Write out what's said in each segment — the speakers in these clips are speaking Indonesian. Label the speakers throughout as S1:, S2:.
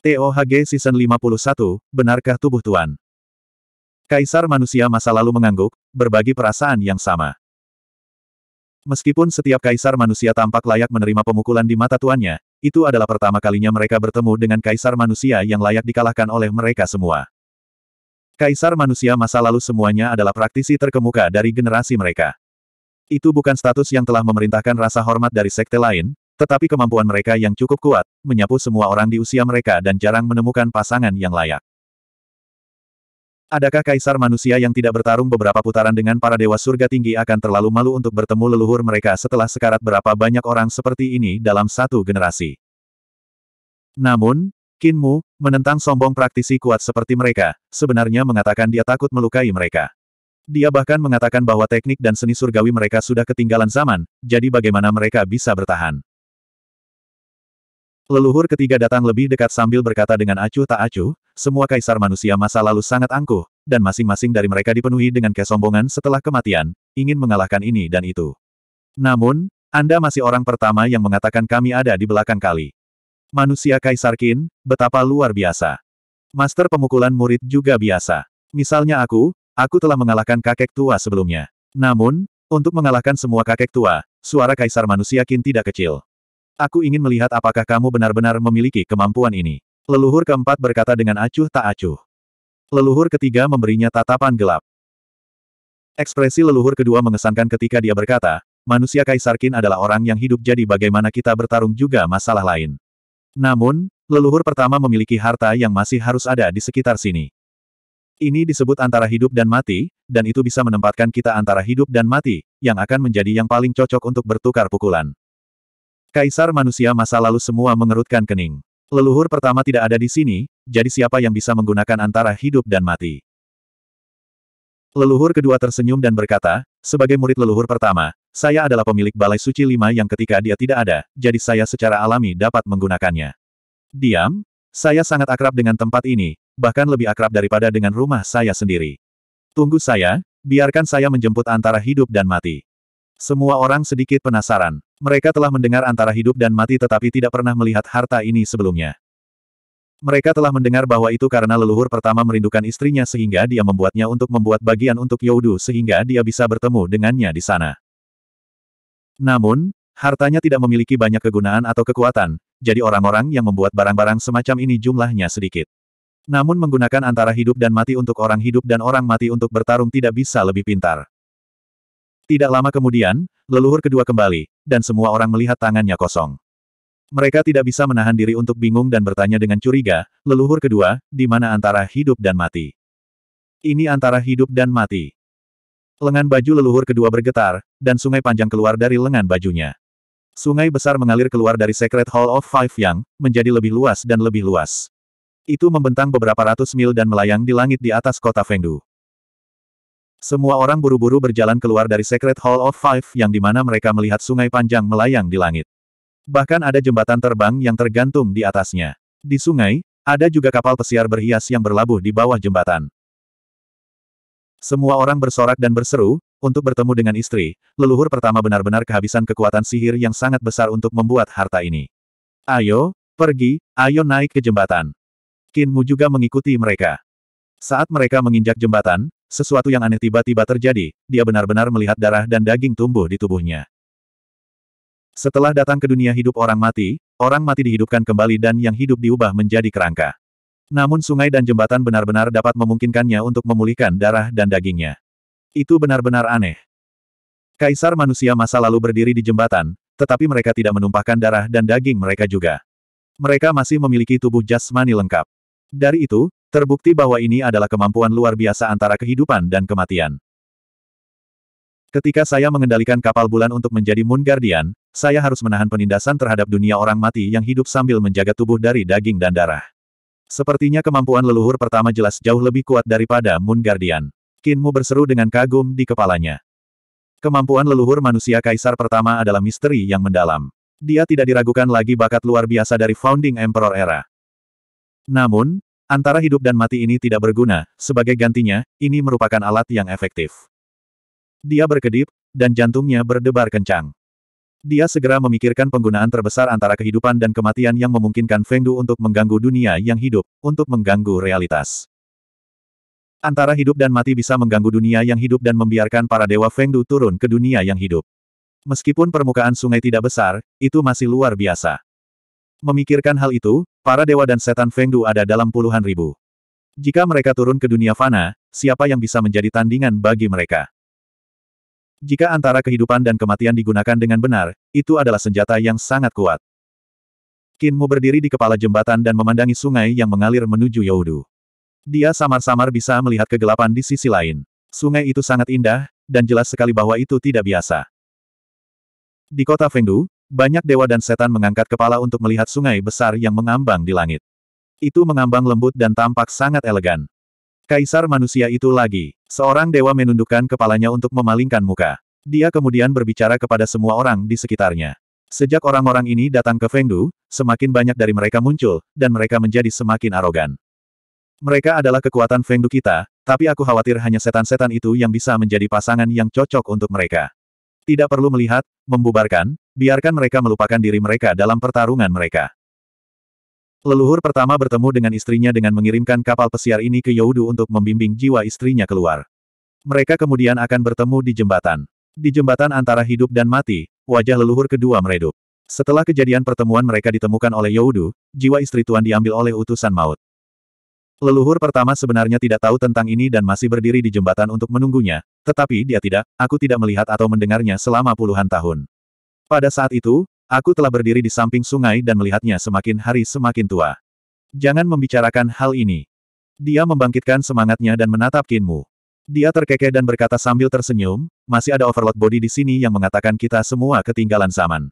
S1: TOHG Season 51, Benarkah Tubuh Tuan? Kaisar manusia masa lalu mengangguk, berbagi perasaan yang sama. Meskipun setiap kaisar manusia tampak layak menerima pemukulan di mata tuannya, itu adalah pertama kalinya mereka bertemu dengan kaisar manusia yang layak dikalahkan oleh mereka semua. Kaisar manusia masa lalu semuanya adalah praktisi terkemuka dari generasi mereka. Itu bukan status yang telah memerintahkan rasa hormat dari sekte lain, tetapi kemampuan mereka yang cukup kuat, menyapu semua orang di usia mereka dan jarang menemukan pasangan yang layak. Adakah kaisar manusia yang tidak bertarung beberapa putaran dengan para dewa surga tinggi akan terlalu malu untuk bertemu leluhur mereka setelah sekarat berapa banyak orang seperti ini dalam satu generasi? Namun, Kinmu, menentang sombong praktisi kuat seperti mereka, sebenarnya mengatakan dia takut melukai mereka. Dia bahkan mengatakan bahwa teknik dan seni surgawi mereka sudah ketinggalan zaman, jadi bagaimana mereka bisa bertahan. Leluhur ketiga datang lebih dekat sambil berkata dengan acuh tak acuh, semua kaisar manusia masa lalu sangat angkuh, dan masing-masing dari mereka dipenuhi dengan kesombongan setelah kematian, ingin mengalahkan ini dan itu. Namun, Anda masih orang pertama yang mengatakan kami ada di belakang kali. Manusia kaisar kin, betapa luar biasa. Master pemukulan murid juga biasa. Misalnya aku, aku telah mengalahkan kakek tua sebelumnya. Namun, untuk mengalahkan semua kakek tua, suara kaisar manusia kin tidak kecil. Aku ingin melihat apakah kamu benar-benar memiliki kemampuan ini. Leluhur keempat berkata dengan acuh tak acuh. Leluhur ketiga memberinya tatapan gelap. Ekspresi leluhur kedua mengesankan ketika dia berkata, manusia Kaisar Kaisarkin adalah orang yang hidup jadi bagaimana kita bertarung juga masalah lain. Namun, leluhur pertama memiliki harta yang masih harus ada di sekitar sini. Ini disebut antara hidup dan mati, dan itu bisa menempatkan kita antara hidup dan mati, yang akan menjadi yang paling cocok untuk bertukar pukulan. Kaisar manusia masa lalu semua mengerutkan kening. Leluhur pertama tidak ada di sini, jadi siapa yang bisa menggunakan antara hidup dan mati? Leluhur kedua tersenyum dan berkata, sebagai murid leluhur pertama, saya adalah pemilik balai suci lima yang ketika dia tidak ada, jadi saya secara alami dapat menggunakannya. Diam, saya sangat akrab dengan tempat ini, bahkan lebih akrab daripada dengan rumah saya sendiri. Tunggu saya, biarkan saya menjemput antara hidup dan mati. Semua orang sedikit penasaran. Mereka telah mendengar antara hidup dan mati tetapi tidak pernah melihat harta ini sebelumnya. Mereka telah mendengar bahwa itu karena leluhur pertama merindukan istrinya sehingga dia membuatnya untuk membuat bagian untuk Yodu sehingga dia bisa bertemu dengannya di sana. Namun, hartanya tidak memiliki banyak kegunaan atau kekuatan, jadi orang-orang yang membuat barang-barang semacam ini jumlahnya sedikit. Namun menggunakan antara hidup dan mati untuk orang hidup dan orang mati untuk bertarung tidak bisa lebih pintar. Tidak lama kemudian, leluhur kedua kembali, dan semua orang melihat tangannya kosong. Mereka tidak bisa menahan diri untuk bingung dan bertanya dengan curiga, leluhur kedua, di mana antara hidup dan mati? Ini antara hidup dan mati. Lengan baju leluhur kedua bergetar, dan sungai panjang keluar dari lengan bajunya. Sungai besar mengalir keluar dari Secret Hall of Five yang menjadi lebih luas dan lebih luas. Itu membentang beberapa ratus mil dan melayang di langit di atas kota Fengdu. Semua orang buru-buru berjalan keluar dari Secret Hall of Five yang mana mereka melihat sungai panjang melayang di langit. Bahkan ada jembatan terbang yang tergantung di atasnya. Di sungai, ada juga kapal pesiar berhias yang berlabuh di bawah jembatan. Semua orang bersorak dan berseru, untuk bertemu dengan istri, leluhur pertama benar-benar kehabisan kekuatan sihir yang sangat besar untuk membuat harta ini. Ayo, pergi, ayo naik ke jembatan. Kinmu juga mengikuti mereka. Saat mereka menginjak jembatan, sesuatu yang aneh tiba-tiba terjadi, dia benar-benar melihat darah dan daging tumbuh di tubuhnya. Setelah datang ke dunia hidup orang mati, orang mati dihidupkan kembali dan yang hidup diubah menjadi kerangka. Namun sungai dan jembatan benar-benar dapat memungkinkannya untuk memulihkan darah dan dagingnya. Itu benar-benar aneh. Kaisar manusia masa lalu berdiri di jembatan, tetapi mereka tidak menumpahkan darah dan daging mereka juga. Mereka masih memiliki tubuh jasmani lengkap. Dari itu, Terbukti bahwa ini adalah kemampuan luar biasa antara kehidupan dan kematian. Ketika saya mengendalikan kapal bulan untuk menjadi Moon Guardian, saya harus menahan penindasan terhadap dunia orang mati yang hidup sambil menjaga tubuh dari daging dan darah. Sepertinya kemampuan leluhur pertama jelas jauh lebih kuat daripada Moon Guardian. Kinmu berseru dengan kagum di kepalanya. Kemampuan leluhur manusia kaisar pertama adalah misteri yang mendalam. Dia tidak diragukan lagi bakat luar biasa dari Founding Emperor Era. Namun, Antara hidup dan mati ini tidak berguna, sebagai gantinya, ini merupakan alat yang efektif. Dia berkedip, dan jantungnya berdebar kencang. Dia segera memikirkan penggunaan terbesar antara kehidupan dan kematian yang memungkinkan Feng Du untuk mengganggu dunia yang hidup, untuk mengganggu realitas. Antara hidup dan mati bisa mengganggu dunia yang hidup dan membiarkan para dewa Feng Du turun ke dunia yang hidup. Meskipun permukaan sungai tidak besar, itu masih luar biasa. Memikirkan hal itu, para dewa dan setan Fengdu ada dalam puluhan ribu. Jika mereka turun ke dunia fana, siapa yang bisa menjadi tandingan bagi mereka? Jika antara kehidupan dan kematian digunakan dengan benar, itu adalah senjata yang sangat kuat. Kinmu berdiri di kepala jembatan dan memandangi sungai yang mengalir menuju Yaudu. Dia samar-samar bisa melihat kegelapan di sisi lain. Sungai itu sangat indah, dan jelas sekali bahwa itu tidak biasa. Di kota Fengdu, banyak dewa dan setan mengangkat kepala untuk melihat sungai besar yang mengambang di langit. Itu mengambang lembut dan tampak sangat elegan. Kaisar manusia itu lagi. Seorang dewa menundukkan kepalanya untuk memalingkan muka. Dia kemudian berbicara kepada semua orang di sekitarnya. Sejak orang-orang ini datang ke Fengdu, semakin banyak dari mereka muncul, dan mereka menjadi semakin arogan. Mereka adalah kekuatan Fengdu kita, tapi aku khawatir hanya setan-setan itu yang bisa menjadi pasangan yang cocok untuk mereka. Tidak perlu melihat, membubarkan, biarkan mereka melupakan diri mereka dalam pertarungan mereka. Leluhur pertama bertemu dengan istrinya dengan mengirimkan kapal pesiar ini ke Yaudu untuk membimbing jiwa istrinya keluar. Mereka kemudian akan bertemu di jembatan. Di jembatan antara hidup dan mati, wajah leluhur kedua meredup. Setelah kejadian pertemuan mereka ditemukan oleh Yaudu, jiwa istri Tuan diambil oleh utusan maut. Leluhur pertama sebenarnya tidak tahu tentang ini dan masih berdiri di jembatan untuk menunggunya, tetapi dia tidak, aku tidak melihat atau mendengarnya selama puluhan tahun. Pada saat itu, aku telah berdiri di samping sungai dan melihatnya semakin hari semakin tua. Jangan membicarakan hal ini. Dia membangkitkan semangatnya dan menatap Kinmu. Dia terkekeh dan berkata sambil tersenyum, masih ada overload body di sini yang mengatakan kita semua ketinggalan zaman.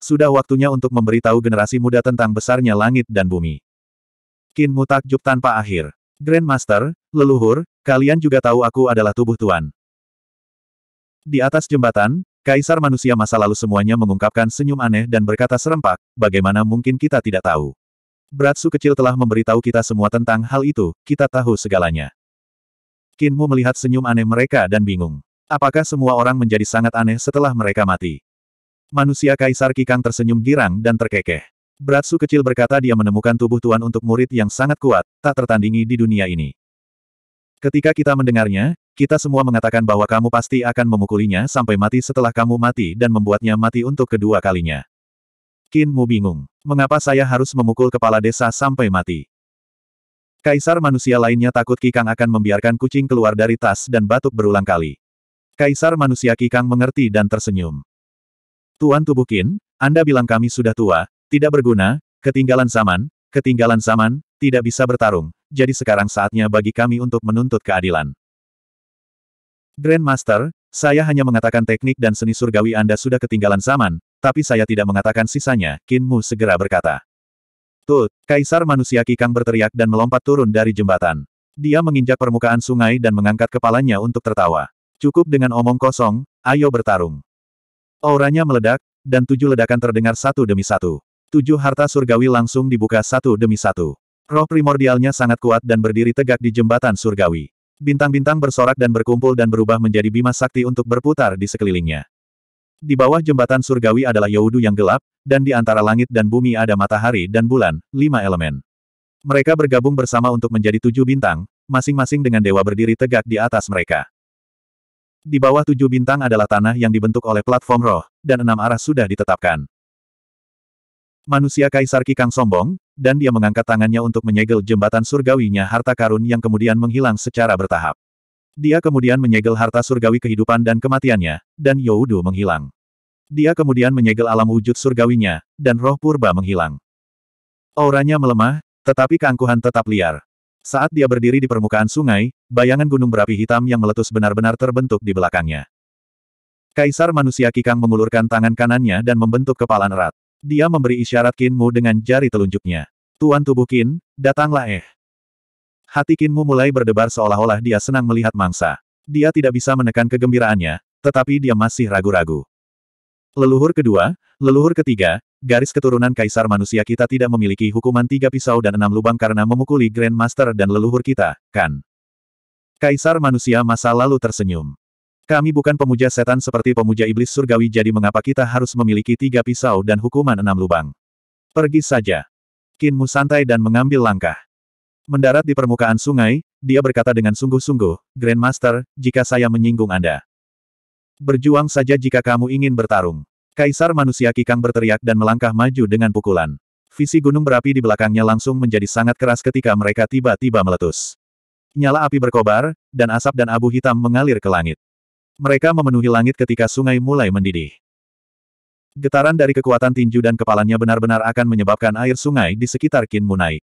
S1: Sudah waktunya untuk memberitahu generasi muda tentang besarnya langit dan bumi. Kinmu takjub tanpa akhir. Grandmaster, leluhur, kalian juga tahu aku adalah tubuh Tuan. Di atas jembatan, Kaisar manusia masa lalu semuanya mengungkapkan senyum aneh dan berkata serempak, bagaimana mungkin kita tidak tahu. Bratsu kecil telah memberitahu kita semua tentang hal itu, kita tahu segalanya. Kinmu melihat senyum aneh mereka dan bingung. Apakah semua orang menjadi sangat aneh setelah mereka mati? Manusia Kaisar Kikang tersenyum girang dan terkekeh. Bratsu kecil berkata dia menemukan tubuh Tuan untuk murid yang sangat kuat, tak tertandingi di dunia ini. Ketika kita mendengarnya, kita semua mengatakan bahwa kamu pasti akan memukulinya sampai mati setelah kamu mati dan membuatnya mati untuk kedua kalinya. Qin Mu bingung. Mengapa saya harus memukul kepala desa sampai mati? Kaisar manusia lainnya takut Kikang akan membiarkan kucing keluar dari tas dan batuk berulang kali. Kaisar manusia Kikang mengerti dan tersenyum. Tuan tubuh Qin, Anda bilang kami sudah tua, tidak berguna, ketinggalan zaman, ketinggalan zaman, tidak bisa bertarung, jadi sekarang saatnya bagi kami untuk menuntut keadilan. Grandmaster, saya hanya mengatakan teknik dan seni surgawi Anda sudah ketinggalan zaman, tapi saya tidak mengatakan sisanya, Qin Mu segera berkata. Tut, Kaisar Manusia Kikang berteriak dan melompat turun dari jembatan. Dia menginjak permukaan sungai dan mengangkat kepalanya untuk tertawa. Cukup dengan omong kosong, ayo bertarung. Auranya meledak, dan tujuh ledakan terdengar satu demi satu. Tujuh harta surgawi langsung dibuka satu demi satu. Roh primordialnya sangat kuat dan berdiri tegak di jembatan surgawi. Bintang-bintang bersorak dan berkumpul dan berubah menjadi bima sakti untuk berputar di sekelilingnya. Di bawah jembatan surgawi adalah Yaudu yang gelap, dan di antara langit dan bumi ada matahari dan bulan, lima elemen. Mereka bergabung bersama untuk menjadi tujuh bintang, masing-masing dengan dewa berdiri tegak di atas mereka. Di bawah tujuh bintang adalah tanah yang dibentuk oleh platform roh, dan enam arah sudah ditetapkan. Manusia Kaisar Kikang sombong, dan dia mengangkat tangannya untuk menyegel jembatan surgawinya harta karun yang kemudian menghilang secara bertahap. Dia kemudian menyegel harta surgawi kehidupan dan kematiannya, dan Youdu menghilang. Dia kemudian menyegel alam wujud surgawinya, dan roh purba menghilang. Auranya melemah, tetapi keangkuhan tetap liar. Saat dia berdiri di permukaan sungai, bayangan gunung berapi hitam yang meletus benar-benar terbentuk di belakangnya. Kaisar manusia Kikang mengulurkan tangan kanannya dan membentuk kepalan erat. Dia memberi isyarat Kinmu dengan jari telunjuknya. Tuan tubuh Kin, datanglah eh. Hati Kinmu mulai berdebar seolah-olah dia senang melihat mangsa. Dia tidak bisa menekan kegembiraannya, tetapi dia masih ragu-ragu. Leluhur kedua, leluhur ketiga, garis keturunan kaisar manusia kita tidak memiliki hukuman tiga pisau dan enam lubang karena memukuli Grandmaster dan leluhur kita, kan? Kaisar manusia masa lalu tersenyum. Kami bukan pemuja setan seperti pemuja iblis surgawi jadi mengapa kita harus memiliki tiga pisau dan hukuman enam lubang. Pergi saja. Kinmu santai dan mengambil langkah. Mendarat di permukaan sungai, dia berkata dengan sungguh-sungguh, Grandmaster, jika saya menyinggung Anda. Berjuang saja jika kamu ingin bertarung. Kaisar manusia Kikang berteriak dan melangkah maju dengan pukulan. Visi gunung berapi di belakangnya langsung menjadi sangat keras ketika mereka tiba-tiba meletus. Nyala api berkobar, dan asap dan abu hitam mengalir ke langit. Mereka memenuhi langit ketika sungai mulai mendidih. Getaran dari kekuatan tinju dan kepalanya benar-benar akan menyebabkan air sungai di sekitar Mu naik.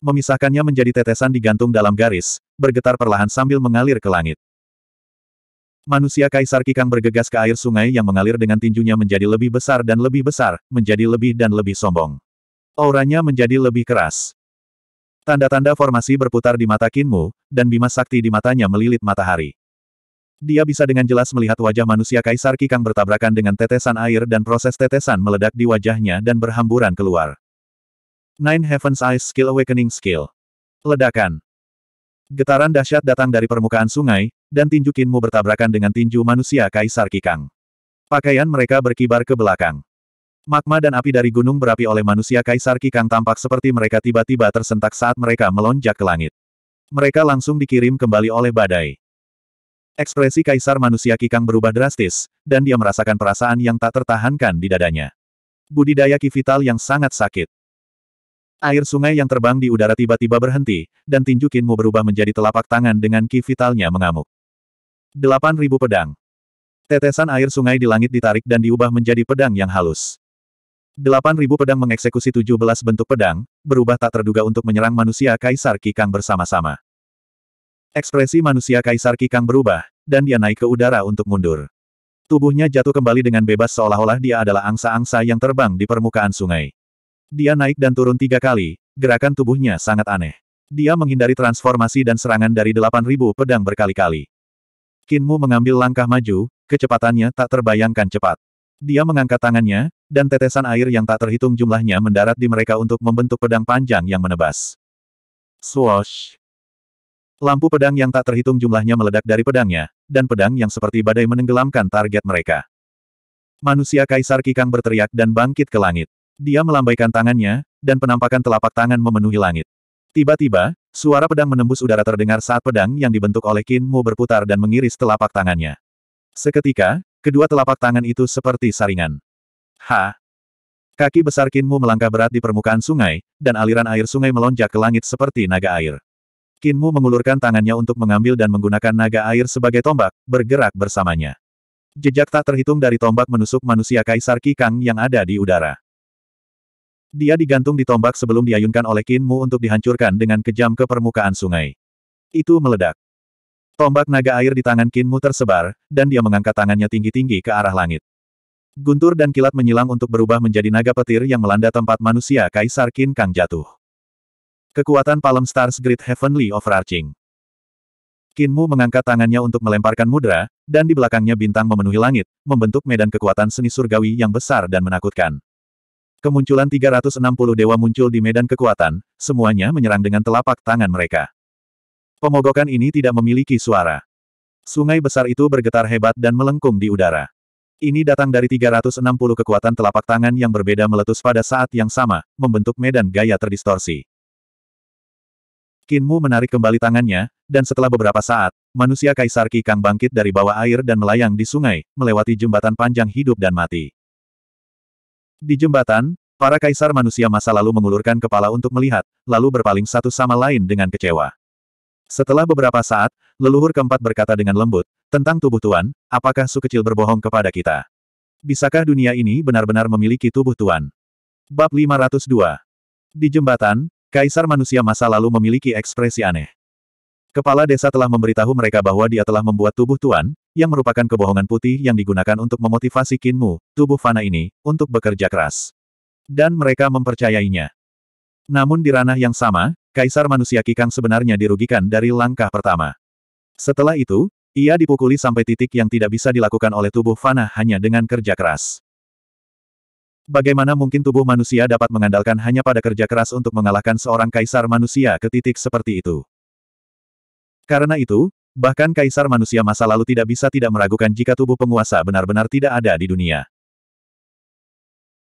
S1: Memisahkannya menjadi tetesan digantung dalam garis, bergetar perlahan sambil mengalir ke langit. Manusia Kaisar Kikang bergegas ke air sungai yang mengalir dengan tinjunya menjadi lebih besar dan lebih besar, menjadi lebih dan lebih sombong. Auranya menjadi lebih keras. Tanda-tanda formasi berputar di mata Kinmu, dan bima sakti di matanya melilit matahari. Dia bisa dengan jelas melihat wajah manusia Kaisar Kikang bertabrakan dengan tetesan air dan proses tetesan meledak di wajahnya dan berhamburan keluar. Nine Heavens Eyes Skill Awakening Skill. Ledakan. Getaran dahsyat datang dari permukaan sungai, dan tinju Kinmu bertabrakan dengan tinju manusia Kaisar Kikang. Pakaian mereka berkibar ke belakang. Magma dan api dari gunung berapi oleh manusia Kaisar Kikang tampak seperti mereka tiba-tiba tersentak saat mereka melonjak ke langit. Mereka langsung dikirim kembali oleh badai. Ekspresi kaisar manusia Kikang berubah drastis, dan dia merasakan perasaan yang tak tertahankan di dadanya. Budidaya Ki yang sangat sakit. Air sungai yang terbang di udara tiba-tiba berhenti, dan tinju Kinmu berubah menjadi telapak tangan dengan Ki Vitalnya mengamuk. 8.000 pedang. Tetesan air sungai di langit ditarik dan diubah menjadi pedang yang halus. 8.000 pedang mengeksekusi 17 bentuk pedang, berubah tak terduga untuk menyerang manusia Kaisar Kikang bersama-sama. Ekspresi manusia Kaisar Kikang berubah, dan dia naik ke udara untuk mundur. Tubuhnya jatuh kembali dengan bebas seolah-olah dia adalah angsa-angsa yang terbang di permukaan sungai. Dia naik dan turun tiga kali, gerakan tubuhnya sangat aneh. Dia menghindari transformasi dan serangan dari delapan ribu pedang berkali-kali. Kinmu mengambil langkah maju, kecepatannya tak terbayangkan cepat. Dia mengangkat tangannya, dan tetesan air yang tak terhitung jumlahnya mendarat di mereka untuk membentuk pedang panjang yang menebas. Swosh. Lampu pedang yang tak terhitung jumlahnya meledak dari pedangnya, dan pedang yang seperti badai menenggelamkan target mereka. Manusia Kaisar Kikang berteriak dan bangkit ke langit. Dia melambaikan tangannya, dan penampakan telapak tangan memenuhi langit. Tiba-tiba, suara pedang menembus udara terdengar saat pedang yang dibentuk oleh Mu berputar dan mengiris telapak tangannya. Seketika, kedua telapak tangan itu seperti saringan. Ha! Kaki besar Mu melangkah berat di permukaan sungai, dan aliran air sungai melonjak ke langit seperti naga air. Kinmu mengulurkan tangannya untuk mengambil dan menggunakan naga air sebagai tombak, bergerak bersamanya. Jejak tak terhitung dari tombak menusuk manusia Kaisar Kang yang ada di udara. Dia digantung di tombak sebelum diayunkan oleh Kinmu untuk dihancurkan dengan kejam ke permukaan sungai. Itu meledak. Tombak naga air di tangan Kinmu tersebar, dan dia mengangkat tangannya tinggi-tinggi ke arah langit. Guntur dan kilat menyilang untuk berubah menjadi naga petir yang melanda tempat manusia Kaisar Kin Kang jatuh. Kekuatan Palm Stars Great Heavenly Overarching. Kinmu mengangkat tangannya untuk melemparkan mudra, dan di belakangnya bintang memenuhi langit, membentuk medan kekuatan seni surgawi yang besar dan menakutkan. Kemunculan 360 dewa muncul di medan kekuatan, semuanya menyerang dengan telapak tangan mereka. Pemogokan ini tidak memiliki suara. Sungai besar itu bergetar hebat dan melengkung di udara. Ini datang dari 360 kekuatan telapak tangan yang berbeda meletus pada saat yang sama, membentuk medan gaya terdistorsi. Kinmu menarik kembali tangannya, dan setelah beberapa saat, manusia Kaisar Qi Kang bangkit dari bawah air dan melayang di sungai, melewati jembatan panjang hidup dan mati. Di jembatan, para kaisar manusia masa lalu mengulurkan kepala untuk melihat, lalu berpaling satu sama lain dengan kecewa. Setelah beberapa saat, leluhur keempat berkata dengan lembut, tentang tubuh Tuan, apakah su kecil berbohong kepada kita? Bisakah dunia ini benar-benar memiliki tubuh Tuan? Bab 502 Di jembatan, Kaisar manusia masa lalu memiliki ekspresi aneh. Kepala desa telah memberitahu mereka bahwa dia telah membuat tubuh Tuan, yang merupakan kebohongan putih yang digunakan untuk memotivasi Kinmu, tubuh fana ini, untuk bekerja keras. Dan mereka mempercayainya. Namun di ranah yang sama, Kaisar manusia Kikang sebenarnya dirugikan dari langkah pertama. Setelah itu, ia dipukuli sampai titik yang tidak bisa dilakukan oleh tubuh fana hanya dengan kerja keras. Bagaimana mungkin tubuh manusia dapat mengandalkan hanya pada kerja keras untuk mengalahkan seorang kaisar manusia ke titik seperti itu? Karena itu, bahkan kaisar manusia masa lalu tidak bisa tidak meragukan jika tubuh penguasa benar-benar tidak ada di dunia.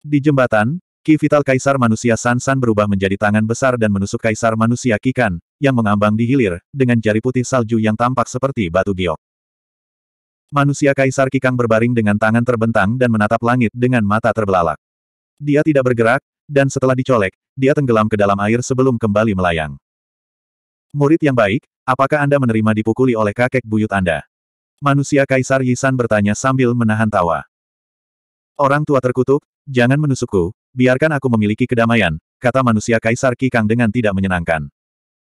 S1: Di jembatan, Ki vital kaisar manusia Sansan berubah menjadi tangan besar dan menusuk kaisar manusia Kikan, yang mengambang di hilir, dengan jari putih salju yang tampak seperti batu giok. Manusia kaisar Kikang berbaring dengan tangan terbentang dan menatap langit dengan mata terbelalak. Dia tidak bergerak, dan setelah dicolek, dia tenggelam ke dalam air sebelum kembali melayang. Murid yang baik, apakah Anda menerima dipukuli oleh kakek buyut Anda? Manusia Kaisar Yisan bertanya sambil menahan tawa. Orang tua terkutuk, jangan menusukku, biarkan aku memiliki kedamaian, kata manusia Kaisar Kikang dengan tidak menyenangkan.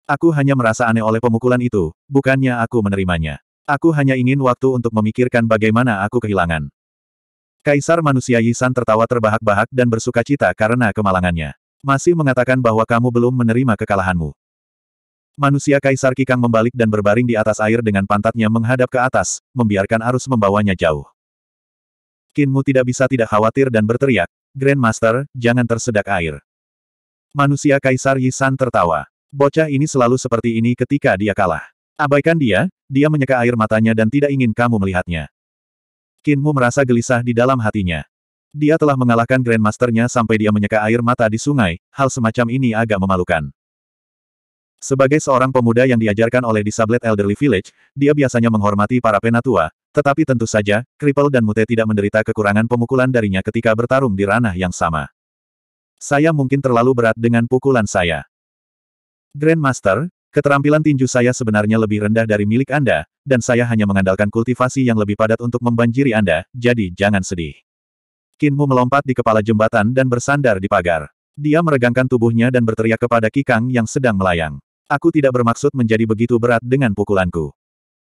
S1: Aku hanya merasa aneh oleh pemukulan itu, bukannya aku menerimanya. Aku hanya ingin waktu untuk memikirkan bagaimana aku kehilangan. Kaisar manusia Yisan tertawa terbahak-bahak dan bersuka cita karena kemalangannya. Masih mengatakan bahwa kamu belum menerima kekalahanmu. Manusia Kaisar Kikang membalik dan berbaring di atas air dengan pantatnya menghadap ke atas, membiarkan arus membawanya jauh. Kinmu tidak bisa tidak khawatir dan berteriak, Grandmaster, jangan tersedak air. Manusia Kaisar Yisan tertawa. Bocah ini selalu seperti ini ketika dia kalah. Abaikan dia, dia menyeka air matanya dan tidak ingin kamu melihatnya. Kinmu merasa gelisah di dalam hatinya. Dia telah mengalahkan Grandmasternya sampai dia menyeka air mata di sungai, hal semacam ini agak memalukan. Sebagai seorang pemuda yang diajarkan oleh Disablet Elderly Village, dia biasanya menghormati para penatua, tetapi tentu saja, Cripple dan Mute tidak menderita kekurangan pemukulan darinya ketika bertarung di ranah yang sama. Saya mungkin terlalu berat dengan pukulan saya. Grandmaster, Keterampilan tinju saya sebenarnya lebih rendah dari milik Anda, dan saya hanya mengandalkan kultivasi yang lebih padat untuk membanjiri Anda, jadi jangan sedih. Kinmu melompat di kepala jembatan dan bersandar di pagar. Dia meregangkan tubuhnya dan berteriak kepada Kikang yang sedang melayang. Aku tidak bermaksud menjadi begitu berat dengan pukulanku.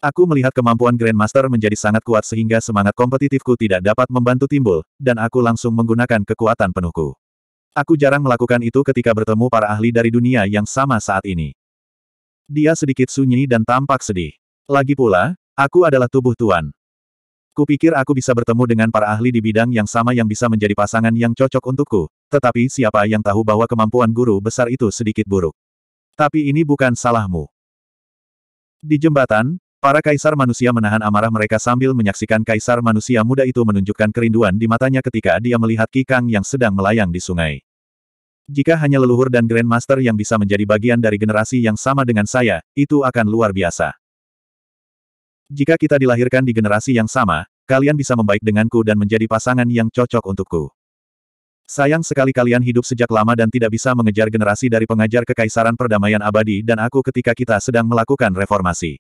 S1: Aku melihat kemampuan Grandmaster menjadi sangat kuat sehingga semangat kompetitifku tidak dapat membantu timbul, dan aku langsung menggunakan kekuatan penuhku. Aku jarang melakukan itu ketika bertemu para ahli dari dunia yang sama saat ini. Dia sedikit sunyi dan tampak sedih. Lagi pula, aku adalah tubuh Tuan. Kupikir aku bisa bertemu dengan para ahli di bidang yang sama yang bisa menjadi pasangan yang cocok untukku, tetapi siapa yang tahu bahwa kemampuan guru besar itu sedikit buruk. Tapi ini bukan salahmu. Di jembatan, para kaisar manusia menahan amarah mereka sambil menyaksikan kaisar manusia muda itu menunjukkan kerinduan di matanya ketika dia melihat Kikang yang sedang melayang di sungai. Jika hanya leluhur dan Grandmaster yang bisa menjadi bagian dari generasi yang sama dengan saya, itu akan luar biasa. Jika kita dilahirkan di generasi yang sama, kalian bisa membaik denganku dan menjadi pasangan yang cocok untukku. Sayang sekali kalian hidup sejak lama dan tidak bisa mengejar generasi dari pengajar kekaisaran perdamaian abadi dan aku ketika kita sedang melakukan reformasi.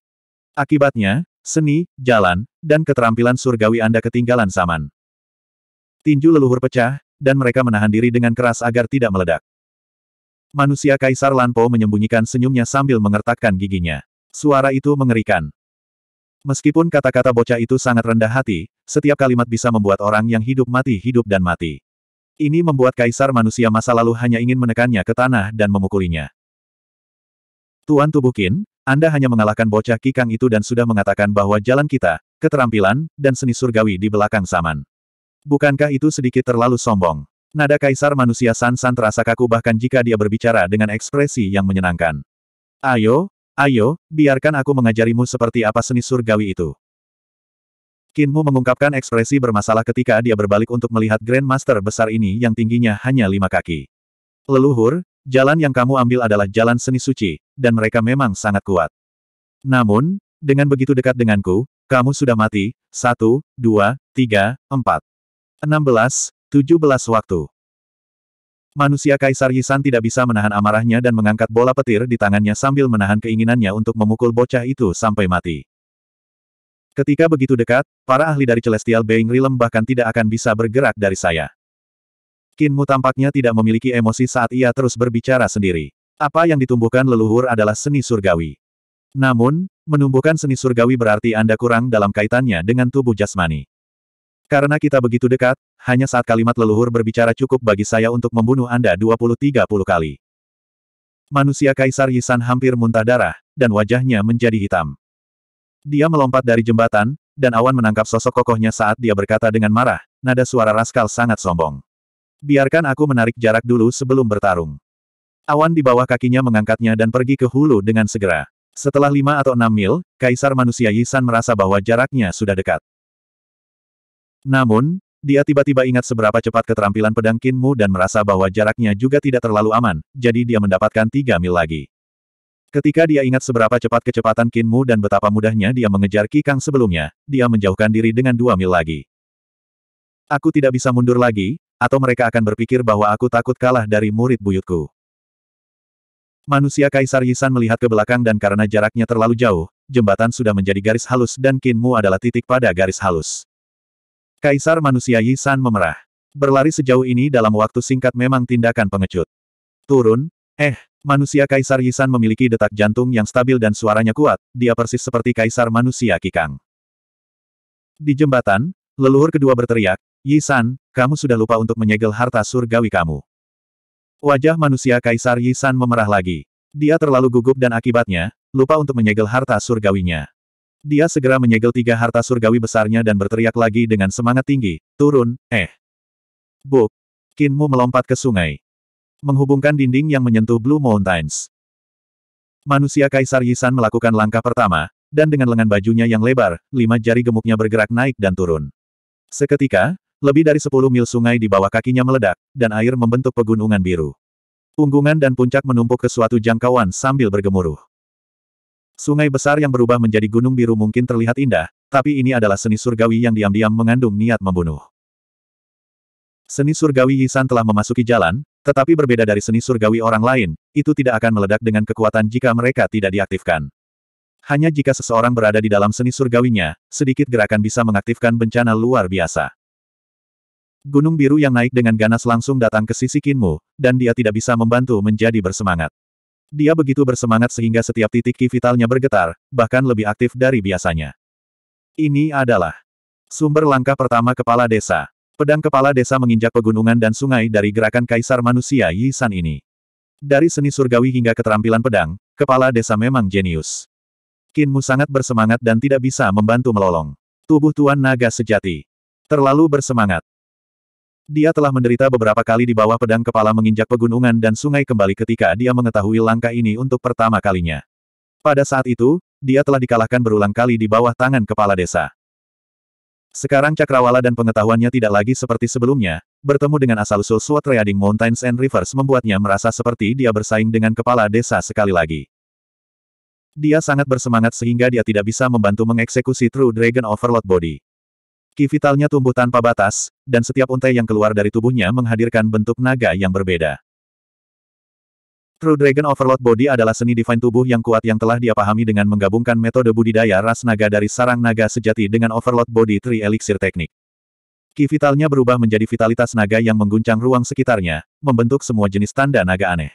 S1: Akibatnya, seni, jalan, dan keterampilan surgawi Anda ketinggalan zaman. Tinju leluhur pecah, dan mereka menahan diri dengan keras agar tidak meledak. Manusia Kaisar Lanpo menyembunyikan senyumnya sambil mengertakkan giginya. Suara itu mengerikan. Meskipun kata-kata bocah itu sangat rendah hati, setiap kalimat bisa membuat orang yang hidup mati hidup dan mati. Ini membuat kaisar manusia masa lalu hanya ingin menekannya ke tanah dan memukulinya. Tuan Tubukin, Anda hanya mengalahkan bocah kikang itu dan sudah mengatakan bahwa jalan kita, keterampilan, dan seni surgawi di belakang saman. Bukankah itu sedikit terlalu sombong? Nada kaisar manusia san san terasa kaku bahkan jika dia berbicara dengan ekspresi yang menyenangkan. Ayo, ayo, biarkan aku mengajarimu seperti apa seni surgawi itu. Kinmu mengungkapkan ekspresi bermasalah ketika dia berbalik untuk melihat Grandmaster besar ini yang tingginya hanya lima kaki. Leluhur, jalan yang kamu ambil adalah jalan seni suci, dan mereka memang sangat kuat. Namun, dengan begitu dekat denganku, kamu sudah mati, satu, dua, tiga, empat. 16, 17 waktu. Manusia Kaisar Yisan tidak bisa menahan amarahnya dan mengangkat bola petir di tangannya sambil menahan keinginannya untuk memukul bocah itu sampai mati. Ketika begitu dekat, para ahli dari Celestial Being Realm bahkan tidak akan bisa bergerak dari saya. Kinmu tampaknya tidak memiliki emosi saat ia terus berbicara sendiri. Apa yang ditumbuhkan leluhur adalah seni surgawi. Namun, menumbuhkan seni surgawi berarti Anda kurang dalam kaitannya dengan tubuh jasmani. Karena kita begitu dekat, hanya saat kalimat leluhur berbicara cukup bagi saya untuk membunuh Anda 20-30 kali. Manusia Kaisar Yisan hampir muntah darah, dan wajahnya menjadi hitam. Dia melompat dari jembatan, dan Awan menangkap sosok kokohnya saat dia berkata dengan marah, nada suara Raskal sangat sombong. Biarkan aku menarik jarak dulu sebelum bertarung. Awan di bawah kakinya mengangkatnya dan pergi ke hulu dengan segera. Setelah lima atau enam mil, Kaisar Manusia Yisan merasa bahwa jaraknya sudah dekat. Namun, dia tiba-tiba ingat seberapa cepat keterampilan pedang Kinmu dan merasa bahwa jaraknya juga tidak terlalu aman, jadi dia mendapatkan tiga mil lagi. Ketika dia ingat seberapa cepat kecepatan Kinmu dan betapa mudahnya dia mengejar Kikang sebelumnya, dia menjauhkan diri dengan dua mil lagi. Aku tidak bisa mundur lagi, atau mereka akan berpikir bahwa aku takut kalah dari murid buyutku. Manusia Kaisar Yisan melihat ke belakang dan karena jaraknya terlalu jauh, jembatan sudah menjadi garis halus dan Kinmu adalah titik pada garis halus. Kaisar manusia Yisan memerah. Berlari sejauh ini dalam waktu singkat memang tindakan pengecut. Turun, eh, manusia Kaisar Yisan memiliki detak jantung yang stabil dan suaranya kuat, dia persis seperti Kaisar manusia Kikang. Di jembatan, leluhur kedua berteriak, Yisan, kamu sudah lupa untuk menyegel harta surgawi kamu. Wajah manusia Kaisar Yisan memerah lagi. Dia terlalu gugup dan akibatnya, lupa untuk menyegel harta surgawinya. Dia segera menyegel tiga harta surgawi besarnya dan berteriak lagi dengan semangat tinggi, turun, eh. Buk! Kinmu melompat ke sungai. Menghubungkan dinding yang menyentuh Blue Mountains. Manusia Kaisar Yisan melakukan langkah pertama, dan dengan lengan bajunya yang lebar, lima jari gemuknya bergerak naik dan turun. Seketika, lebih dari sepuluh mil sungai di bawah kakinya meledak, dan air membentuk pegunungan biru. Punggungan dan puncak menumpuk ke suatu jangkauan sambil bergemuruh. Sungai besar yang berubah menjadi gunung biru mungkin terlihat indah, tapi ini adalah seni surgawi yang diam-diam mengandung niat membunuh. Seni surgawi Yisan telah memasuki jalan, tetapi berbeda dari seni surgawi orang lain, itu tidak akan meledak dengan kekuatan jika mereka tidak diaktifkan. Hanya jika seseorang berada di dalam seni surgawinya, sedikit gerakan bisa mengaktifkan bencana luar biasa. Gunung biru yang naik dengan ganas langsung datang ke sisi Kinmu, dan dia tidak bisa membantu menjadi bersemangat. Dia begitu bersemangat sehingga setiap titik ki vitalnya bergetar, bahkan lebih aktif dari biasanya. Ini adalah sumber langkah pertama kepala desa. Pedang kepala desa menginjak pegunungan dan sungai dari gerakan kaisar manusia Yi San ini. Dari seni surgawi hingga keterampilan pedang, kepala desa memang jenius. Kinmu sangat bersemangat dan tidak bisa membantu melolong. Tubuh Tuan Naga sejati. Terlalu bersemangat. Dia telah menderita beberapa kali di bawah pedang kepala menginjak pegunungan dan sungai kembali ketika dia mengetahui langkah ini untuk pertama kalinya. Pada saat itu, dia telah dikalahkan berulang kali di bawah tangan kepala desa. Sekarang cakrawala dan pengetahuannya tidak lagi seperti sebelumnya, bertemu dengan asal-usul Sword Trading Mountains and Rivers membuatnya merasa seperti dia bersaing dengan kepala desa sekali lagi. Dia sangat bersemangat sehingga dia tidak bisa membantu mengeksekusi True Dragon Overload Body. Ki vitalnya tumbuh tanpa batas, dan setiap untai yang keluar dari tubuhnya menghadirkan bentuk naga yang berbeda. True Dragon Overload Body adalah seni divine tubuh yang kuat yang telah dia pahami dengan menggabungkan metode budidaya ras naga dari sarang naga sejati dengan Overload Body Tree Elixir Teknik. Ki vitalnya berubah menjadi vitalitas naga yang mengguncang ruang sekitarnya, membentuk semua jenis tanda naga aneh.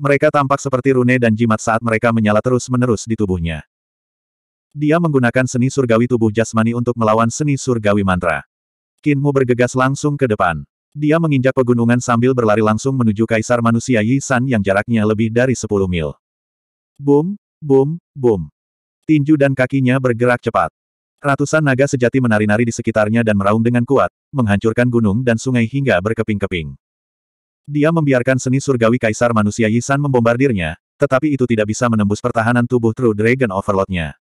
S1: Mereka tampak seperti rune dan jimat saat mereka menyala terus-menerus di tubuhnya. Dia menggunakan seni surgawi tubuh jasmani untuk melawan seni surgawi mantra. Kinmu bergegas langsung ke depan. Dia menginjak pegunungan sambil berlari langsung menuju Kaisar Manusia Yi San yang jaraknya lebih dari 10 mil. Boom, boom, boom. Tinju dan kakinya bergerak cepat. Ratusan naga sejati menari-nari di sekitarnya dan meraung dengan kuat, menghancurkan gunung dan sungai hingga berkeping-keping. Dia membiarkan seni surgawi Kaisar Manusia Yi San membombardirnya, tetapi itu tidak bisa menembus pertahanan tubuh True Dragon Overload-nya.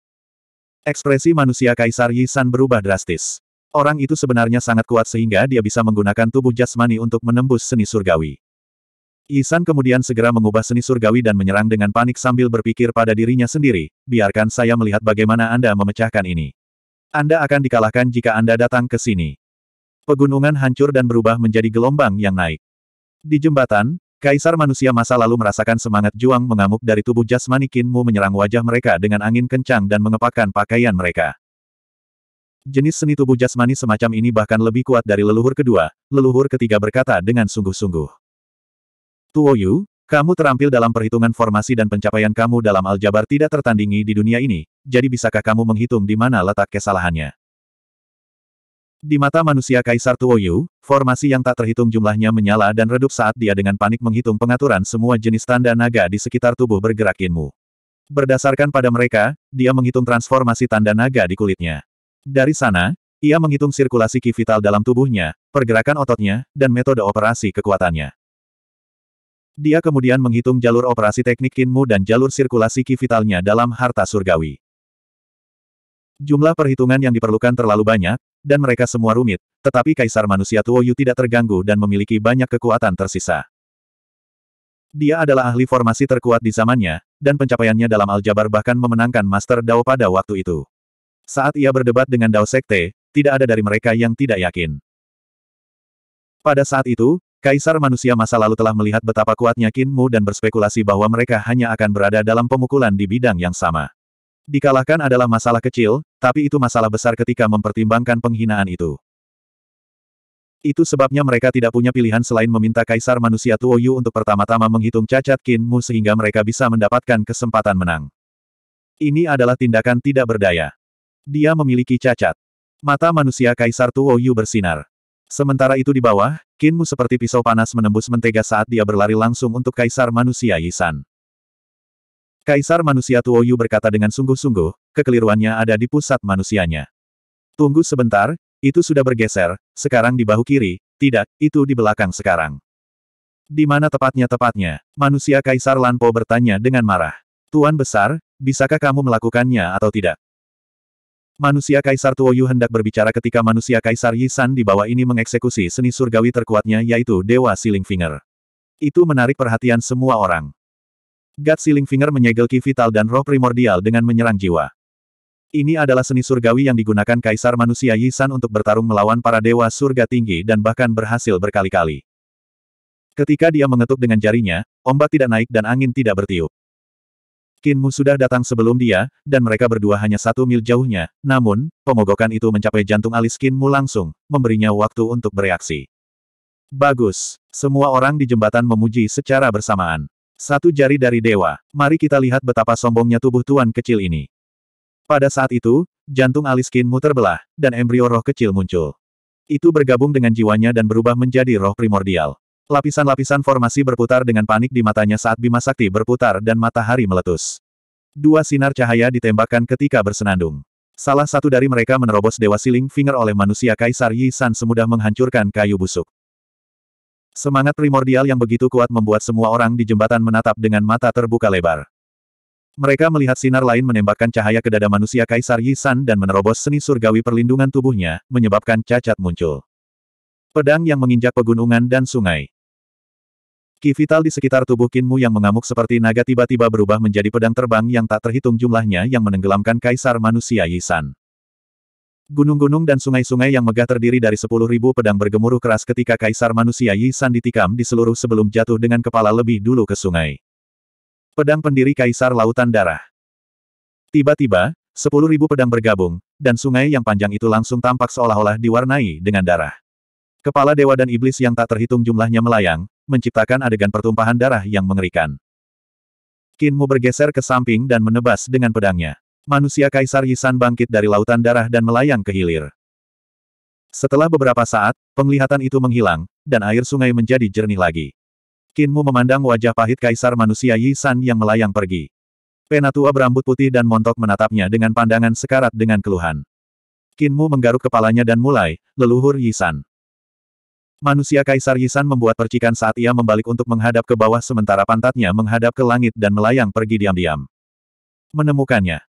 S1: Ekspresi manusia Kaisar Yi San berubah drastis. Orang itu sebenarnya sangat kuat sehingga dia bisa menggunakan tubuh jasmani untuk menembus seni surgawi. Yi San kemudian segera mengubah seni surgawi dan menyerang dengan panik sambil berpikir pada dirinya sendiri, biarkan saya melihat bagaimana Anda memecahkan ini. Anda akan dikalahkan jika Anda datang ke sini. Pegunungan hancur dan berubah menjadi gelombang yang naik. Di jembatan, Kaisar manusia masa lalu merasakan semangat juang mengamuk dari tubuh jasmani Kinmu menyerang wajah mereka dengan angin kencang dan mengepakkan pakaian mereka. Jenis seni tubuh jasmani semacam ini bahkan lebih kuat dari leluhur kedua, leluhur ketiga berkata dengan sungguh-sungguh. Tuoyu, kamu terampil dalam perhitungan formasi dan pencapaian kamu dalam aljabar tidak tertandingi di dunia ini, jadi bisakah kamu menghitung di mana letak kesalahannya? Di mata manusia Kaisar Tuoyu, formasi yang tak terhitung jumlahnya menyala dan redup saat dia dengan panik menghitung pengaturan semua jenis tanda naga di sekitar tubuh bergerak Inmu. Berdasarkan pada mereka, dia menghitung transformasi tanda naga di kulitnya. Dari sana, ia menghitung sirkulasi ki vital dalam tubuhnya, pergerakan ototnya, dan metode operasi kekuatannya. Dia kemudian menghitung jalur operasi teknik Kinmu dan jalur sirkulasi ki vitalnya dalam harta surgawi. Jumlah perhitungan yang diperlukan terlalu banyak, dan mereka semua rumit, tetapi Kaisar Manusia Tuoyu tidak terganggu dan memiliki banyak kekuatan tersisa. Dia adalah ahli formasi terkuat di zamannya, dan pencapaiannya dalam aljabar bahkan memenangkan Master Dao pada waktu itu. Saat ia berdebat dengan Dao Sekte, tidak ada dari mereka yang tidak yakin. Pada saat itu, Kaisar manusia masa lalu telah melihat betapa kuatnya Kinmu dan berspekulasi bahwa mereka hanya akan berada dalam pemukulan di bidang yang sama. Dikalahkan adalah masalah kecil, tapi itu masalah besar ketika mempertimbangkan penghinaan itu. Itu sebabnya mereka tidak punya pilihan selain meminta Kaisar Manusia Tuoyu untuk pertama-tama menghitung cacat kinmu sehingga mereka bisa mendapatkan kesempatan menang. Ini adalah tindakan tidak berdaya. Dia memiliki cacat. Mata manusia Kaisar Tuoyu bersinar. Sementara itu di bawah, Kinmu seperti pisau panas menembus mentega saat dia berlari langsung untuk Kaisar Manusia Yisan. Kaisar manusia Tuoyu berkata dengan sungguh-sungguh, kekeliruannya ada di pusat manusianya. Tunggu sebentar, itu sudah bergeser, sekarang di bahu kiri, tidak, itu di belakang sekarang. Di mana tepatnya-tepatnya? Manusia Kaisar Lanpo bertanya dengan marah. Tuan Besar, bisakah kamu melakukannya atau tidak? Manusia Kaisar Tuoyu hendak berbicara ketika manusia Kaisar Yisan di bawah ini mengeksekusi seni surgawi terkuatnya yaitu Dewa Siling Finger. Itu menarik perhatian semua orang. God Ceiling Finger menyegel ki vital dan roh primordial dengan menyerang jiwa. Ini adalah seni surgawi yang digunakan Kaisar Manusia Yisan untuk bertarung melawan para dewa surga tinggi dan bahkan berhasil berkali-kali. Ketika dia mengetuk dengan jarinya, ombak tidak naik dan angin tidak bertiup. Kinmu sudah datang sebelum dia, dan mereka berdua hanya satu mil jauhnya, namun, pemogokan itu mencapai jantung alis Kinmu langsung, memberinya waktu untuk bereaksi. Bagus, semua orang di jembatan memuji secara bersamaan. Satu jari dari dewa. Mari kita lihat betapa sombongnya tubuh tuan kecil ini. Pada saat itu, jantung alis Kinmu terbelah, dan embrio roh kecil muncul. Itu bergabung dengan jiwanya dan berubah menjadi roh primordial. Lapisan-lapisan formasi berputar dengan panik di matanya saat Bima Sakti berputar dan matahari meletus. Dua sinar cahaya ditembakkan ketika bersenandung. Salah satu dari mereka menerobos Dewa Siling Finger oleh manusia Kaisar Yi San semudah menghancurkan kayu busuk. Semangat primordial yang begitu kuat membuat semua orang di jembatan menatap dengan mata terbuka lebar. Mereka melihat sinar lain menembakkan cahaya ke dada manusia Kaisar Yisan dan menerobos seni surgawi perlindungan tubuhnya, menyebabkan cacat muncul. Pedang yang menginjak pegunungan dan sungai. Ki vital di sekitar tubuh Kinmu yang mengamuk seperti naga tiba-tiba berubah menjadi pedang terbang yang tak terhitung jumlahnya yang menenggelamkan Kaisar manusia Yisan. Gunung-gunung dan sungai-sungai yang megah terdiri dari sepuluh ribu pedang bergemuruh keras ketika Kaisar Manusia Yi San ditikam di seluruh sebelum jatuh dengan kepala lebih dulu ke sungai. Pedang pendiri Kaisar Lautan Darah. Tiba-tiba, sepuluh ribu pedang bergabung, dan sungai yang panjang itu langsung tampak seolah-olah diwarnai dengan darah. Kepala dewa dan iblis yang tak terhitung jumlahnya melayang, menciptakan adegan pertumpahan darah yang mengerikan. Kinmu bergeser ke samping dan menebas dengan pedangnya manusia Kaisar Yisan bangkit dari lautan darah dan melayang ke hilir. Setelah beberapa saat, penglihatan itu menghilang, dan air sungai menjadi jernih lagi. Kinmu memandang wajah pahit Kaisar manusia Yisan yang melayang pergi. Penatua berambut putih dan montok menatapnya dengan pandangan sekarat dengan keluhan. Kinmu menggaruk kepalanya dan mulai, leluhur Yisan. Manusia Kaisar Yisan membuat percikan saat ia membalik untuk menghadap ke bawah sementara pantatnya menghadap ke langit dan melayang pergi diam-diam. Menemukannya,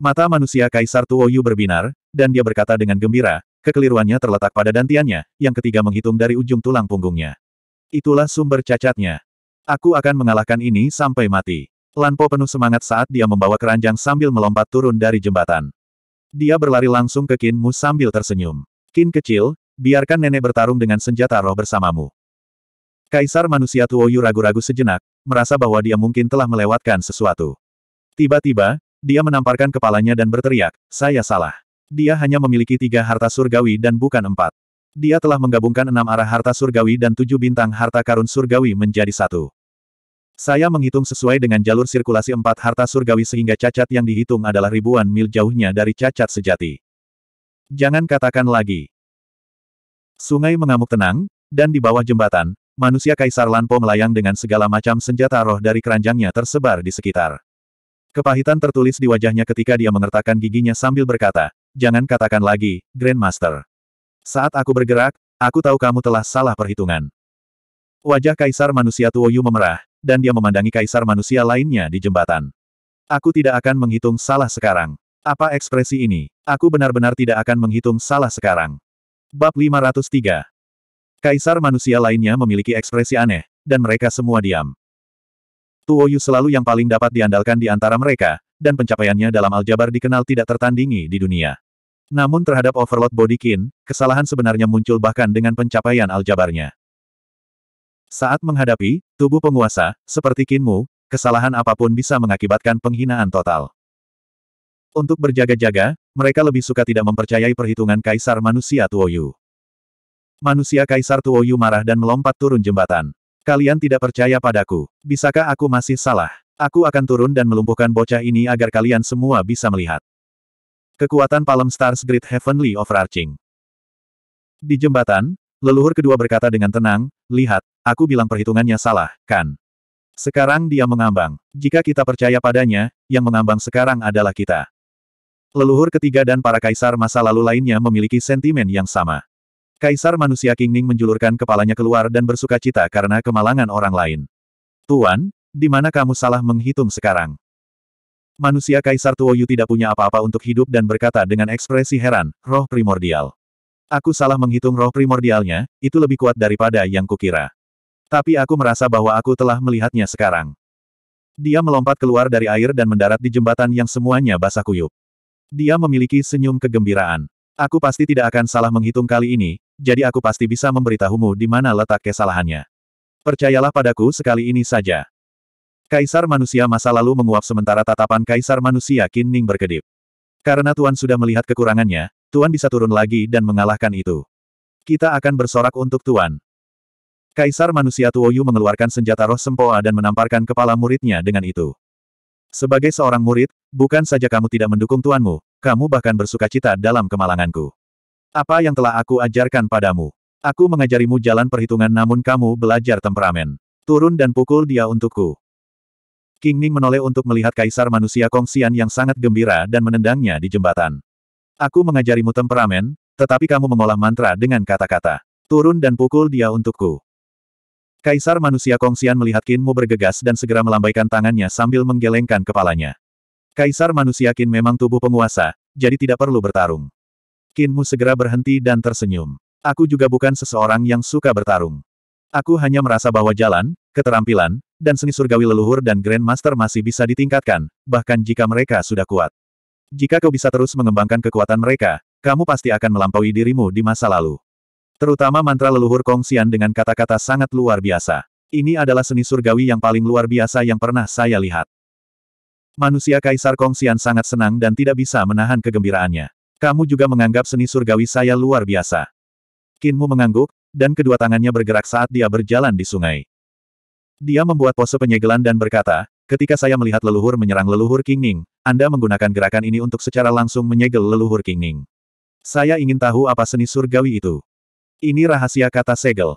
S1: Mata manusia Kaisar Tuoyu berbinar, dan dia berkata dengan gembira, kekeliruannya terletak pada dantiannya, yang ketiga menghitung dari ujung tulang punggungnya. Itulah sumber cacatnya. Aku akan mengalahkan ini sampai mati. Lanpo penuh semangat saat dia membawa keranjang sambil melompat turun dari jembatan. Dia berlari langsung ke Kinmu sambil tersenyum. Kin kecil, biarkan nenek bertarung dengan senjata roh bersamamu. Kaisar manusia Tuoyu ragu-ragu sejenak, merasa bahwa dia mungkin telah melewatkan sesuatu. Tiba-tiba, dia menamparkan kepalanya dan berteriak, saya salah. Dia hanya memiliki tiga harta surgawi dan bukan empat. Dia telah menggabungkan enam arah harta surgawi dan tujuh bintang harta karun surgawi menjadi satu. Saya menghitung sesuai dengan jalur sirkulasi empat harta surgawi sehingga cacat yang dihitung adalah ribuan mil jauhnya dari cacat sejati. Jangan katakan lagi. Sungai mengamuk tenang, dan di bawah jembatan, manusia Kaisar Lanpo melayang dengan segala macam senjata roh dari keranjangnya tersebar di sekitar. Kepahitan tertulis di wajahnya ketika dia mengertakkan giginya sambil berkata, Jangan katakan lagi, Grandmaster. Saat aku bergerak, aku tahu kamu telah salah perhitungan. Wajah Kaisar Manusia Tuoyu memerah, dan dia memandangi Kaisar Manusia lainnya di jembatan. Aku tidak akan menghitung salah sekarang. Apa ekspresi ini? Aku benar-benar tidak akan menghitung salah sekarang. Bab 503 Kaisar Manusia lainnya memiliki ekspresi aneh, dan mereka semua diam. Tuo Yu selalu yang paling dapat diandalkan di antara mereka, dan pencapaiannya dalam aljabar dikenal tidak tertandingi di dunia. Namun terhadap Overlord Bodikin, kesalahan sebenarnya muncul bahkan dengan pencapaian aljabarnya. Saat menghadapi tubuh penguasa, seperti Kinmu, kesalahan apapun bisa mengakibatkan penghinaan total. Untuk berjaga-jaga, mereka lebih suka tidak mempercayai perhitungan kaisar manusia Tuoyu. Manusia kaisar Tuoyu marah dan melompat turun jembatan. Kalian tidak percaya padaku. Bisakah aku masih salah? Aku akan turun dan melumpuhkan bocah ini agar kalian semua bisa melihat. Kekuatan Palm Stars Great Heavenly Overarching. Di jembatan, leluhur kedua berkata dengan tenang, Lihat, aku bilang perhitungannya salah, kan? Sekarang dia mengambang. Jika kita percaya padanya, yang mengambang sekarang adalah kita. Leluhur ketiga dan para kaisar masa lalu lainnya memiliki sentimen yang sama. Kaisar manusia Kingning menjulurkan kepalanya keluar dan bersuka cita karena kemalangan orang lain. Tuan, di mana kamu salah menghitung sekarang? Manusia Kaisar Tuoyu tidak punya apa-apa untuk hidup dan berkata dengan ekspresi heran, roh primordial. Aku salah menghitung roh primordialnya, itu lebih kuat daripada yang kukira. Tapi aku merasa bahwa aku telah melihatnya sekarang. Dia melompat keluar dari air dan mendarat di jembatan yang semuanya basah kuyup. Dia memiliki senyum kegembiraan. Aku pasti tidak akan salah menghitung kali ini, jadi aku pasti bisa memberitahumu di mana letak kesalahannya. Percayalah padaku sekali ini saja. Kaisar manusia masa lalu menguap sementara tatapan kaisar manusia Kinning berkedip. Karena Tuan sudah melihat kekurangannya, Tuan bisa turun lagi dan mengalahkan itu. Kita akan bersorak untuk Tuan. Kaisar manusia Tuoyu mengeluarkan senjata roh sempoa dan menamparkan kepala muridnya dengan itu. Sebagai seorang murid, bukan saja kamu tidak mendukung tuanmu, kamu bahkan bersuka cita dalam kemalanganku. Apa yang telah aku ajarkan padamu? Aku mengajarimu jalan perhitungan namun kamu belajar temperamen. Turun dan pukul dia untukku. King Ning menoleh untuk melihat kaisar manusia Kongsian yang sangat gembira dan menendangnya di jembatan. Aku mengajarimu temperamen, tetapi kamu mengolah mantra dengan kata-kata. Turun dan pukul dia untukku. Kaisar manusia Kongsian melihat Kinmu bergegas dan segera melambaikan tangannya sambil menggelengkan kepalanya. Kaisar manusia Qin memang tubuh penguasa, jadi tidak perlu bertarung. Kinmu segera berhenti dan tersenyum. Aku juga bukan seseorang yang suka bertarung. Aku hanya merasa bahwa jalan, keterampilan, dan seni surgawi leluhur dan Grandmaster masih bisa ditingkatkan, bahkan jika mereka sudah kuat. Jika kau bisa terus mengembangkan kekuatan mereka, kamu pasti akan melampaui dirimu di masa lalu. Terutama mantra leluhur Kong Xian dengan kata-kata sangat luar biasa. Ini adalah seni surgawi yang paling luar biasa yang pernah saya lihat. Manusia Kaisar Kong Xian sangat senang dan tidak bisa menahan kegembiraannya. Kamu juga menganggap seni surgawi saya luar biasa. Kinmu mengangguk, dan kedua tangannya bergerak saat dia berjalan di sungai. Dia membuat pose penyegelan dan berkata, ketika saya melihat leluhur menyerang leluhur King Ning, Anda menggunakan gerakan ini untuk secara langsung menyegel leluhur King Ning. Saya ingin tahu apa seni surgawi itu. Ini rahasia kata segel.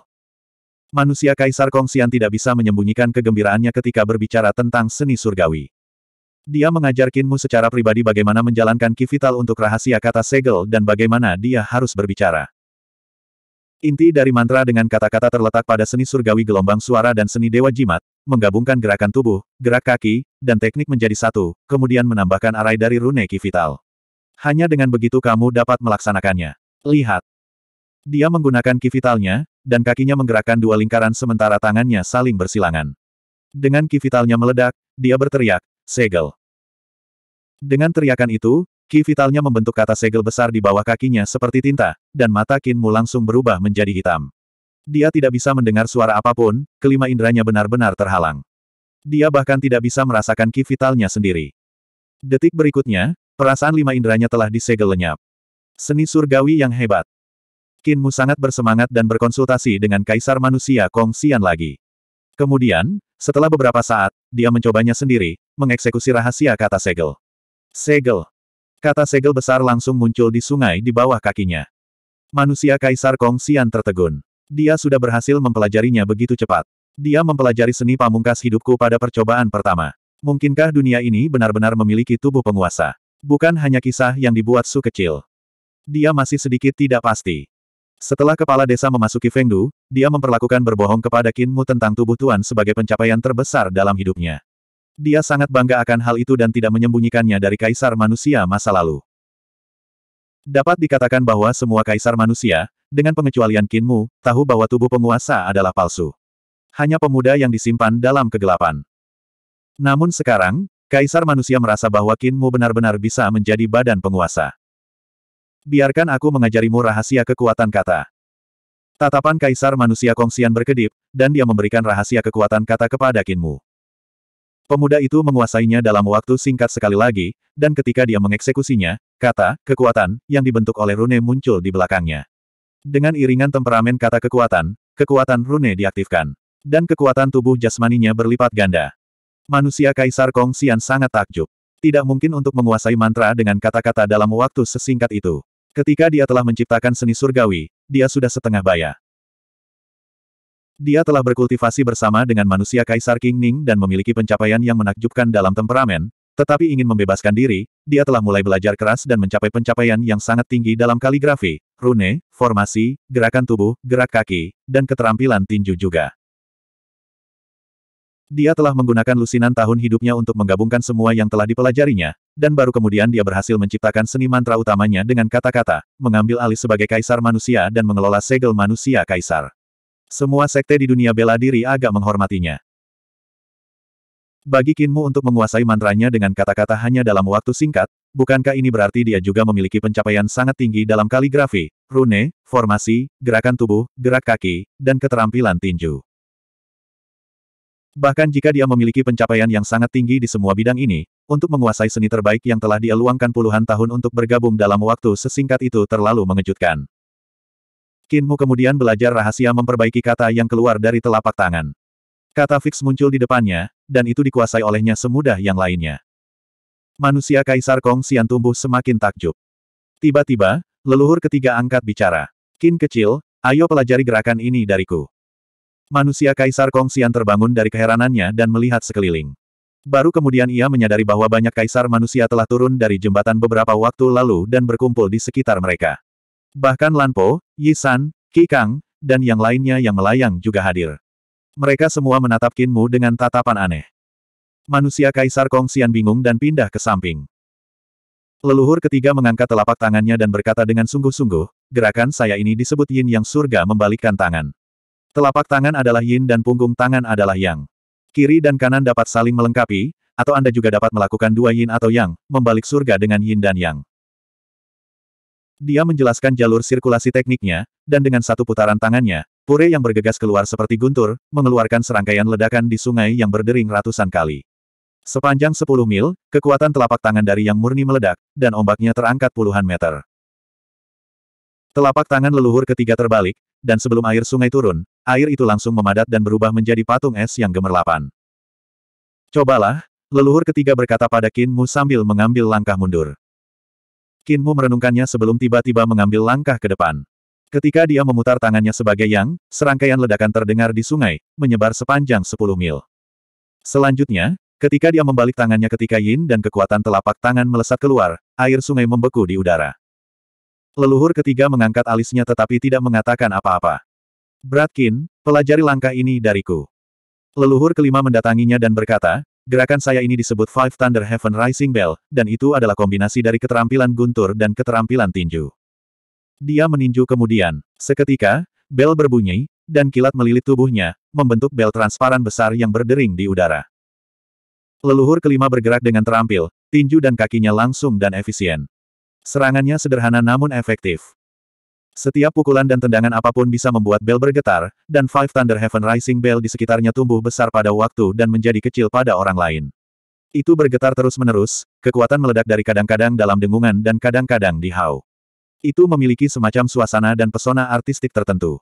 S1: Manusia Kaisar Kongsian tidak bisa menyembunyikan kegembiraannya ketika berbicara tentang seni surgawi. Dia mengajarkanmu secara pribadi bagaimana menjalankan ki untuk rahasia kata segel dan bagaimana dia harus berbicara. Inti dari mantra dengan kata-kata terletak pada seni surgawi gelombang suara dan seni dewa jimat, menggabungkan gerakan tubuh, gerak kaki, dan teknik menjadi satu, kemudian menambahkan arai dari rune ki Hanya dengan begitu kamu dapat melaksanakannya. Lihat. Dia menggunakan ki dan kakinya menggerakkan dua lingkaran sementara tangannya saling bersilangan. Dengan ki meledak, dia berteriak, Segel. Dengan teriakan itu, ki vitalnya membentuk kata segel besar di bawah kakinya seperti tinta, dan mata Kinmu langsung berubah menjadi hitam. Dia tidak bisa mendengar suara apapun, kelima inderanya benar-benar terhalang. Dia bahkan tidak bisa merasakan ki vitalnya sendiri. Detik berikutnya, perasaan lima inderanya telah disegel lenyap. Seni surgawi yang hebat. Kinmu sangat bersemangat dan berkonsultasi dengan Kaisar Manusia Kong Xian lagi. Kemudian, setelah beberapa saat, dia mencobanya sendiri, mengeksekusi rahasia kata segel. Segel. Kata segel besar langsung muncul di sungai di bawah kakinya. Manusia Kaisar Kong Xian tertegun. Dia sudah berhasil mempelajarinya begitu cepat. Dia mempelajari seni pamungkas hidupku pada percobaan pertama. Mungkinkah dunia ini benar-benar memiliki tubuh penguasa? Bukan hanya kisah yang dibuat Su kecil. Dia masih sedikit tidak pasti. Setelah kepala desa memasuki Fengdu, dia memperlakukan berbohong kepada Kinmu tentang tubuh Tuan sebagai pencapaian terbesar dalam hidupnya. Dia sangat bangga akan hal itu dan tidak menyembunyikannya dari kaisar manusia masa lalu. Dapat dikatakan bahwa semua kaisar manusia, dengan pengecualian Kinmu, tahu bahwa tubuh penguasa adalah palsu. Hanya pemuda yang disimpan dalam kegelapan. Namun sekarang, kaisar manusia merasa bahwa Kinmu benar-benar bisa menjadi badan penguasa. Biarkan aku mengajarimu rahasia kekuatan kata. Tatapan Kaisar Manusia Kongsian berkedip, dan dia memberikan rahasia kekuatan kata kepada Kinmu. Pemuda itu menguasainya dalam waktu singkat sekali lagi, dan ketika dia mengeksekusinya, kata, kekuatan, yang dibentuk oleh rune muncul di belakangnya. Dengan iringan temperamen kata kekuatan, kekuatan rune diaktifkan. Dan kekuatan tubuh jasmaninya berlipat ganda. Manusia Kaisar Kongsian sangat takjub. Tidak mungkin untuk menguasai mantra dengan kata-kata dalam waktu sesingkat itu. Ketika dia telah menciptakan seni surgawi, dia sudah setengah baya. Dia telah berkultivasi bersama dengan manusia Kaisar King Ning dan memiliki pencapaian yang menakjubkan dalam temperamen, tetapi ingin membebaskan diri, dia telah mulai belajar keras dan mencapai pencapaian yang sangat tinggi dalam kaligrafi, rune, formasi, gerakan tubuh, gerak kaki, dan keterampilan tinju juga. Dia telah menggunakan lusinan tahun hidupnya untuk menggabungkan semua yang telah dipelajarinya, dan baru kemudian dia berhasil menciptakan seni mantra utamanya dengan kata-kata, mengambil alih sebagai kaisar manusia dan mengelola segel manusia kaisar. Semua sekte di dunia bela diri agak menghormatinya. Bagi Kinmu untuk menguasai mantranya dengan kata-kata hanya dalam waktu singkat, bukankah ini berarti dia juga memiliki pencapaian sangat tinggi dalam kaligrafi, rune, formasi, gerakan tubuh, gerak kaki, dan keterampilan tinju? Bahkan jika dia memiliki pencapaian yang sangat tinggi di semua bidang ini, untuk menguasai seni terbaik yang telah dia luangkan puluhan tahun untuk bergabung dalam waktu sesingkat itu terlalu mengejutkan. Kinmu kemudian belajar rahasia memperbaiki kata yang keluar dari telapak tangan. Kata fix muncul di depannya, dan itu dikuasai olehnya semudah yang lainnya. Manusia Kaisar Kong Xian tumbuh semakin takjub. Tiba-tiba, leluhur ketiga angkat bicara. Kin kecil, ayo pelajari gerakan ini dariku. Manusia Kaisar Kong Xian terbangun dari keheranannya dan melihat sekeliling. Baru kemudian ia menyadari bahwa banyak kaisar manusia telah turun dari jembatan beberapa waktu lalu dan berkumpul di sekitar mereka. Bahkan Lanpo, Yisan, Kang, dan yang lainnya yang melayang juga hadir. Mereka semua menatap Kinmu dengan tatapan aneh. Manusia Kaisar Kong Xian bingung dan pindah ke samping. Leluhur ketiga mengangkat telapak tangannya dan berkata dengan sungguh-sungguh, gerakan saya ini disebut yin yang surga membalikkan tangan. Telapak tangan adalah yin dan punggung tangan adalah yang. Kiri dan kanan dapat saling melengkapi, atau Anda juga dapat melakukan dua yin atau yang, membalik surga dengan yin dan yang. Dia menjelaskan jalur sirkulasi tekniknya, dan dengan satu putaran tangannya, pure yang bergegas keluar seperti guntur, mengeluarkan serangkaian ledakan di sungai yang berdering ratusan kali. Sepanjang 10 mil, kekuatan telapak tangan dari yang murni meledak, dan ombaknya terangkat puluhan meter. Telapak tangan leluhur ketiga terbalik, dan sebelum air sungai turun, air itu langsung memadat dan berubah menjadi patung es yang gemerlapan. Cobalah, leluhur ketiga berkata pada Kinmu sambil mengambil langkah mundur. Kinmu merenungkannya sebelum tiba-tiba mengambil langkah ke depan. Ketika dia memutar tangannya sebagai yang, serangkaian ledakan terdengar di sungai, menyebar sepanjang 10 mil. Selanjutnya, ketika dia membalik tangannya ketika Yin dan kekuatan telapak tangan melesat keluar, air sungai membeku di udara. Leluhur ketiga mengangkat alisnya tetapi tidak mengatakan apa-apa. Bratkin, pelajari langkah ini dariku. Leluhur kelima mendatanginya dan berkata, gerakan saya ini disebut Five Thunder Heaven Rising Bell, dan itu adalah kombinasi dari keterampilan guntur dan keterampilan tinju. Dia meninju kemudian. Seketika, bel berbunyi, dan kilat melilit tubuhnya, membentuk bel transparan besar yang berdering di udara. Leluhur kelima bergerak dengan terampil, tinju dan kakinya langsung dan efisien. Serangannya sederhana namun efektif. Setiap pukulan dan tendangan apapun bisa membuat Bell bergetar, dan Five Thunder Heaven Rising Bell di sekitarnya tumbuh besar pada waktu dan menjadi kecil pada orang lain. Itu bergetar terus-menerus, kekuatan meledak dari kadang-kadang dalam dengungan dan kadang-kadang di hau. Itu memiliki semacam suasana dan pesona artistik tertentu.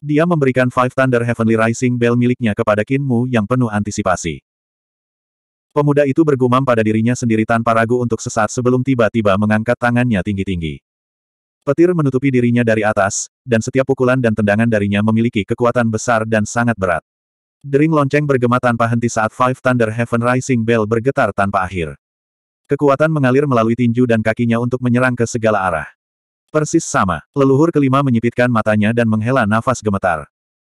S1: Dia memberikan Five Thunder Heavenly Rising Bell miliknya kepada Kinmu yang penuh antisipasi. Pemuda itu bergumam pada dirinya sendiri tanpa ragu untuk sesaat sebelum tiba-tiba mengangkat tangannya tinggi-tinggi. Petir menutupi dirinya dari atas, dan setiap pukulan dan tendangan darinya memiliki kekuatan besar dan sangat berat. Dering lonceng bergema tanpa henti saat Five Thunder Heaven Rising Bell bergetar tanpa akhir. Kekuatan mengalir melalui tinju dan kakinya untuk menyerang ke segala arah. Persis sama, leluhur kelima menyipitkan matanya dan menghela nafas gemetar.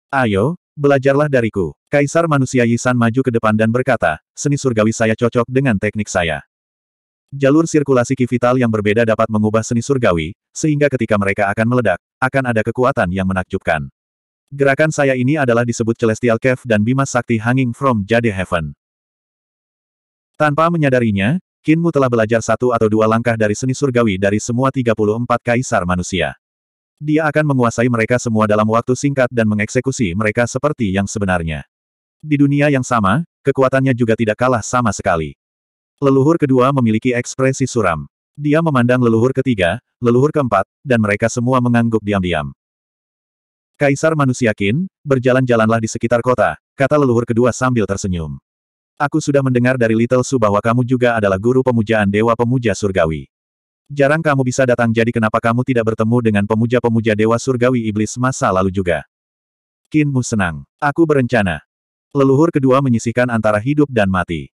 S1: Ayo, Belajarlah dariku. Kaisar manusia Yisan maju ke depan dan berkata, seni surgawi saya cocok dengan teknik saya. Jalur sirkulasi ki vital yang berbeda dapat mengubah seni surgawi, sehingga ketika mereka akan meledak, akan ada kekuatan yang menakjubkan. Gerakan saya ini adalah disebut Celestial Cave dan Bima Sakti Hanging from Jade Heaven. Tanpa menyadarinya, Kinmu telah belajar satu atau dua langkah dari seni surgawi dari semua 34 kaisar manusia. Dia akan menguasai mereka semua dalam waktu singkat dan mengeksekusi mereka seperti yang sebenarnya. Di dunia yang sama, kekuatannya juga tidak kalah sama sekali. Leluhur kedua memiliki ekspresi suram. Dia memandang leluhur ketiga, leluhur keempat, dan mereka semua mengangguk diam-diam. Kaisar manusia Qin, berjalan-jalanlah di sekitar kota, kata leluhur kedua sambil tersenyum. Aku sudah mendengar dari Little Su bahwa kamu juga adalah guru pemujaan Dewa Pemuja Surgawi. Jarang kamu bisa datang jadi kenapa kamu tidak bertemu dengan pemuja-pemuja Dewa Surgawi Iblis masa lalu juga. Kinmu senang. Aku berencana. Leluhur kedua menyisihkan antara hidup dan mati.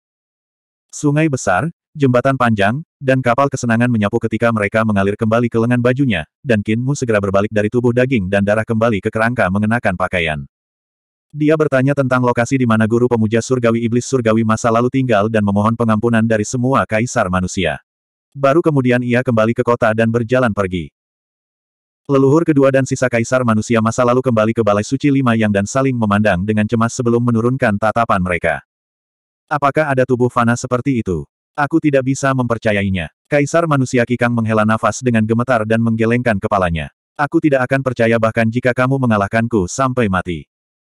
S1: Sungai besar, jembatan panjang, dan kapal kesenangan menyapu ketika mereka mengalir kembali ke lengan bajunya, dan Kinmu segera berbalik dari tubuh daging dan darah kembali ke kerangka mengenakan pakaian. Dia bertanya tentang lokasi di mana guru pemuja surgawi iblis surgawi masa lalu tinggal dan memohon pengampunan dari semua kaisar manusia. Baru kemudian ia kembali ke kota dan berjalan pergi. Leluhur kedua dan sisa kaisar manusia masa lalu kembali ke Balai Suci Lima Yang dan saling memandang dengan cemas sebelum menurunkan tatapan mereka. Apakah ada tubuh fana seperti itu? Aku tidak bisa mempercayainya. Kaisar manusia Kikang menghela nafas dengan gemetar dan menggelengkan kepalanya. Aku tidak akan percaya bahkan jika kamu mengalahkanku sampai mati.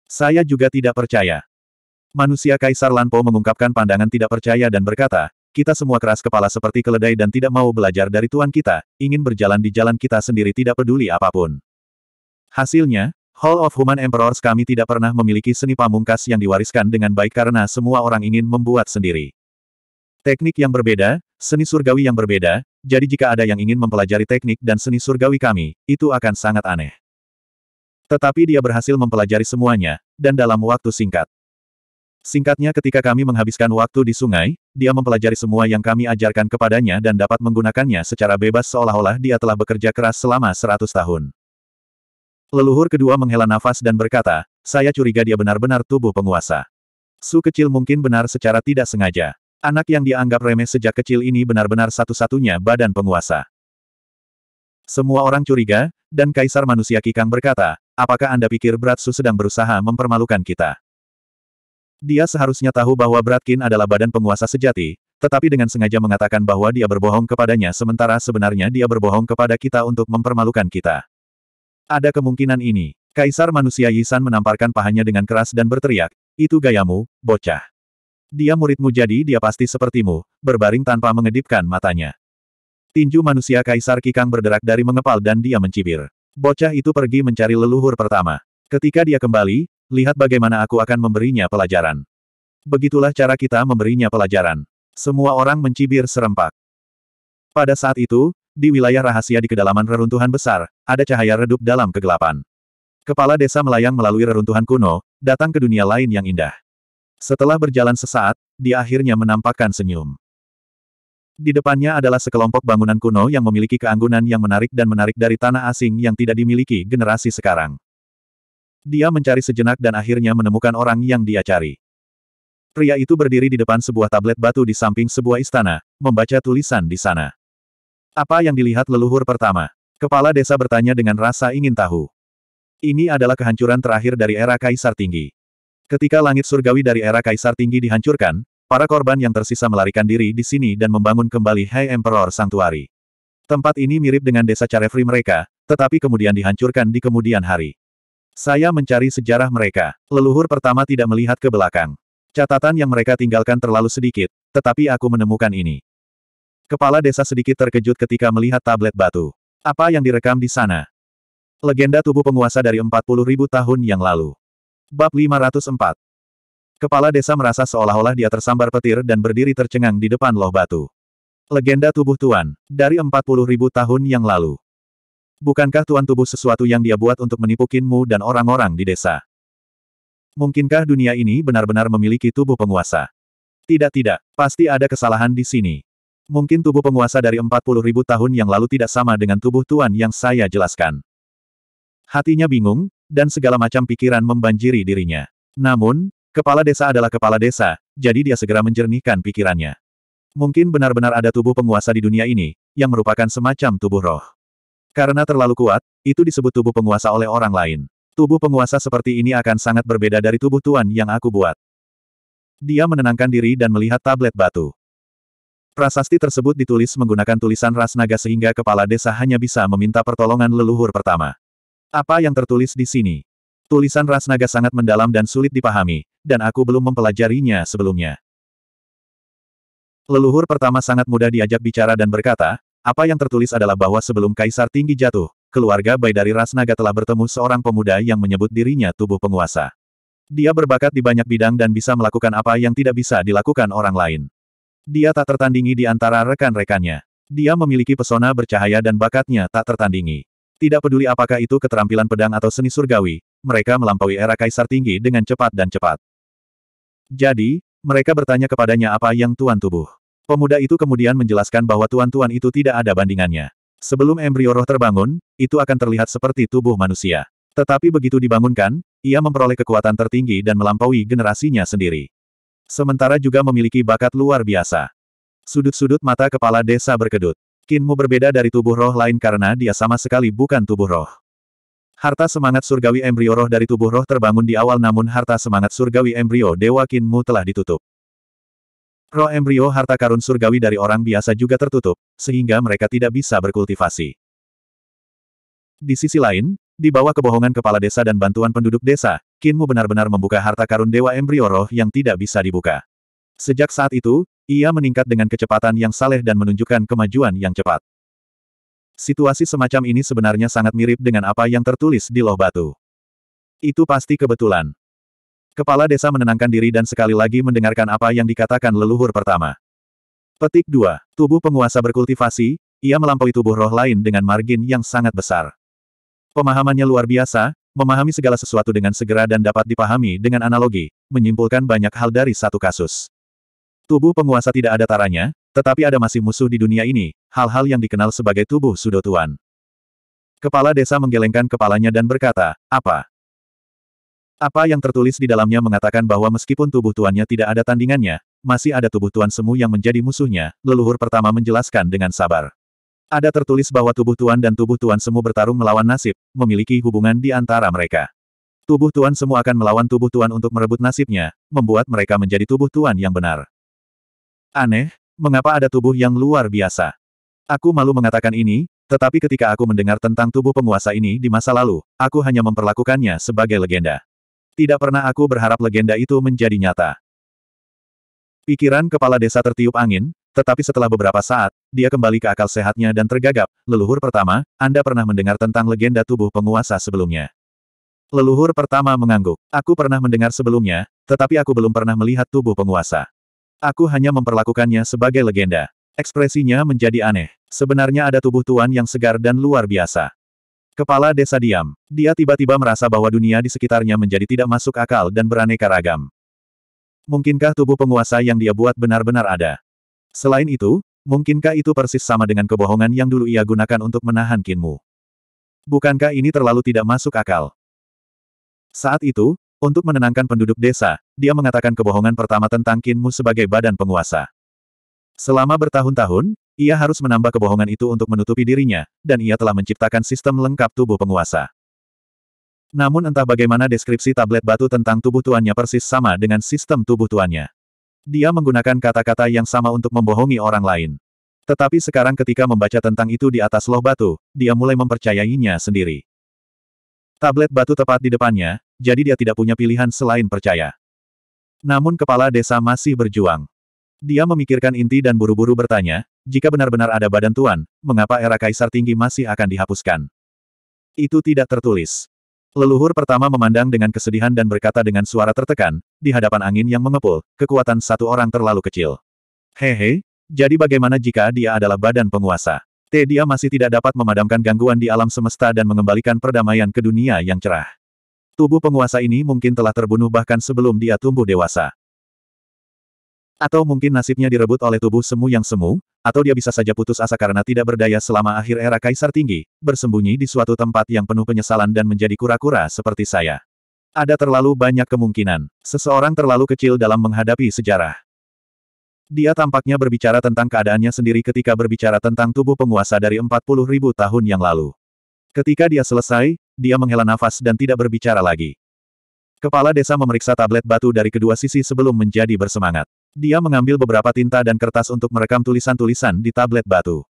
S1: Saya juga tidak percaya. Manusia Kaisar Lanpo mengungkapkan pandangan tidak percaya dan berkata, kita semua keras kepala seperti keledai dan tidak mau belajar dari tuan kita, ingin berjalan di jalan kita sendiri tidak peduli apapun. Hasilnya, Hall of Human Emperors kami tidak pernah memiliki seni pamungkas yang diwariskan dengan baik karena semua orang ingin membuat sendiri. Teknik yang berbeda, seni surgawi yang berbeda, jadi jika ada yang ingin mempelajari teknik dan seni surgawi kami, itu akan sangat aneh. Tetapi dia berhasil mempelajari semuanya, dan dalam waktu singkat. Singkatnya ketika kami menghabiskan waktu di sungai, dia mempelajari semua yang kami ajarkan kepadanya dan dapat menggunakannya secara bebas seolah-olah dia telah bekerja keras selama seratus tahun. Leluhur kedua menghela nafas dan berkata, saya curiga dia benar-benar tubuh penguasa. Su kecil mungkin benar secara tidak sengaja. Anak yang dianggap remeh sejak kecil ini benar-benar satu-satunya badan penguasa. Semua orang curiga, dan Kaisar Manusia Kikang berkata, apakah Anda pikir Bratsu sedang berusaha mempermalukan kita? Dia seharusnya tahu bahwa Bratkin adalah badan penguasa sejati, tetapi dengan sengaja mengatakan bahwa dia berbohong kepadanya sementara sebenarnya dia berbohong kepada kita untuk mempermalukan kita. Ada kemungkinan ini. Kaisar manusia Yisan menamparkan pahanya dengan keras dan berteriak, itu gayamu, bocah. Dia muridmu jadi dia pasti sepertimu, berbaring tanpa mengedipkan matanya. Tinju manusia Kaisar Kikang berderak dari mengepal dan dia mencibir. Bocah itu pergi mencari leluhur pertama. Ketika dia kembali, Lihat bagaimana aku akan memberinya pelajaran. Begitulah cara kita memberinya pelajaran. Semua orang mencibir serempak. Pada saat itu, di wilayah rahasia di kedalaman reruntuhan besar, ada cahaya redup dalam kegelapan. Kepala desa melayang melalui reruntuhan kuno, datang ke dunia lain yang indah. Setelah berjalan sesaat, dia akhirnya menampakkan senyum. Di depannya adalah sekelompok bangunan kuno yang memiliki keanggunan yang menarik dan menarik dari tanah asing yang tidak dimiliki generasi sekarang. Dia mencari sejenak dan akhirnya menemukan orang yang dia cari. Pria itu berdiri di depan sebuah tablet batu di samping sebuah istana, membaca tulisan di sana. Apa yang dilihat leluhur pertama? Kepala desa bertanya dengan rasa ingin tahu. Ini adalah kehancuran terakhir dari era Kaisar Tinggi. Ketika langit surgawi dari era Kaisar Tinggi dihancurkan, para korban yang tersisa melarikan diri di sini dan membangun kembali High Emperor Sanctuary. Tempat ini mirip dengan desa Carefree mereka, tetapi kemudian dihancurkan di kemudian hari. Saya mencari sejarah mereka. Leluhur pertama tidak melihat ke belakang. Catatan yang mereka tinggalkan terlalu sedikit, tetapi aku menemukan ini. Kepala desa sedikit terkejut ketika melihat tablet batu. Apa yang direkam di sana? Legenda tubuh penguasa dari 40.000 tahun yang lalu. Bab 504. Kepala desa merasa seolah-olah dia tersambar petir dan berdiri tercengang di depan loh batu. Legenda tubuh Tuan, dari 40.000 tahun yang lalu. Bukankah tuan tubuh sesuatu yang dia buat untuk menipu Kinmu dan orang-orang di desa? Mungkinkah dunia ini benar-benar memiliki tubuh penguasa? Tidak-tidak, pasti ada kesalahan di sini. Mungkin tubuh penguasa dari 40 ribu tahun yang lalu tidak sama dengan tubuh tuan yang saya jelaskan. Hatinya bingung, dan segala macam pikiran membanjiri dirinya. Namun, kepala desa adalah kepala desa, jadi dia segera menjernihkan pikirannya. Mungkin benar-benar ada tubuh penguasa di dunia ini, yang merupakan semacam tubuh roh. Karena terlalu kuat, itu disebut tubuh penguasa oleh orang lain. Tubuh penguasa seperti ini akan sangat berbeda dari tubuh tuan yang aku buat. Dia menenangkan diri dan melihat tablet batu. Prasasti tersebut ditulis menggunakan tulisan ras naga sehingga kepala desa hanya bisa meminta pertolongan leluhur pertama. Apa yang tertulis di sini? Tulisan ras naga sangat mendalam dan sulit dipahami, dan aku belum mempelajarinya sebelumnya. Leluhur pertama sangat mudah diajak bicara dan berkata, apa yang tertulis adalah bahwa sebelum kaisar tinggi jatuh, keluarga Bai dari Ras Naga telah bertemu seorang pemuda yang menyebut dirinya tubuh penguasa. Dia berbakat di banyak bidang dan bisa melakukan apa yang tidak bisa dilakukan orang lain. Dia tak tertandingi di antara rekan-rekannya. Dia memiliki pesona bercahaya dan bakatnya tak tertandingi. Tidak peduli apakah itu keterampilan pedang atau seni surgawi, mereka melampaui era kaisar tinggi dengan cepat dan cepat. Jadi, mereka bertanya kepadanya apa yang Tuan tubuh. Pemuda itu kemudian menjelaskan bahwa tuan-tuan itu tidak ada bandingannya. Sebelum embrio roh terbangun, itu akan terlihat seperti tubuh manusia. Tetapi begitu dibangunkan, ia memperoleh kekuatan tertinggi dan melampaui generasinya sendiri. Sementara juga memiliki bakat luar biasa. Sudut-sudut mata kepala desa berkedut. Kinmu berbeda dari tubuh roh lain karena dia sama sekali bukan tubuh roh. Harta semangat surgawi embrio roh dari tubuh roh terbangun di awal namun harta semangat surgawi embrio dewa Kinmu telah ditutup. Roh embrio harta karun surgawi dari orang biasa juga tertutup, sehingga mereka tidak bisa berkultivasi. Di sisi lain, di bawah kebohongan kepala desa dan bantuan penduduk desa, Kinmu benar-benar membuka harta karun dewa embrio roh yang tidak bisa dibuka. Sejak saat itu, ia meningkat dengan kecepatan yang saleh dan menunjukkan kemajuan yang cepat. Situasi semacam ini sebenarnya sangat mirip dengan apa yang tertulis di loh batu. Itu pasti kebetulan. Kepala desa menenangkan diri dan sekali lagi mendengarkan apa yang dikatakan leluhur pertama. Petik 2. Tubuh penguasa berkultivasi, ia melampaui tubuh roh lain dengan margin yang sangat besar. Pemahamannya luar biasa, memahami segala sesuatu dengan segera dan dapat dipahami dengan analogi, menyimpulkan banyak hal dari satu kasus. Tubuh penguasa tidak ada taranya, tetapi ada masih musuh di dunia ini, hal-hal yang dikenal sebagai tubuh sudotuan. Kepala desa menggelengkan kepalanya dan berkata, apa? Apa yang tertulis di dalamnya mengatakan bahwa meskipun tubuh tuannya tidak ada tandingannya, masih ada tubuh tuan semu yang menjadi musuhnya, leluhur pertama menjelaskan dengan sabar. Ada tertulis bahwa tubuh tuan dan tubuh tuan semu bertarung melawan nasib, memiliki hubungan di antara mereka. Tubuh tuan semu akan melawan tubuh tuan untuk merebut nasibnya, membuat mereka menjadi tubuh tuan yang benar. Aneh, mengapa ada tubuh yang luar biasa? Aku malu mengatakan ini, tetapi ketika aku mendengar tentang tubuh penguasa ini di masa lalu, aku hanya memperlakukannya sebagai legenda. Tidak pernah aku berharap legenda itu menjadi nyata. Pikiran kepala desa tertiup angin, tetapi setelah beberapa saat, dia kembali ke akal sehatnya dan tergagap, leluhur pertama, Anda pernah mendengar tentang legenda tubuh penguasa sebelumnya. Leluhur pertama mengangguk. Aku pernah mendengar sebelumnya, tetapi aku belum pernah melihat tubuh penguasa. Aku hanya memperlakukannya sebagai legenda. Ekspresinya menjadi aneh. Sebenarnya ada tubuh tuan yang segar dan luar biasa. Kepala desa diam. Dia tiba-tiba merasa bahwa dunia di sekitarnya menjadi tidak masuk akal dan beraneka ragam. Mungkinkah tubuh penguasa yang dia buat benar-benar ada? Selain itu, mungkinkah itu persis sama dengan kebohongan yang dulu ia gunakan untuk menahan Kinmu? Bukankah ini terlalu tidak masuk akal? Saat itu, untuk menenangkan penduduk desa, dia mengatakan kebohongan pertama tentang Kinmu sebagai badan penguasa. Selama bertahun-tahun, ia harus menambah kebohongan itu untuk menutupi dirinya, dan ia telah menciptakan sistem lengkap tubuh penguasa. Namun entah bagaimana deskripsi tablet batu tentang tubuh tuannya persis sama dengan sistem tubuh tuannya. Dia menggunakan kata-kata yang sama untuk membohongi orang lain. Tetapi sekarang ketika membaca tentang itu di atas loh batu, dia mulai mempercayainya sendiri. Tablet batu tepat di depannya, jadi dia tidak punya pilihan selain percaya. Namun kepala desa masih berjuang. Dia memikirkan inti dan buru-buru bertanya, jika benar-benar ada badan tuan, mengapa era kaisar tinggi masih akan dihapuskan? Itu tidak tertulis. Leluhur pertama memandang dengan kesedihan dan berkata dengan suara tertekan, di hadapan angin yang mengepul, kekuatan satu orang terlalu kecil. Hehe, jadi bagaimana jika dia adalah badan penguasa? T. Dia masih tidak dapat memadamkan gangguan di alam semesta dan mengembalikan perdamaian ke dunia yang cerah. Tubuh penguasa ini mungkin telah terbunuh bahkan sebelum dia tumbuh dewasa. Atau mungkin nasibnya direbut oleh tubuh semu yang semu, atau dia bisa saja putus asa karena tidak berdaya selama akhir era Kaisar Tinggi, bersembunyi di suatu tempat yang penuh penyesalan dan menjadi kura-kura seperti saya. Ada terlalu banyak kemungkinan. Seseorang terlalu kecil dalam menghadapi sejarah. Dia tampaknya berbicara tentang keadaannya sendiri ketika berbicara tentang tubuh penguasa dari puluh ribu tahun yang lalu. Ketika dia selesai, dia menghela nafas dan tidak berbicara lagi. Kepala desa memeriksa tablet batu dari kedua sisi sebelum menjadi bersemangat. Dia mengambil beberapa tinta dan kertas untuk merekam tulisan-tulisan di tablet batu.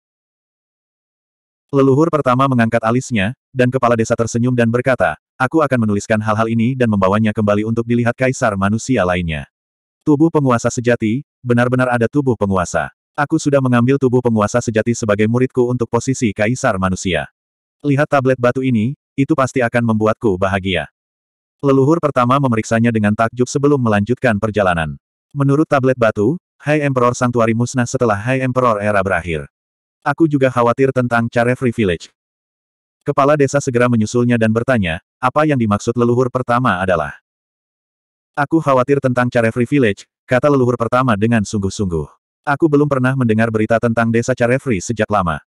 S1: Leluhur pertama mengangkat alisnya, dan kepala desa tersenyum dan berkata, aku akan menuliskan hal-hal ini dan membawanya kembali untuk dilihat kaisar manusia lainnya. Tubuh penguasa sejati, benar-benar ada tubuh penguasa. Aku sudah mengambil tubuh penguasa sejati sebagai muridku untuk posisi kaisar manusia. Lihat tablet batu ini, itu pasti akan membuatku bahagia. Leluhur pertama memeriksanya dengan takjub sebelum melanjutkan perjalanan. Menurut tablet batu, High Emperor Sanctuary musnah setelah High Emperor era berakhir. Aku juga khawatir tentang Free Village. Kepala desa segera menyusulnya dan bertanya, apa yang dimaksud leluhur pertama adalah. Aku khawatir tentang Free Village, kata leluhur pertama dengan sungguh-sungguh. Aku belum pernah mendengar berita tentang desa Free sejak lama.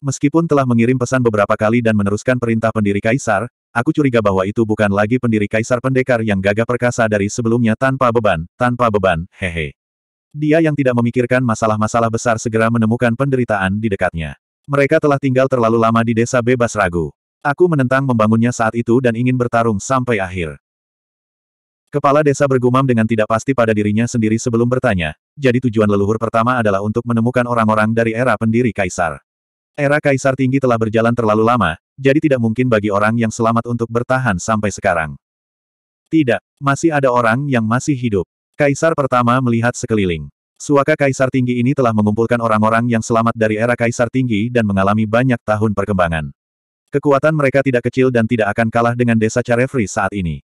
S1: Meskipun telah mengirim pesan beberapa kali dan meneruskan perintah pendiri Kaisar, Aku curiga bahwa itu bukan lagi pendiri kaisar pendekar yang gagah perkasa dari sebelumnya tanpa beban, tanpa beban, hehe. Dia yang tidak memikirkan masalah-masalah besar segera menemukan penderitaan di dekatnya. Mereka telah tinggal terlalu lama di desa bebas ragu. Aku menentang membangunnya saat itu dan ingin bertarung sampai akhir. Kepala desa bergumam dengan tidak pasti pada dirinya sendiri sebelum bertanya, jadi tujuan leluhur pertama adalah untuk menemukan orang-orang dari era pendiri kaisar. Era kaisar tinggi telah berjalan terlalu lama, jadi tidak mungkin bagi orang yang selamat untuk bertahan sampai sekarang. Tidak, masih ada orang yang masih hidup. Kaisar pertama melihat sekeliling. Suaka Kaisar Tinggi ini telah mengumpulkan orang-orang yang selamat dari era Kaisar Tinggi dan mengalami banyak tahun perkembangan. Kekuatan mereka tidak kecil dan tidak akan kalah dengan desa Carefri saat ini.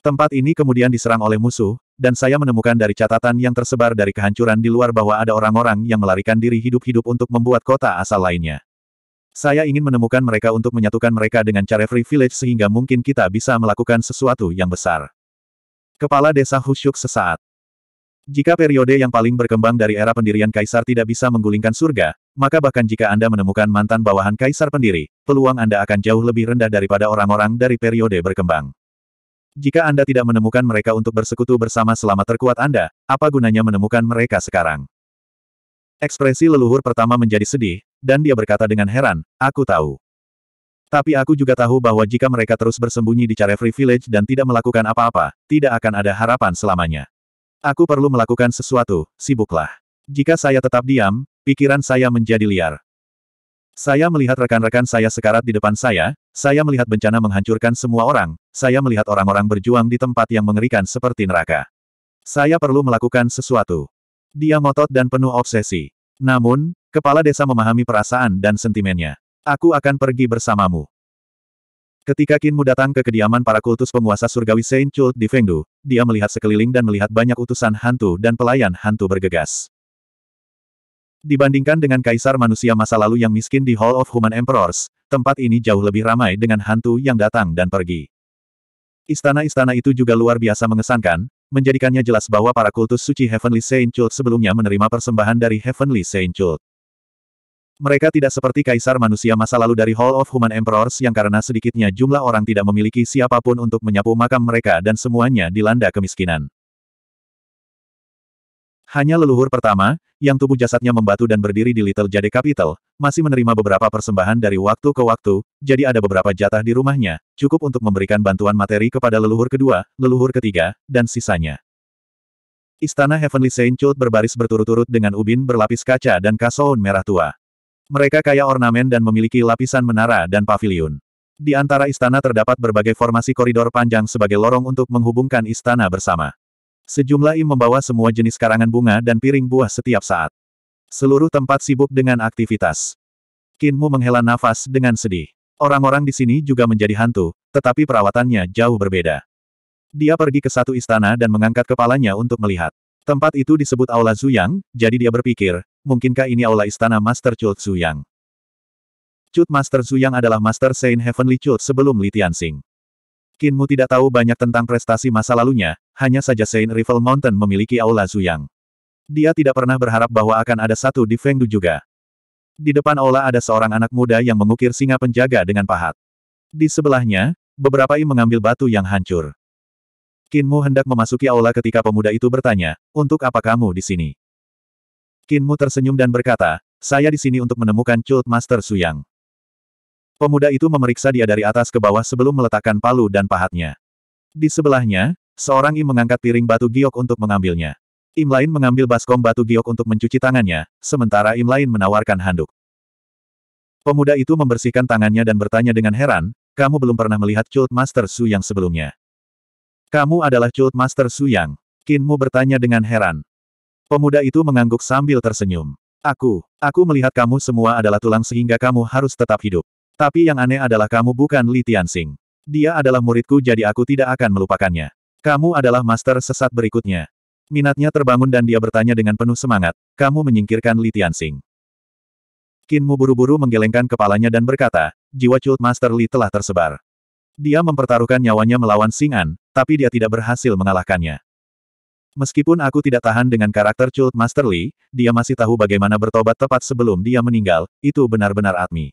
S1: Tempat ini kemudian diserang oleh musuh, dan saya menemukan dari catatan yang tersebar dari kehancuran di luar bahwa ada orang-orang yang melarikan diri hidup-hidup untuk membuat kota asal lainnya. Saya ingin menemukan mereka untuk menyatukan mereka dengan Carefree Village sehingga mungkin kita bisa melakukan sesuatu yang besar. Kepala desa khusyuk sesaat. Jika periode yang paling berkembang dari era pendirian kaisar tidak bisa menggulingkan surga, maka bahkan jika Anda menemukan mantan bawahan kaisar pendiri, peluang Anda akan jauh lebih rendah daripada orang-orang dari periode berkembang. Jika Anda tidak menemukan mereka untuk bersekutu bersama selama terkuat Anda, apa gunanya menemukan mereka sekarang? Ekspresi leluhur pertama menjadi sedih, dan dia berkata dengan heran, aku tahu. Tapi aku juga tahu bahwa jika mereka terus bersembunyi di Carefree Village dan tidak melakukan apa-apa, tidak akan ada harapan selamanya. Aku perlu melakukan sesuatu, sibuklah. Jika saya tetap diam, pikiran saya menjadi liar. Saya melihat rekan-rekan saya sekarat di depan saya, saya melihat bencana menghancurkan semua orang, saya melihat orang-orang berjuang di tempat yang mengerikan seperti neraka. Saya perlu melakukan sesuatu. Dia ngotot dan penuh obsesi. Namun, Kepala desa memahami perasaan dan sentimennya. Aku akan pergi bersamamu. Ketika Kinmu datang ke kediaman para kultus penguasa surgawi Saint Chult di Fengdu, dia melihat sekeliling dan melihat banyak utusan hantu dan pelayan hantu bergegas. Dibandingkan dengan kaisar manusia masa lalu yang miskin di Hall of Human Emperors, tempat ini jauh lebih ramai dengan hantu yang datang dan pergi. Istana-istana itu juga luar biasa mengesankan, menjadikannya jelas bahwa para kultus suci Heavenly Saint Chult sebelumnya menerima persembahan dari Heavenly Saint Chult. Mereka tidak seperti kaisar manusia masa lalu dari Hall of Human Emperors yang karena sedikitnya jumlah orang tidak memiliki siapapun untuk menyapu makam mereka dan semuanya dilanda kemiskinan. Hanya leluhur pertama, yang tubuh jasadnya membatu dan berdiri di Little Jade Capital, masih menerima beberapa persembahan dari waktu ke waktu, jadi ada beberapa jatah di rumahnya, cukup untuk memberikan bantuan materi kepada leluhur kedua, leluhur ketiga, dan sisanya. Istana Heavenly Saint Chult berbaris berturut-turut dengan ubin berlapis kaca dan kasoun merah tua. Mereka kaya ornamen dan memiliki lapisan menara dan paviliun. Di antara istana terdapat berbagai formasi koridor panjang sebagai lorong untuk menghubungkan istana bersama. Sejumlah im membawa semua jenis karangan bunga dan piring buah setiap saat. Seluruh tempat sibuk dengan aktivitas. Kinmu menghela nafas dengan sedih. Orang-orang di sini juga menjadi hantu, tetapi perawatannya jauh berbeda. Dia pergi ke satu istana dan mengangkat kepalanya untuk melihat. Tempat itu disebut Aula Zuyang, jadi dia berpikir, mungkinkah ini aula istana Master Chult Yang? Chut Master Yang adalah Master Saint Heavenly Chut sebelum Li Tianxing. Kinmu tidak tahu banyak tentang prestasi masa lalunya, hanya saja Saint Rival Mountain memiliki aula Yang. Dia tidak pernah berharap bahwa akan ada satu di Fengdu juga. Di depan aula ada seorang anak muda yang mengukir singa penjaga dengan pahat. Di sebelahnya, beberapa i mengambil batu yang hancur. Kinmu hendak memasuki aula ketika pemuda itu bertanya, untuk apa kamu di sini? Kinmu tersenyum dan berkata, saya di sini untuk menemukan Cult Master Suyang. Pemuda itu memeriksa dia dari atas ke bawah sebelum meletakkan palu dan pahatnya. Di sebelahnya, seorang Im mengangkat piring batu giok untuk mengambilnya. Im lain mengambil baskom batu giok untuk mencuci tangannya, sementara Im lain menawarkan handuk. Pemuda itu membersihkan tangannya dan bertanya dengan heran, kamu belum pernah melihat Cult Master Su sebelumnya. Kamu adalah Cult Master Su Kinmu bertanya dengan heran. Pemuda itu mengangguk sambil tersenyum. Aku, aku melihat kamu semua adalah tulang sehingga kamu harus tetap hidup. Tapi yang aneh adalah kamu bukan Li Tianxing. Dia adalah muridku jadi aku tidak akan melupakannya. Kamu adalah master sesat berikutnya. Minatnya terbangun dan dia bertanya dengan penuh semangat, kamu menyingkirkan Li Tianxing. Kinmu buru-buru menggelengkan kepalanya dan berkata, jiwa cult master Li telah tersebar. Dia mempertaruhkan nyawanya melawan Singan, tapi dia tidak berhasil mengalahkannya. Meskipun aku tidak tahan dengan karakter Cult Master Li, dia masih tahu bagaimana bertobat tepat sebelum dia meninggal, itu benar-benar Atmi.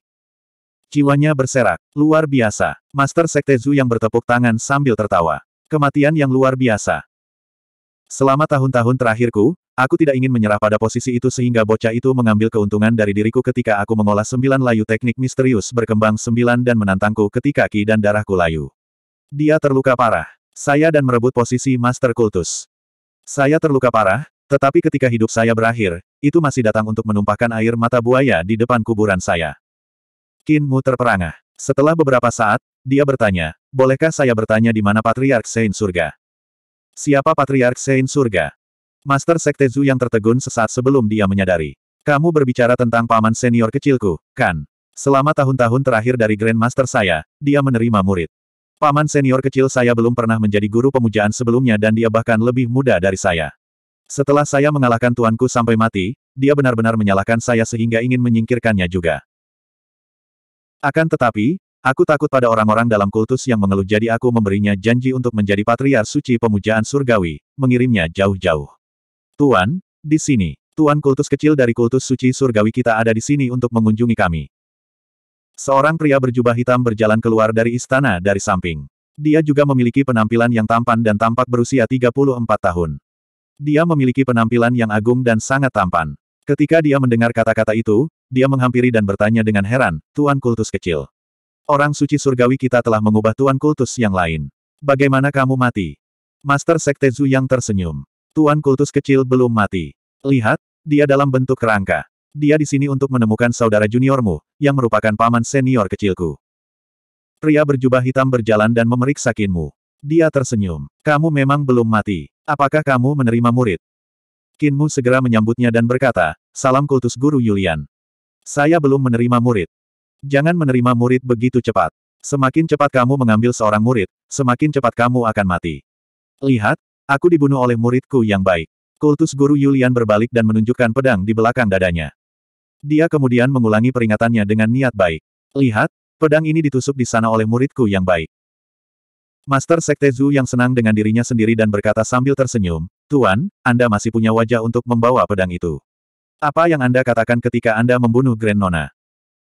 S1: Jiwanya berserak, luar biasa. Master Sekte Zhu yang bertepuk tangan sambil tertawa. Kematian yang luar biasa. Selama tahun-tahun terakhirku, aku tidak ingin menyerah pada posisi itu sehingga bocah itu mengambil keuntungan dari diriku ketika aku mengolah sembilan layu teknik misterius berkembang sembilan dan menantangku ketika ki dan darahku layu. Dia terluka parah. Saya dan merebut posisi Master Kultus. Saya terluka parah, tetapi ketika hidup saya berakhir, itu masih datang untuk menumpahkan air mata buaya di depan kuburan saya. Qin Mu terperangah. Setelah beberapa saat, dia bertanya, bolehkah saya bertanya di mana Patriark Sein Surga? Siapa Patriark Sein Surga? Master Sekte Zhu yang tertegun sesaat sebelum dia menyadari. Kamu berbicara tentang paman senior kecilku, kan? Selama tahun-tahun terakhir dari Grandmaster saya, dia menerima murid. Paman senior kecil saya belum pernah menjadi guru pemujaan sebelumnya dan dia bahkan lebih muda dari saya. Setelah saya mengalahkan tuanku sampai mati, dia benar-benar menyalahkan saya sehingga ingin menyingkirkannya juga. Akan tetapi, aku takut pada orang-orang dalam kultus yang mengeluh jadi aku memberinya janji untuk menjadi patriar suci pemujaan surgawi, mengirimnya jauh-jauh. Tuan, di sini, Tuan kultus kecil dari kultus suci surgawi kita ada di sini untuk mengunjungi kami. Seorang pria berjubah hitam berjalan keluar dari istana dari samping. Dia juga memiliki penampilan yang tampan dan tampak berusia 34 tahun. Dia memiliki penampilan yang agung dan sangat tampan. Ketika dia mendengar kata-kata itu, dia menghampiri dan bertanya dengan heran, Tuan Kultus kecil. Orang suci surgawi kita telah mengubah Tuan Kultus yang lain. Bagaimana kamu mati? Master Sekte Zhu yang tersenyum. Tuan Kultus kecil belum mati. Lihat, dia dalam bentuk kerangka dia di sini untuk menemukan saudara juniormu, yang merupakan paman senior kecilku. Pria berjubah hitam berjalan dan memeriksa Kinmu. Dia tersenyum. Kamu memang belum mati. Apakah kamu menerima murid? Kinmu segera menyambutnya dan berkata, Salam kultus guru Yulian. Saya belum menerima murid. Jangan menerima murid begitu cepat. Semakin cepat kamu mengambil seorang murid, semakin cepat kamu akan mati. Lihat, aku dibunuh oleh muridku yang baik. Kultus guru Yulian berbalik dan menunjukkan pedang di belakang dadanya. Dia kemudian mengulangi peringatannya dengan niat baik. Lihat, pedang ini ditusuk di sana oleh muridku yang baik. Master Sekte Zhu yang senang dengan dirinya sendiri dan berkata sambil tersenyum, Tuan, Anda masih punya wajah untuk membawa pedang itu. Apa yang Anda katakan ketika Anda membunuh Grand Nona?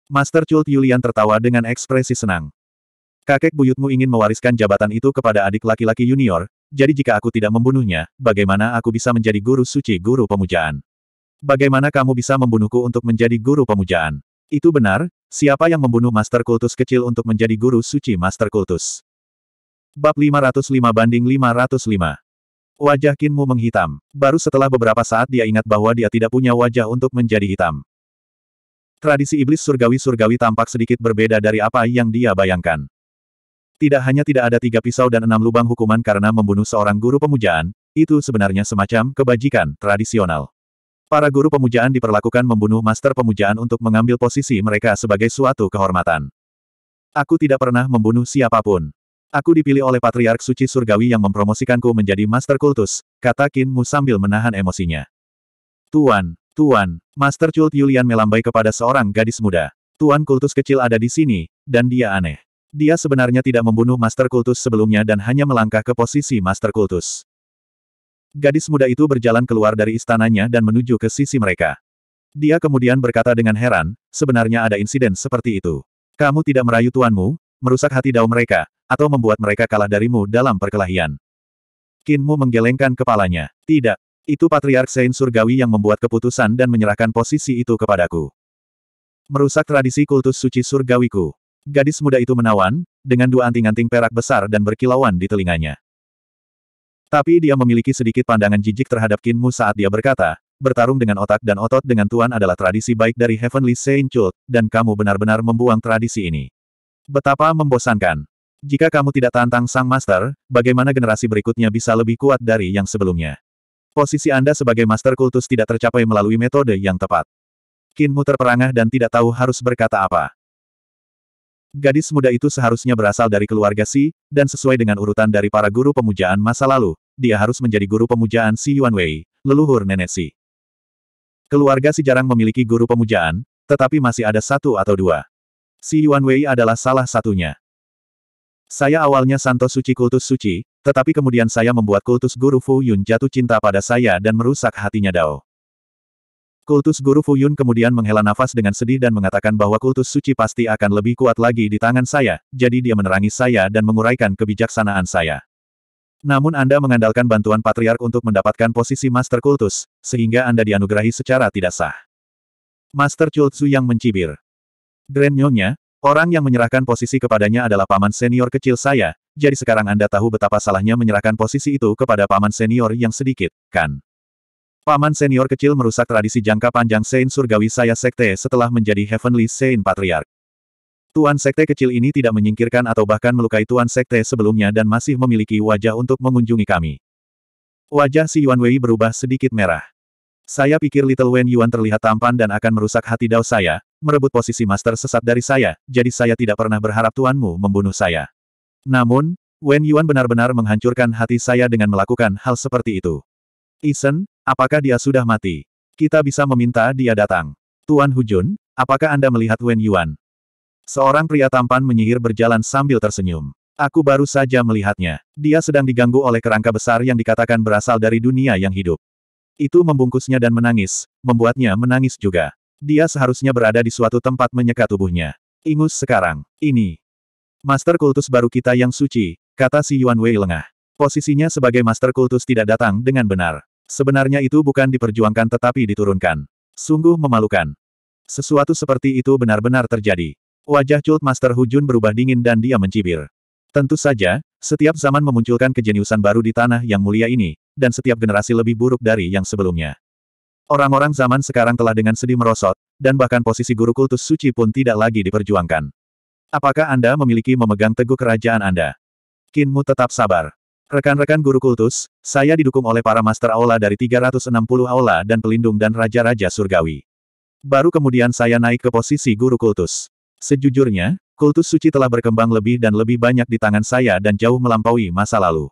S1: Master Chult Yulian tertawa dengan ekspresi senang. Kakek buyutmu ingin mewariskan jabatan itu kepada adik laki-laki junior, jadi jika aku tidak membunuhnya, bagaimana aku bisa menjadi guru suci guru pemujaan? Bagaimana kamu bisa membunuhku untuk menjadi guru pemujaan? Itu benar, siapa yang membunuh Master Kultus kecil untuk menjadi guru suci Master Kultus? Bab 505 banding 505 Wajah Kinmu menghitam. Baru setelah beberapa saat dia ingat bahwa dia tidak punya wajah untuk menjadi hitam. Tradisi iblis surgawi-surgawi tampak sedikit berbeda dari apa yang dia bayangkan. Tidak hanya tidak ada tiga pisau dan enam lubang hukuman karena membunuh seorang guru pemujaan, itu sebenarnya semacam kebajikan tradisional. Para guru pemujaan diperlakukan membunuh master pemujaan untuk mengambil posisi mereka sebagai suatu kehormatan. Aku tidak pernah membunuh siapapun. Aku dipilih oleh Patriark Suci Surgawi yang mempromosikanku menjadi master kultus, kata Qin Mu sambil menahan emosinya. Tuan, Tuan, Master Chult Yulian melambai kepada seorang gadis muda. Tuan kultus kecil ada di sini, dan dia aneh. Dia sebenarnya tidak membunuh Master Kultus sebelumnya dan hanya melangkah ke posisi Master Kultus. Gadis muda itu berjalan keluar dari istananya dan menuju ke sisi mereka. Dia kemudian berkata dengan heran, sebenarnya ada insiden seperti itu. Kamu tidak merayu tuanmu, merusak hati dao mereka, atau membuat mereka kalah darimu dalam perkelahian. Kinmu menggelengkan kepalanya. Tidak. Itu Patriark Sein Surgawi yang membuat keputusan dan menyerahkan posisi itu kepadaku. Merusak tradisi kultus suci surgawiku. Gadis muda itu menawan, dengan dua anting-anting perak besar dan berkilauan di telinganya. Tapi dia memiliki sedikit pandangan jijik terhadap Kinmu saat dia berkata, bertarung dengan otak dan otot dengan Tuan adalah tradisi baik dari Heavenly Saint Cult, dan kamu benar-benar membuang tradisi ini. Betapa membosankan. Jika kamu tidak tantang Sang Master, bagaimana generasi berikutnya bisa lebih kuat dari yang sebelumnya? Posisi Anda sebagai Master Kultus tidak tercapai melalui metode yang tepat. Kinmu terperangah dan tidak tahu harus berkata apa. Gadis muda itu seharusnya berasal dari keluarga Si, dan sesuai dengan urutan dari para guru pemujaan masa lalu, dia harus menjadi guru pemujaan Si Yuan Wei, leluhur nenek Si. Keluarga Si jarang memiliki guru pemujaan, tetapi masih ada satu atau dua. Si Yuan Wei adalah salah satunya. Saya awalnya santo suci kultus suci, tetapi kemudian saya membuat kultus guru Fu Yun jatuh cinta pada saya dan merusak hatinya Dao. Kultus guru Fu Yun kemudian menghela nafas dengan sedih dan mengatakan bahwa kultus suci pasti akan lebih kuat lagi di tangan saya, jadi dia menerangi saya dan menguraikan kebijaksanaan saya. Namun Anda mengandalkan bantuan patriark untuk mendapatkan posisi Master Kultus, sehingga Anda dianugerahi secara tidak sah. Master Chultzu yang mencibir. Grand Nyonya, orang yang menyerahkan posisi kepadanya adalah paman senior kecil saya, jadi sekarang Anda tahu betapa salahnya menyerahkan posisi itu kepada paman senior yang sedikit, kan? Paman senior kecil merusak tradisi jangka panjang Saint Surgawi saya Sekte setelah menjadi Heavenly Saint Patriarch. Tuan Sekte kecil ini tidak menyingkirkan atau bahkan melukai Tuan Sekte sebelumnya dan masih memiliki wajah untuk mengunjungi kami. Wajah si Yuan Wei berubah sedikit merah. Saya pikir Little Wen Yuan terlihat tampan dan akan merusak hati Dao saya, merebut posisi master sesat dari saya, jadi saya tidak pernah berharap tuanmu membunuh saya. Namun, Wen Yuan benar-benar menghancurkan hati saya dengan melakukan hal seperti itu. Isen, apakah dia sudah mati? Kita bisa meminta dia datang. Tuan Hujun, apakah Anda melihat Wen Yuan? Seorang pria tampan menyihir berjalan sambil tersenyum. Aku baru saja melihatnya. Dia sedang diganggu oleh kerangka besar yang dikatakan berasal dari dunia yang hidup. Itu membungkusnya dan menangis, membuatnya menangis juga. Dia seharusnya berada di suatu tempat menyeka tubuhnya. Ingus sekarang, ini. Master kultus baru kita yang suci, kata si Yuan Wei lengah. Posisinya sebagai master kultus tidak datang dengan benar. Sebenarnya itu bukan diperjuangkan tetapi diturunkan. Sungguh memalukan. Sesuatu seperti itu benar-benar terjadi. Wajah Cult Master Hujun berubah dingin dan dia mencibir. Tentu saja, setiap zaman memunculkan kejeniusan baru di tanah yang mulia ini, dan setiap generasi lebih buruk dari yang sebelumnya. Orang-orang zaman sekarang telah dengan sedih merosot, dan bahkan posisi guru kultus suci pun tidak lagi diperjuangkan. Apakah Anda memiliki memegang teguh kerajaan Anda? Kinmu tetap sabar. Rekan-rekan guru kultus, saya didukung oleh para master aula dari 360 aula dan pelindung dan raja-raja surgawi. Baru kemudian saya naik ke posisi guru kultus. Sejujurnya, kultus suci telah berkembang lebih dan lebih banyak di tangan saya dan jauh melampaui masa lalu.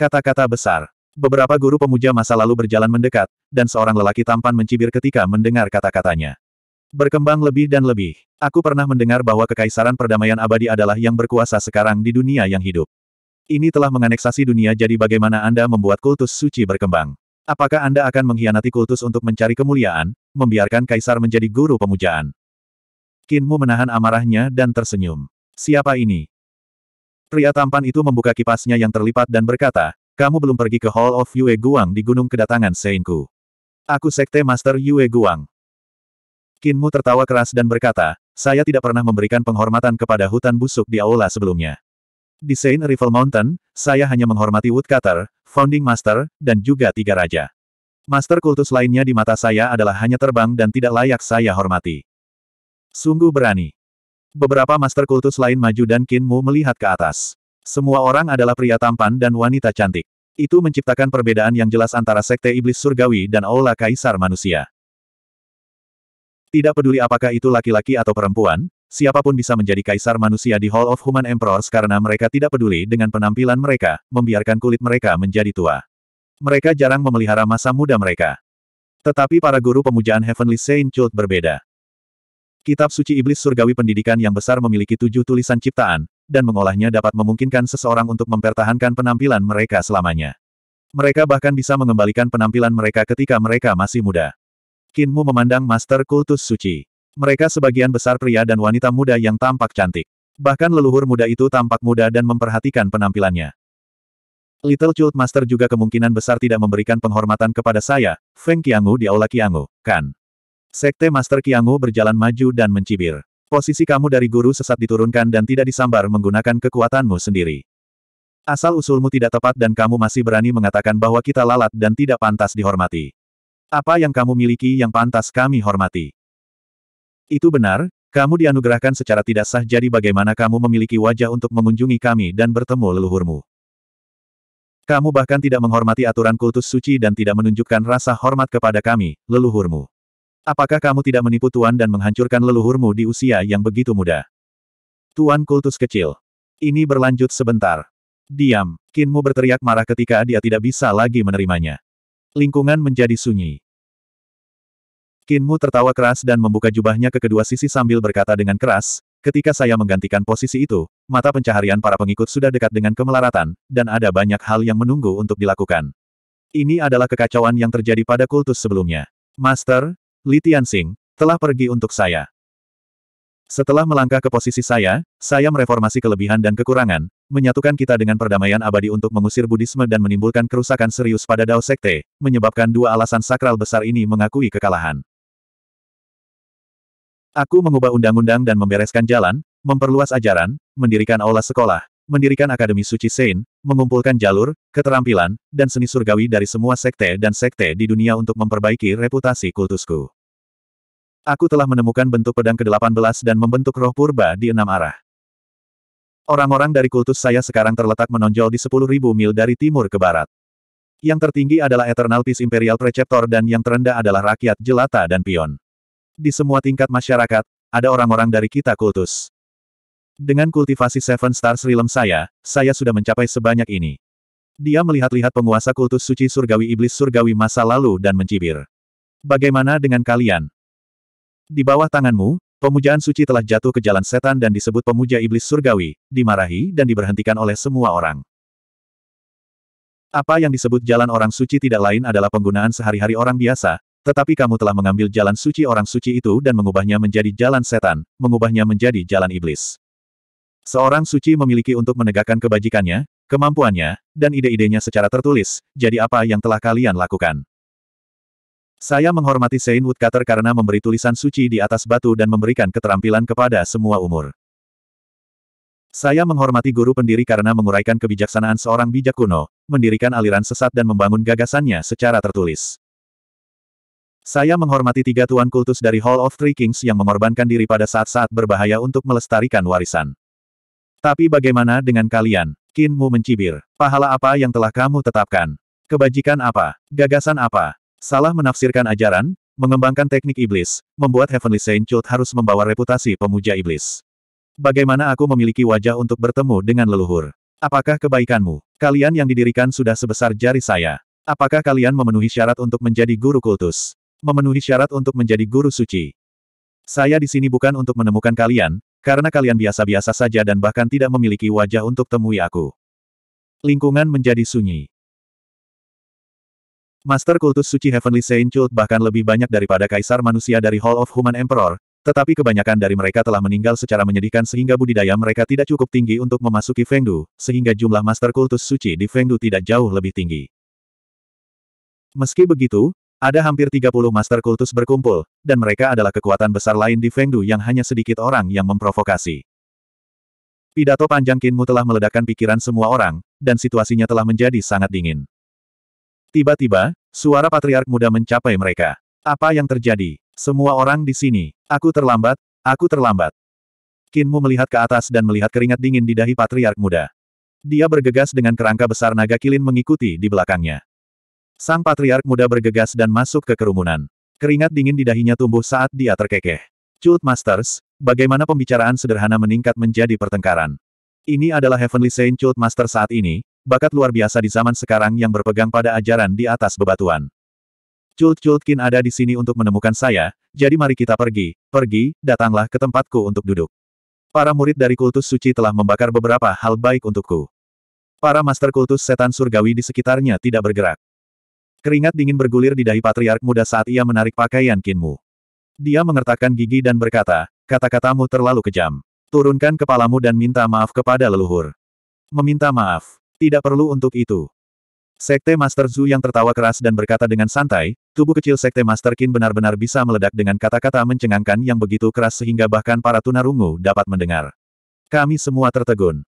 S1: Kata-kata besar. Beberapa guru pemuja masa lalu berjalan mendekat, dan seorang lelaki tampan mencibir ketika mendengar kata-katanya. Berkembang lebih dan lebih. Aku pernah mendengar bahwa kekaisaran perdamaian abadi adalah yang berkuasa sekarang di dunia yang hidup. Ini telah menganeksasi dunia jadi bagaimana Anda membuat kultus suci berkembang. Apakah Anda akan mengkhianati kultus untuk mencari kemuliaan, membiarkan kaisar menjadi guru pemujaan? Kinmu menahan amarahnya dan tersenyum. Siapa ini? Pria tampan itu membuka kipasnya yang terlipat dan berkata, kamu belum pergi ke Hall of Yue Guang di Gunung Kedatangan Seinku. Aku Sekte Master Yue Guang. Kinmu tertawa keras dan berkata, saya tidak pernah memberikan penghormatan kepada hutan busuk di aula sebelumnya. Di Saint Rival Mountain, saya hanya menghormati Woodcutter, Founding Master, dan juga tiga raja. Master kultus lainnya di mata saya adalah hanya terbang dan tidak layak saya hormati. Sungguh berani. Beberapa master kultus lain maju dan Qin Mu melihat ke atas. Semua orang adalah pria tampan dan wanita cantik. Itu menciptakan perbedaan yang jelas antara Sekte Iblis Surgawi dan Aula Kaisar Manusia. Tidak peduli apakah itu laki-laki atau perempuan, siapapun bisa menjadi Kaisar Manusia di Hall of Human Emperors karena mereka tidak peduli dengan penampilan mereka, membiarkan kulit mereka menjadi tua. Mereka jarang memelihara masa muda mereka. Tetapi para guru pemujaan Heavenly Saint Cult berbeda. Kitab Suci Iblis Surgawi Pendidikan yang besar memiliki tujuh tulisan ciptaan, dan mengolahnya dapat memungkinkan seseorang untuk mempertahankan penampilan mereka selamanya. Mereka bahkan bisa mengembalikan penampilan mereka ketika mereka masih muda. Kinmu memandang Master Kultus Suci. Mereka sebagian besar pria dan wanita muda yang tampak cantik. Bahkan leluhur muda itu tampak muda dan memperhatikan penampilannya. Little Chult Master juga kemungkinan besar tidak memberikan penghormatan kepada saya, Feng Qiangu di Aula Qiangu, kan? Sekte Master Kiangu berjalan maju dan mencibir. Posisi kamu dari guru sesat diturunkan dan tidak disambar menggunakan kekuatanmu sendiri. Asal-usulmu tidak tepat dan kamu masih berani mengatakan bahwa kita lalat dan tidak pantas dihormati. Apa yang kamu miliki yang pantas kami hormati? Itu benar, kamu dianugerahkan secara tidak sah jadi bagaimana kamu memiliki wajah untuk mengunjungi kami dan bertemu leluhurmu. Kamu bahkan tidak menghormati aturan kultus suci dan tidak menunjukkan rasa hormat kepada kami, leluhurmu. Apakah kamu tidak menipu Tuan dan menghancurkan leluhurmu di usia yang begitu muda? Tuan kultus kecil. Ini berlanjut sebentar. Diam, Kinmu berteriak marah ketika dia tidak bisa lagi menerimanya. Lingkungan menjadi sunyi. Kinmu tertawa keras dan membuka jubahnya ke kedua sisi sambil berkata dengan keras, ketika saya menggantikan posisi itu, mata pencaharian para pengikut sudah dekat dengan kemelaratan, dan ada banyak hal yang menunggu untuk dilakukan. Ini adalah kekacauan yang terjadi pada kultus sebelumnya. Master, Li Tianxing, telah pergi untuk saya. Setelah melangkah ke posisi saya, saya mereformasi kelebihan dan kekurangan, menyatukan kita dengan perdamaian abadi untuk mengusir Buddhisme dan menimbulkan kerusakan serius pada Dao Sekte, menyebabkan dua alasan sakral besar ini mengakui kekalahan. Aku mengubah undang-undang dan membereskan jalan, memperluas ajaran, mendirikan aula sekolah, mendirikan Akademi Suci Sein, mengumpulkan jalur, keterampilan, dan seni surgawi dari semua sekte dan sekte di dunia untuk memperbaiki reputasi kultusku. Aku telah menemukan bentuk pedang ke-18 dan membentuk roh purba di enam arah. Orang-orang dari kultus saya sekarang terletak menonjol di 10.000 mil dari timur ke barat. Yang tertinggi adalah Eternal Peace Imperial Preceptor dan yang terendah adalah rakyat jelata dan pion. Di semua tingkat masyarakat, ada orang-orang dari kita kultus. Dengan kultivasi Seven Stars Realm saya, saya sudah mencapai sebanyak ini. Dia melihat-lihat penguasa kultus suci surgawi iblis surgawi masa lalu dan mencibir. Bagaimana dengan kalian? Di bawah tanganmu, pemujaan suci telah jatuh ke jalan setan dan disebut pemuja iblis surgawi, dimarahi dan diberhentikan oleh semua orang. Apa yang disebut jalan orang suci tidak lain adalah penggunaan sehari-hari orang biasa, tetapi kamu telah mengambil jalan suci orang suci itu dan mengubahnya menjadi jalan setan, mengubahnya menjadi jalan iblis. Seorang suci memiliki untuk menegakkan kebajikannya, kemampuannya, dan ide-idenya secara tertulis, jadi apa yang telah kalian lakukan? Saya menghormati Saint Woodcutter karena memberi tulisan suci di atas batu dan memberikan keterampilan kepada semua umur. Saya menghormati guru pendiri karena menguraikan kebijaksanaan seorang bijak kuno, mendirikan aliran sesat dan membangun gagasannya secara tertulis. Saya menghormati tiga tuan kultus dari Hall of Three Kings yang mengorbankan diri pada saat-saat berbahaya untuk melestarikan warisan. Tapi bagaimana dengan kalian? Kinmu mencibir. Pahala apa yang telah kamu tetapkan? Kebajikan apa? Gagasan apa? Salah menafsirkan ajaran, mengembangkan teknik iblis, membuat Heavenly Saint Chult harus membawa reputasi pemuja iblis. Bagaimana aku memiliki wajah untuk bertemu dengan leluhur? Apakah kebaikanmu? Kalian yang didirikan sudah sebesar jari saya. Apakah kalian memenuhi syarat untuk menjadi guru kultus? Memenuhi syarat untuk menjadi guru suci. Saya di sini bukan untuk menemukan kalian, karena kalian biasa-biasa saja dan bahkan tidak memiliki wajah untuk temui aku. Lingkungan menjadi sunyi. Master kultus suci Heavenly Saint Cult bahkan lebih banyak daripada kaisar manusia dari Hall of Human Emperor, tetapi kebanyakan dari mereka telah meninggal secara menyedihkan sehingga budidaya mereka tidak cukup tinggi untuk memasuki Fengdu, sehingga jumlah master kultus suci di Fengdu tidak jauh lebih tinggi. Meski begitu, ada hampir 30 master kultus berkumpul, dan mereka adalah kekuatan besar lain di Fengdu yang hanya sedikit orang yang memprovokasi. Pidato panjang Kinmu telah meledakkan pikiran semua orang, dan situasinya telah menjadi sangat dingin. Tiba-tiba, suara patriark muda mencapai mereka. Apa yang terjadi? Semua orang di sini. Aku terlambat, aku terlambat. Kinmu melihat ke atas dan melihat keringat dingin di dahi patriark muda. Dia bergegas dengan kerangka besar naga kilin mengikuti di belakangnya. Sang patriark muda bergegas dan masuk ke kerumunan. Keringat dingin di dahinya tumbuh saat dia terkekeh. Cult Masters, bagaimana pembicaraan sederhana meningkat menjadi pertengkaran? Ini adalah Heavenly Saint Cult Master saat ini, bakat luar biasa di zaman sekarang yang berpegang pada ajaran di atas bebatuan. Cult-cultkin ada di sini untuk menemukan saya, jadi mari kita pergi, pergi, datanglah ke tempatku untuk duduk. Para murid dari kultus suci telah membakar beberapa hal baik untukku. Para master kultus setan surgawi di sekitarnya tidak bergerak. Keringat dingin bergulir di dahi patriark muda saat ia menarik pakaian kinmu. Dia mengertakkan gigi dan berkata, kata-katamu terlalu kejam. Turunkan kepalamu dan minta maaf kepada leluhur. Meminta maaf. Tidak perlu untuk itu. Sekte Master Zhu yang tertawa keras dan berkata dengan santai, tubuh kecil Sekte Master Qin benar-benar bisa meledak dengan kata-kata mencengangkan yang begitu keras sehingga bahkan para tunarungu dapat mendengar. Kami semua tertegun.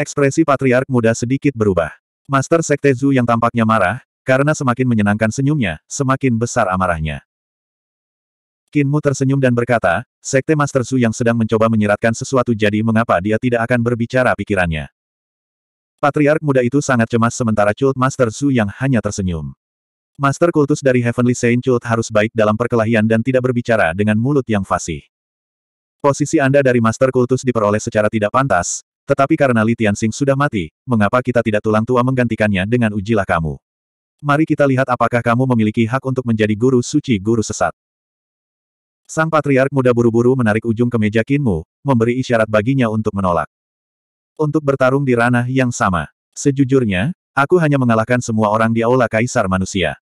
S1: Ekspresi Patriark muda sedikit berubah. Master Sekte Zhu yang tampaknya marah, karena semakin menyenangkan senyumnya, semakin besar amarahnya. Kinmu tersenyum dan berkata, Sekte Master Zhu yang sedang mencoba menyeratkan sesuatu jadi mengapa dia tidak akan berbicara pikirannya. Patriark muda itu sangat cemas sementara Cult Master Zhu yang hanya tersenyum. Master kultus dari Heavenly Saint Cult harus baik dalam perkelahian dan tidak berbicara dengan mulut yang fasih. Posisi Anda dari Master Kultus diperoleh secara tidak pantas, tetapi karena Li Tianxing sudah mati, mengapa kita tidak tulang tua menggantikannya dengan ujilah kamu. Mari kita lihat apakah kamu memiliki hak untuk menjadi guru suci guru sesat. Sang Patriark muda buru-buru menarik ujung kemeja Kinmu, memberi isyarat baginya untuk menolak untuk bertarung di ranah yang sama. Sejujurnya, aku hanya mengalahkan semua orang di Aula Kaisar Manusia.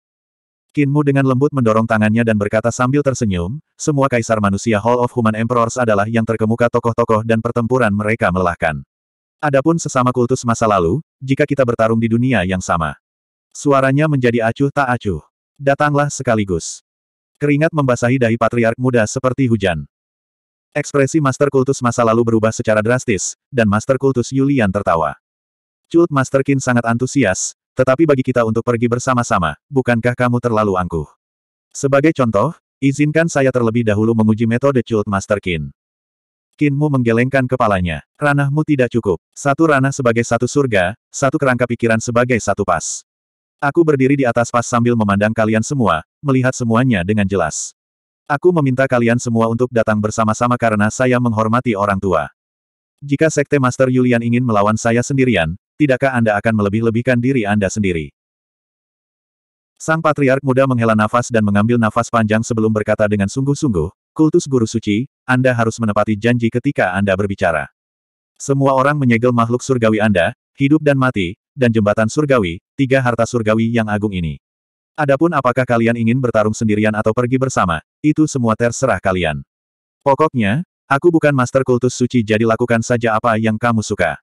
S1: Kinmu dengan lembut mendorong tangannya dan berkata sambil tersenyum, semua Kaisar Manusia Hall of Human Emperors adalah yang terkemuka tokoh-tokoh dan pertempuran mereka melelahkan. Adapun sesama kultus masa lalu, jika kita bertarung di dunia yang sama. Suaranya menjadi acuh tak acuh. Datanglah sekaligus. Keringat membasahi dahi patriark muda seperti hujan. Ekspresi Master Kultus masa lalu berubah secara drastis, dan Master Kultus Yulian tertawa. Cult Master Qin sangat antusias, tetapi bagi kita untuk pergi bersama-sama, bukankah kamu terlalu angkuh? Sebagai contoh, izinkan saya terlebih dahulu menguji metode Cult Master Qin. Kinmu menggelengkan kepalanya. Ranahmu tidak cukup. Satu ranah sebagai satu surga, satu kerangka pikiran sebagai satu pas. Aku berdiri di atas pas sambil memandang kalian semua, melihat semuanya dengan jelas. Aku meminta kalian semua untuk datang bersama-sama karena saya menghormati orang tua. Jika Sekte Master Yulian ingin melawan saya sendirian, tidakkah Anda akan melebih-lebihkan diri Anda sendiri? Sang Patriark Muda menghela nafas dan mengambil nafas panjang sebelum berkata dengan sungguh-sungguh, Kultus Guru Suci, Anda harus menepati janji ketika Anda berbicara. Semua orang menyegel makhluk surgawi Anda, hidup dan mati, dan jembatan surgawi, tiga harta surgawi yang agung ini. Adapun apakah kalian ingin bertarung sendirian atau pergi bersama, itu semua terserah kalian. Pokoknya, aku bukan master kultus suci jadi lakukan saja apa yang kamu suka.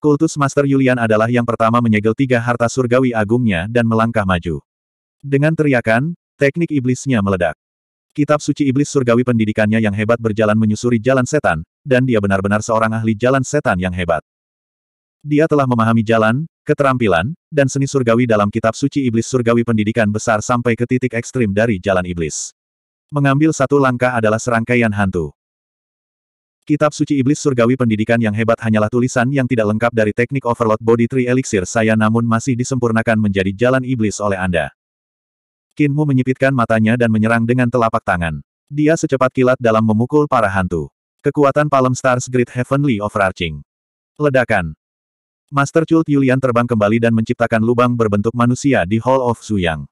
S1: Kultus Master Yulian adalah yang pertama menyegel tiga harta surgawi agungnya dan melangkah maju. Dengan teriakan, teknik iblisnya meledak. Kitab suci iblis surgawi pendidikannya yang hebat berjalan menyusuri jalan setan, dan dia benar-benar seorang ahli jalan setan yang hebat. Dia telah memahami jalan, keterampilan, dan seni surgawi dalam kitab suci iblis surgawi pendidikan besar sampai ke titik ekstrim dari jalan iblis. Mengambil satu langkah adalah serangkaian hantu. Kitab suci iblis surgawi pendidikan yang hebat hanyalah tulisan yang tidak lengkap dari teknik overload body tree elixir saya namun masih disempurnakan menjadi jalan iblis oleh Anda. Kinmu menyipitkan matanya dan menyerang dengan telapak tangan. Dia secepat kilat dalam memukul para hantu. Kekuatan Palm Stars Great Heavenly Overarching. Ledakan. Master Chul Tiulian terbang kembali dan menciptakan lubang berbentuk manusia di Hall of Zuyang.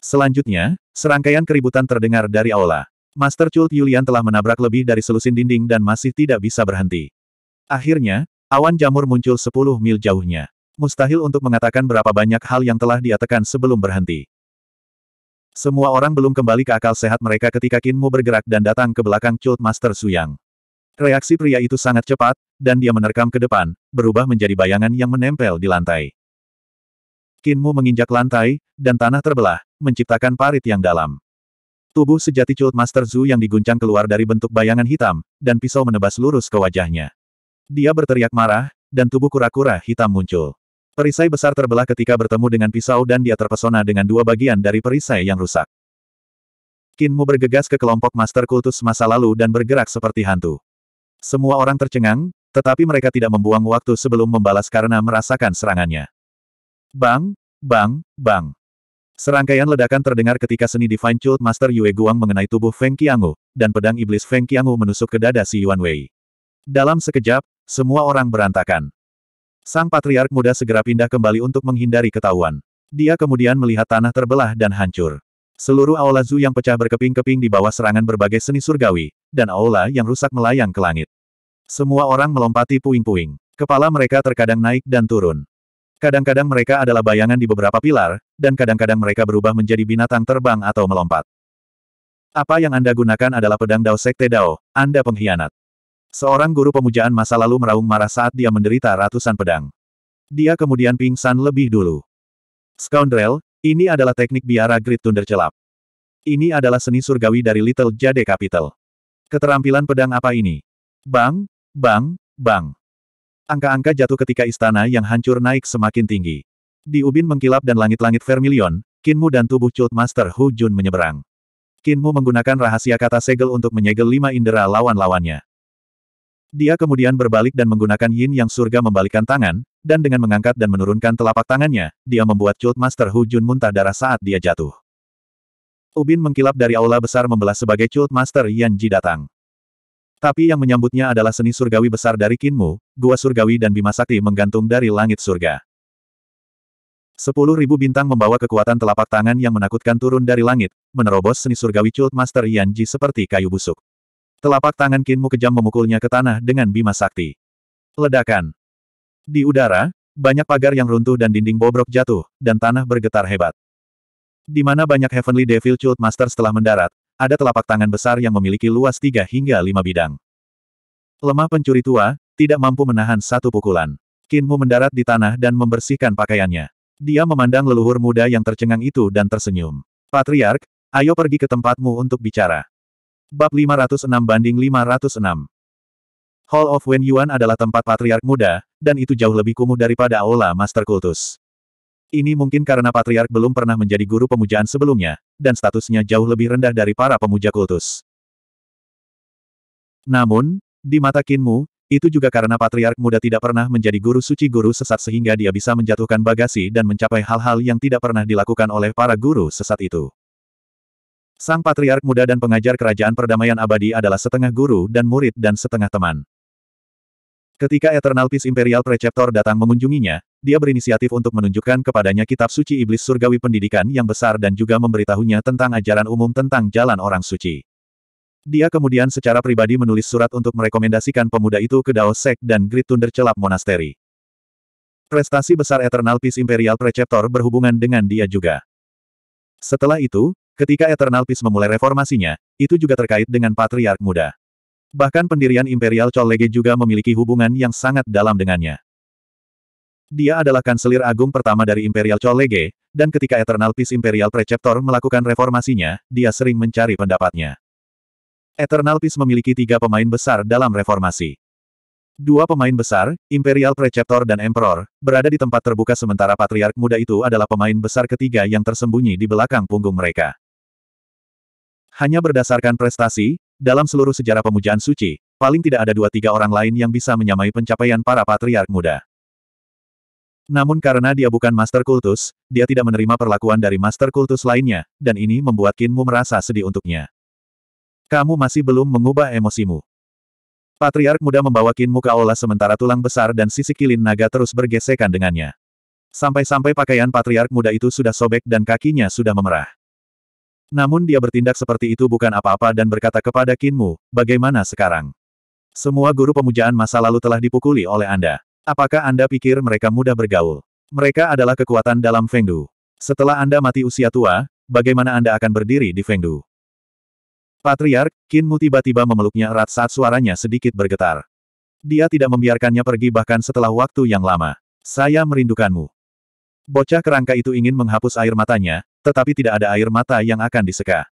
S1: Selanjutnya, serangkaian keributan terdengar dari aula. Master Chul Tiulian telah menabrak lebih dari selusin dinding dan masih tidak bisa berhenti. Akhirnya, awan jamur muncul 10 mil jauhnya. Mustahil untuk mengatakan berapa banyak hal yang telah dia tekan sebelum berhenti. Semua orang belum kembali ke akal sehat mereka ketika Kinmu bergerak dan datang ke belakang Chult Master Suyang. Reaksi pria itu sangat cepat, dan dia menerkam ke depan, berubah menjadi bayangan yang menempel di lantai. Kinmu menginjak lantai, dan tanah terbelah, menciptakan parit yang dalam. Tubuh sejati Cult Master Zhu yang diguncang keluar dari bentuk bayangan hitam, dan pisau menebas lurus ke wajahnya. Dia berteriak marah, dan tubuh kura-kura hitam muncul. Perisai besar terbelah ketika bertemu dengan pisau dan dia terpesona dengan dua bagian dari perisai yang rusak. Kinmu bergegas ke kelompok master kultus masa lalu dan bergerak seperti hantu. Semua orang tercengang, tetapi mereka tidak membuang waktu sebelum membalas karena merasakan serangannya. Bang, bang, bang. Serangkaian ledakan terdengar ketika seni Divine Chult Master Yue Guang mengenai tubuh Feng Qiangu, dan pedang iblis Feng Qiangu menusuk ke dada si Yuan Wei. Dalam sekejap, semua orang berantakan. Sang patriark muda segera pindah kembali untuk menghindari ketahuan. Dia kemudian melihat tanah terbelah dan hancur. Seluruh aula Zhu yang pecah berkeping-keping di bawah serangan berbagai seni surgawi, dan aula yang rusak melayang ke langit. Semua orang melompati puing-puing. Kepala mereka terkadang naik dan turun. Kadang-kadang mereka adalah bayangan di beberapa pilar, dan kadang-kadang mereka berubah menjadi binatang terbang atau melompat. Apa yang Anda gunakan adalah pedang Dao Sekte Dao, Anda pengkhianat. Seorang guru pemujaan masa lalu meraung marah saat dia menderita ratusan pedang. Dia kemudian pingsan lebih dulu. Scoundrel, ini adalah teknik biara grid tunder celap. Ini adalah seni surgawi dari Little Jade Capital. Keterampilan pedang apa ini? Bang, Bang, bang. Angka-angka jatuh ketika istana yang hancur naik semakin tinggi. Di ubin mengkilap dan langit-langit vermilion, Kinmu dan tubuh Cult Master Hu Jun menyeberang. Kinmu menggunakan rahasia kata segel untuk menyegel lima indera lawan-lawannya. Dia kemudian berbalik dan menggunakan yin yang surga membalikan tangan, dan dengan mengangkat dan menurunkan telapak tangannya, dia membuat Cult Master Hu Jun muntah darah saat dia jatuh. Ubin mengkilap dari aula besar membelah sebagai Cult Master Yan Ji datang. Tapi yang menyambutnya adalah seni surgawi besar dari Kinmu, gua surgawi dan Bima Sakti menggantung dari langit surga. Sepuluh ribu bintang membawa kekuatan telapak tangan yang menakutkan turun dari langit, menerobos seni surgawi Cult Master Yan Ji seperti kayu busuk. Telapak tangan Kinmu kejam memukulnya ke tanah dengan bima sakti. Ledakan. Di udara, banyak pagar yang runtuh dan dinding bobrok jatuh, dan tanah bergetar hebat. Di mana banyak Heavenly Devil Cult Master setelah mendarat, ada telapak tangan besar yang memiliki luas tiga hingga lima bidang. Lemah pencuri tua, tidak mampu menahan satu pukulan. Kinmu mendarat di tanah dan membersihkan pakaiannya. Dia memandang leluhur muda yang tercengang itu dan tersenyum. Patriark, ayo pergi ke tempatmu untuk bicara. Bab 506 banding 506 Hall of Wen Yuan adalah tempat patriark muda, dan itu jauh lebih kumuh daripada aula master kultus. Ini mungkin karena Patriark belum pernah menjadi guru pemujaan sebelumnya, dan statusnya jauh lebih rendah dari para pemuja kultus. Namun, di mata Kinmu, itu juga karena Patriark muda tidak pernah menjadi guru suci guru sesat sehingga dia bisa menjatuhkan bagasi dan mencapai hal-hal yang tidak pernah dilakukan oleh para guru sesat itu. Sang Patriark muda dan pengajar kerajaan perdamaian abadi adalah setengah guru dan murid dan setengah teman. Ketika Eternal Peace Imperial Preceptor datang mengunjunginya, dia berinisiatif untuk menunjukkan kepadanya kitab suci iblis surgawi pendidikan yang besar dan juga memberitahunya tentang ajaran umum tentang jalan orang suci. Dia kemudian secara pribadi menulis surat untuk merekomendasikan pemuda itu ke Dao Sek dan Grid Thunder Celap Monasteri. Prestasi besar Eternal Peace Imperial Preceptor berhubungan dengan dia juga. Setelah itu, ketika Eternal Peace memulai reformasinya, itu juga terkait dengan Patriark Muda. Bahkan pendirian Imperial Chol juga memiliki hubungan yang sangat dalam dengannya. Dia adalah kanselir agung pertama dari Imperial Cholege, dan ketika Eternal Peace Imperial Preceptor melakukan reformasinya, dia sering mencari pendapatnya. Eternal Peace memiliki tiga pemain besar dalam reformasi. Dua pemain besar, Imperial Preceptor dan Emperor, berada di tempat terbuka sementara Patriark Muda itu adalah pemain besar ketiga yang tersembunyi di belakang punggung mereka. Hanya berdasarkan prestasi, dalam seluruh sejarah pemujaan suci, paling tidak ada dua-tiga orang lain yang bisa menyamai pencapaian para Patriark Muda. Namun karena dia bukan master kultus, dia tidak menerima perlakuan dari master kultus lainnya, dan ini membuat Kinmu merasa sedih untuknya. Kamu masih belum mengubah emosimu. Patriark muda membawa Kinmu ke aula sementara tulang besar dan sisi kilin naga terus bergesekan dengannya. Sampai-sampai pakaian patriark muda itu sudah sobek dan kakinya sudah memerah. Namun dia bertindak seperti itu bukan apa-apa dan berkata kepada Kinmu, bagaimana sekarang? Semua guru pemujaan masa lalu telah dipukuli oleh Anda. Apakah Anda pikir mereka mudah bergaul? Mereka adalah kekuatan dalam Fengdu. Setelah Anda mati usia tua, bagaimana Anda akan berdiri di Fengdu? Patriark, Kinmu tiba-tiba memeluknya erat saat suaranya sedikit bergetar. Dia tidak membiarkannya pergi bahkan setelah waktu yang lama. Saya merindukanmu. Bocah kerangka itu ingin menghapus air matanya, tetapi tidak ada air mata yang akan diseka.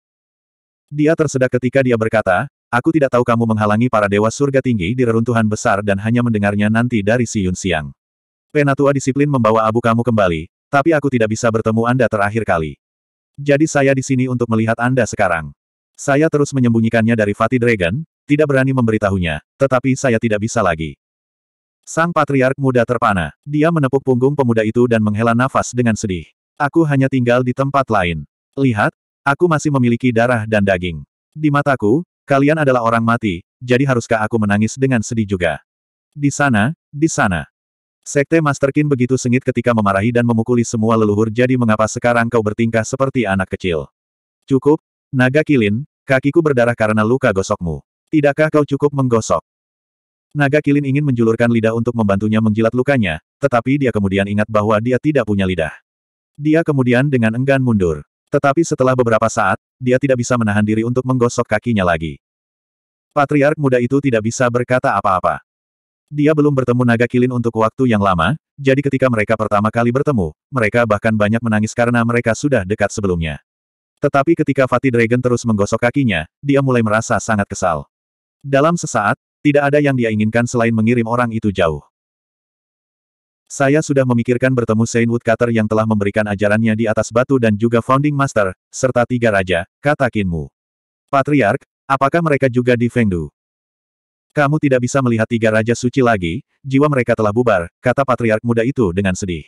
S1: Dia tersedak ketika dia berkata, Aku tidak tahu kamu menghalangi para dewa surga tinggi di reruntuhan besar dan hanya mendengarnya nanti dari Si Yun Siang. Penatua disiplin membawa abu kamu kembali, tapi aku tidak bisa bertemu Anda terakhir kali. Jadi saya di sini untuk melihat Anda sekarang. Saya terus menyembunyikannya dari Fatih Dragon, tidak berani memberitahunya, tetapi saya tidak bisa lagi. Sang patriark muda terpana. Dia menepuk punggung pemuda itu dan menghela nafas dengan sedih. Aku hanya tinggal di tempat lain. Lihat, aku masih memiliki darah dan daging. Di mataku, Kalian adalah orang mati, jadi haruskah aku menangis dengan sedih juga? Di sana, di sana. Sekte Master Qin begitu sengit ketika memarahi dan memukuli semua leluhur jadi mengapa sekarang kau bertingkah seperti anak kecil? Cukup, naga kilin, kakiku berdarah karena luka gosokmu. Tidakkah kau cukup menggosok? Naga Kilin ingin menjulurkan lidah untuk membantunya menjilat lukanya, tetapi dia kemudian ingat bahwa dia tidak punya lidah. Dia kemudian dengan enggan mundur. Tetapi setelah beberapa saat, dia tidak bisa menahan diri untuk menggosok kakinya lagi. Patriark muda itu tidak bisa berkata apa-apa. Dia belum bertemu naga kilin untuk waktu yang lama, jadi ketika mereka pertama kali bertemu, mereka bahkan banyak menangis karena mereka sudah dekat sebelumnya. Tetapi ketika Fatih Dragon terus menggosok kakinya, dia mulai merasa sangat kesal. Dalam sesaat, tidak ada yang dia inginkan selain mengirim orang itu jauh. Saya sudah memikirkan bertemu Saint Woodcutter yang telah memberikan ajarannya di atas batu dan juga Founding Master, serta tiga raja, kata Kinmu. Patriark, apakah mereka juga di Fengdu? Kamu tidak bisa melihat tiga raja suci lagi, jiwa mereka telah bubar, kata Patriark muda itu dengan sedih.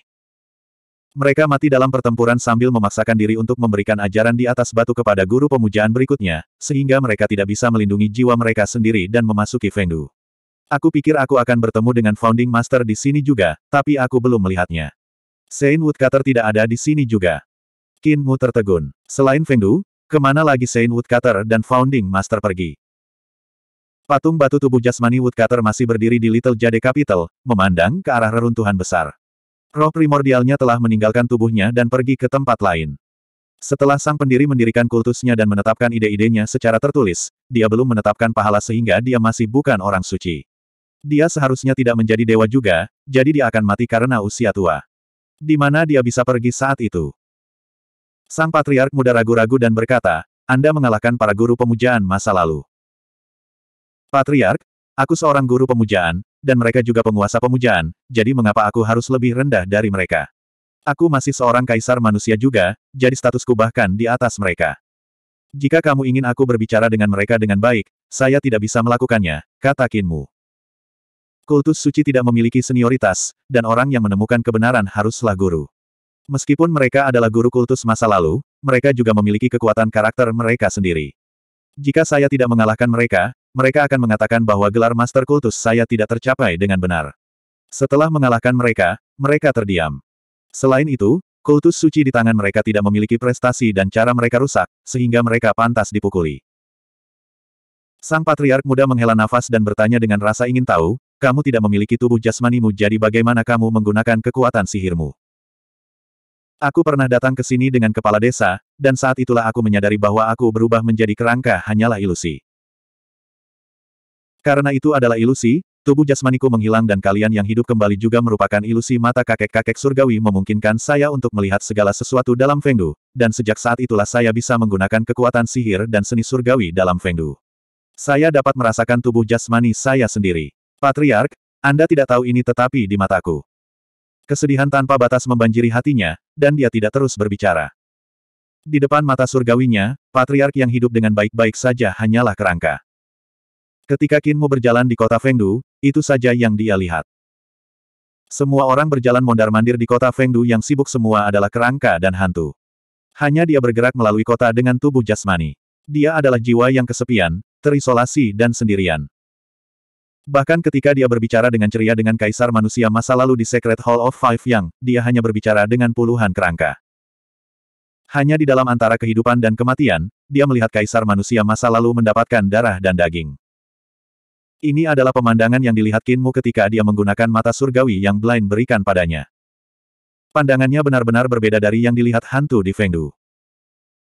S1: Mereka mati dalam pertempuran sambil memaksakan diri untuk memberikan ajaran di atas batu kepada guru pemujaan berikutnya, sehingga mereka tidak bisa melindungi jiwa mereka sendiri dan memasuki Fengdu. Aku pikir aku akan bertemu dengan Founding Master di sini juga, tapi aku belum melihatnya. Saint Woodcutter tidak ada di sini juga. Qin Mu tertegun. Selain Fengdu, kemana lagi Saint Woodcutter dan Founding Master pergi? Patung batu tubuh jasmani Woodcutter masih berdiri di Little Jade Capital, memandang ke arah reruntuhan besar. Roh primordialnya telah meninggalkan tubuhnya dan pergi ke tempat lain. Setelah sang pendiri mendirikan kultusnya dan menetapkan ide-idenya secara tertulis, dia belum menetapkan pahala sehingga dia masih bukan orang suci. Dia seharusnya tidak menjadi dewa juga, jadi dia akan mati karena usia tua. Di mana dia bisa pergi saat itu? Sang Patriark muda ragu-ragu dan berkata, Anda mengalahkan para guru pemujaan masa lalu. Patriark, aku seorang guru pemujaan, dan mereka juga penguasa pemujaan, jadi mengapa aku harus lebih rendah dari mereka? Aku masih seorang kaisar manusia juga, jadi statusku bahkan di atas mereka. Jika kamu ingin aku berbicara dengan mereka dengan baik, saya tidak bisa melakukannya, kata Kinmu. Kultus suci tidak memiliki senioritas, dan orang yang menemukan kebenaran haruslah guru. Meskipun mereka adalah guru kultus masa lalu, mereka juga memiliki kekuatan karakter mereka sendiri. Jika saya tidak mengalahkan mereka, mereka akan mengatakan bahwa gelar master kultus saya tidak tercapai dengan benar. Setelah mengalahkan mereka, mereka terdiam. Selain itu, kultus suci di tangan mereka tidak memiliki prestasi dan cara mereka rusak, sehingga mereka pantas dipukuli. Sang patriark muda menghela nafas dan bertanya dengan rasa ingin tahu, kamu tidak memiliki tubuh jasmanimu jadi bagaimana kamu menggunakan kekuatan sihirmu. Aku pernah datang ke sini dengan kepala desa, dan saat itulah aku menyadari bahwa aku berubah menjadi kerangka hanyalah ilusi. Karena itu adalah ilusi, tubuh jasmaniku menghilang dan kalian yang hidup kembali juga merupakan ilusi mata kakek-kakek surgawi memungkinkan saya untuk melihat segala sesuatu dalam Fengdu, dan sejak saat itulah saya bisa menggunakan kekuatan sihir dan seni surgawi dalam Fengdu. Saya dapat merasakan tubuh jasmani saya sendiri. Patriark, Anda tidak tahu ini tetapi di mataku. Kesedihan tanpa batas membanjiri hatinya, dan dia tidak terus berbicara. Di depan mata surgawinya, patriark yang hidup dengan baik-baik saja hanyalah kerangka. Ketika Kinmu berjalan di kota Fengdu, itu saja yang dia lihat. Semua orang berjalan mondar-mandir di kota Fengdu yang sibuk semua adalah kerangka dan hantu. Hanya dia bergerak melalui kota dengan tubuh jasmani. Dia adalah jiwa yang kesepian, terisolasi dan sendirian. Bahkan ketika dia berbicara dengan ceria dengan kaisar manusia masa lalu di Secret Hall of Five Yang, dia hanya berbicara dengan puluhan kerangka. Hanya di dalam antara kehidupan dan kematian, dia melihat kaisar manusia masa lalu mendapatkan darah dan daging. Ini adalah pemandangan yang dilihat Kinmu ketika dia menggunakan mata surgawi yang Blind berikan padanya. Pandangannya benar-benar berbeda dari yang dilihat hantu di Fengdu.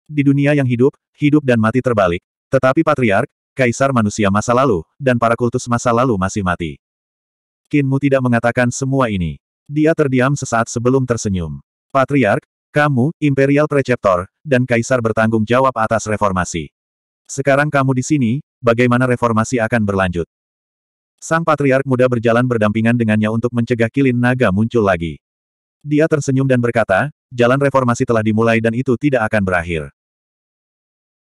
S1: Di dunia yang hidup, hidup dan mati terbalik, tetapi Patriark, kaisar manusia masa lalu, dan para kultus masa lalu masih mati. Kinmu tidak mengatakan semua ini. Dia terdiam sesaat sebelum tersenyum. Patriark, kamu, Imperial Preceptor, dan Kaisar bertanggung jawab atas reformasi. Sekarang kamu di sini, bagaimana reformasi akan berlanjut? Sang Patriark muda berjalan berdampingan dengannya untuk mencegah kilin naga muncul lagi. Dia tersenyum dan berkata, jalan reformasi telah dimulai dan itu tidak akan berakhir.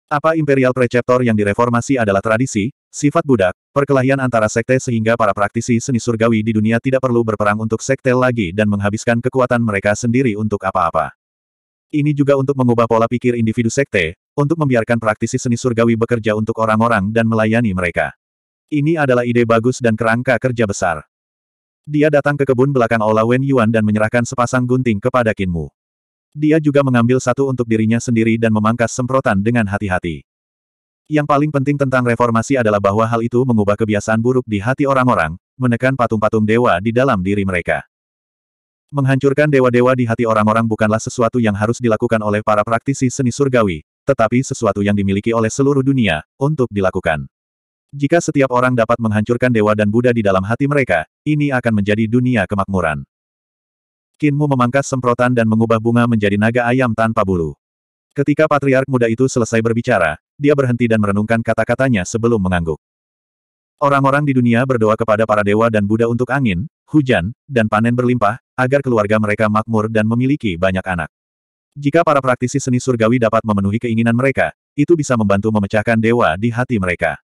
S1: Apa imperial preceptor yang direformasi adalah tradisi, sifat budak, perkelahian antara sekte sehingga para praktisi seni surgawi di dunia tidak perlu berperang untuk sekte lagi dan menghabiskan kekuatan mereka sendiri untuk apa-apa. Ini juga untuk mengubah pola pikir individu sekte, untuk membiarkan praktisi seni surgawi bekerja untuk orang-orang dan melayani mereka. Ini adalah ide bagus dan kerangka kerja besar. Dia datang ke kebun belakang Ola Wen Yuan dan menyerahkan sepasang gunting kepada Kinmu. Dia juga mengambil satu untuk dirinya sendiri dan memangkas semprotan dengan hati-hati. Yang paling penting tentang reformasi adalah bahwa hal itu mengubah kebiasaan buruk di hati orang-orang, menekan patung-patung dewa di dalam diri mereka. Menghancurkan dewa-dewa di hati orang-orang bukanlah sesuatu yang harus dilakukan oleh para praktisi seni surgawi, tetapi sesuatu yang dimiliki oleh seluruh dunia, untuk dilakukan. Jika setiap orang dapat menghancurkan dewa dan Buddha di dalam hati mereka, ini akan menjadi dunia kemakmuran. Kinmu memangkas semprotan dan mengubah bunga menjadi naga ayam tanpa bulu. Ketika patriark muda itu selesai berbicara, dia berhenti dan merenungkan kata-katanya sebelum mengangguk. Orang-orang di dunia berdoa kepada para dewa dan Buddha untuk angin, hujan, dan panen berlimpah, agar keluarga mereka makmur dan memiliki banyak anak. Jika para praktisi seni surgawi dapat memenuhi keinginan mereka, itu bisa membantu memecahkan dewa di hati mereka.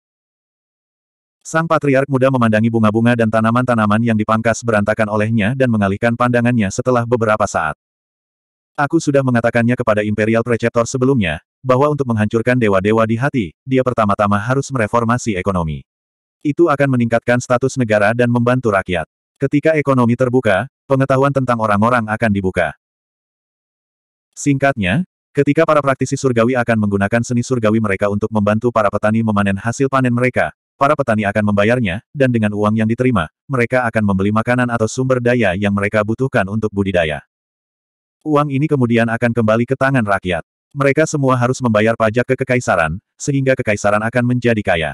S1: Sang patriark muda memandangi bunga-bunga dan tanaman-tanaman yang dipangkas berantakan olehnya dan mengalihkan pandangannya setelah beberapa saat. Aku sudah mengatakannya kepada Imperial Preceptor sebelumnya, bahwa untuk menghancurkan dewa-dewa di hati, dia pertama-tama harus mereformasi ekonomi. Itu akan meningkatkan status negara dan membantu rakyat. Ketika ekonomi terbuka, pengetahuan tentang orang-orang akan dibuka. Singkatnya, ketika para praktisi surgawi akan menggunakan seni surgawi mereka untuk membantu para petani memanen hasil panen mereka, para petani akan membayarnya, dan dengan uang yang diterima, mereka akan membeli makanan atau sumber daya yang mereka butuhkan untuk budidaya. Uang ini kemudian akan kembali ke tangan rakyat. Mereka semua harus membayar pajak ke kekaisaran, sehingga kekaisaran akan menjadi kaya.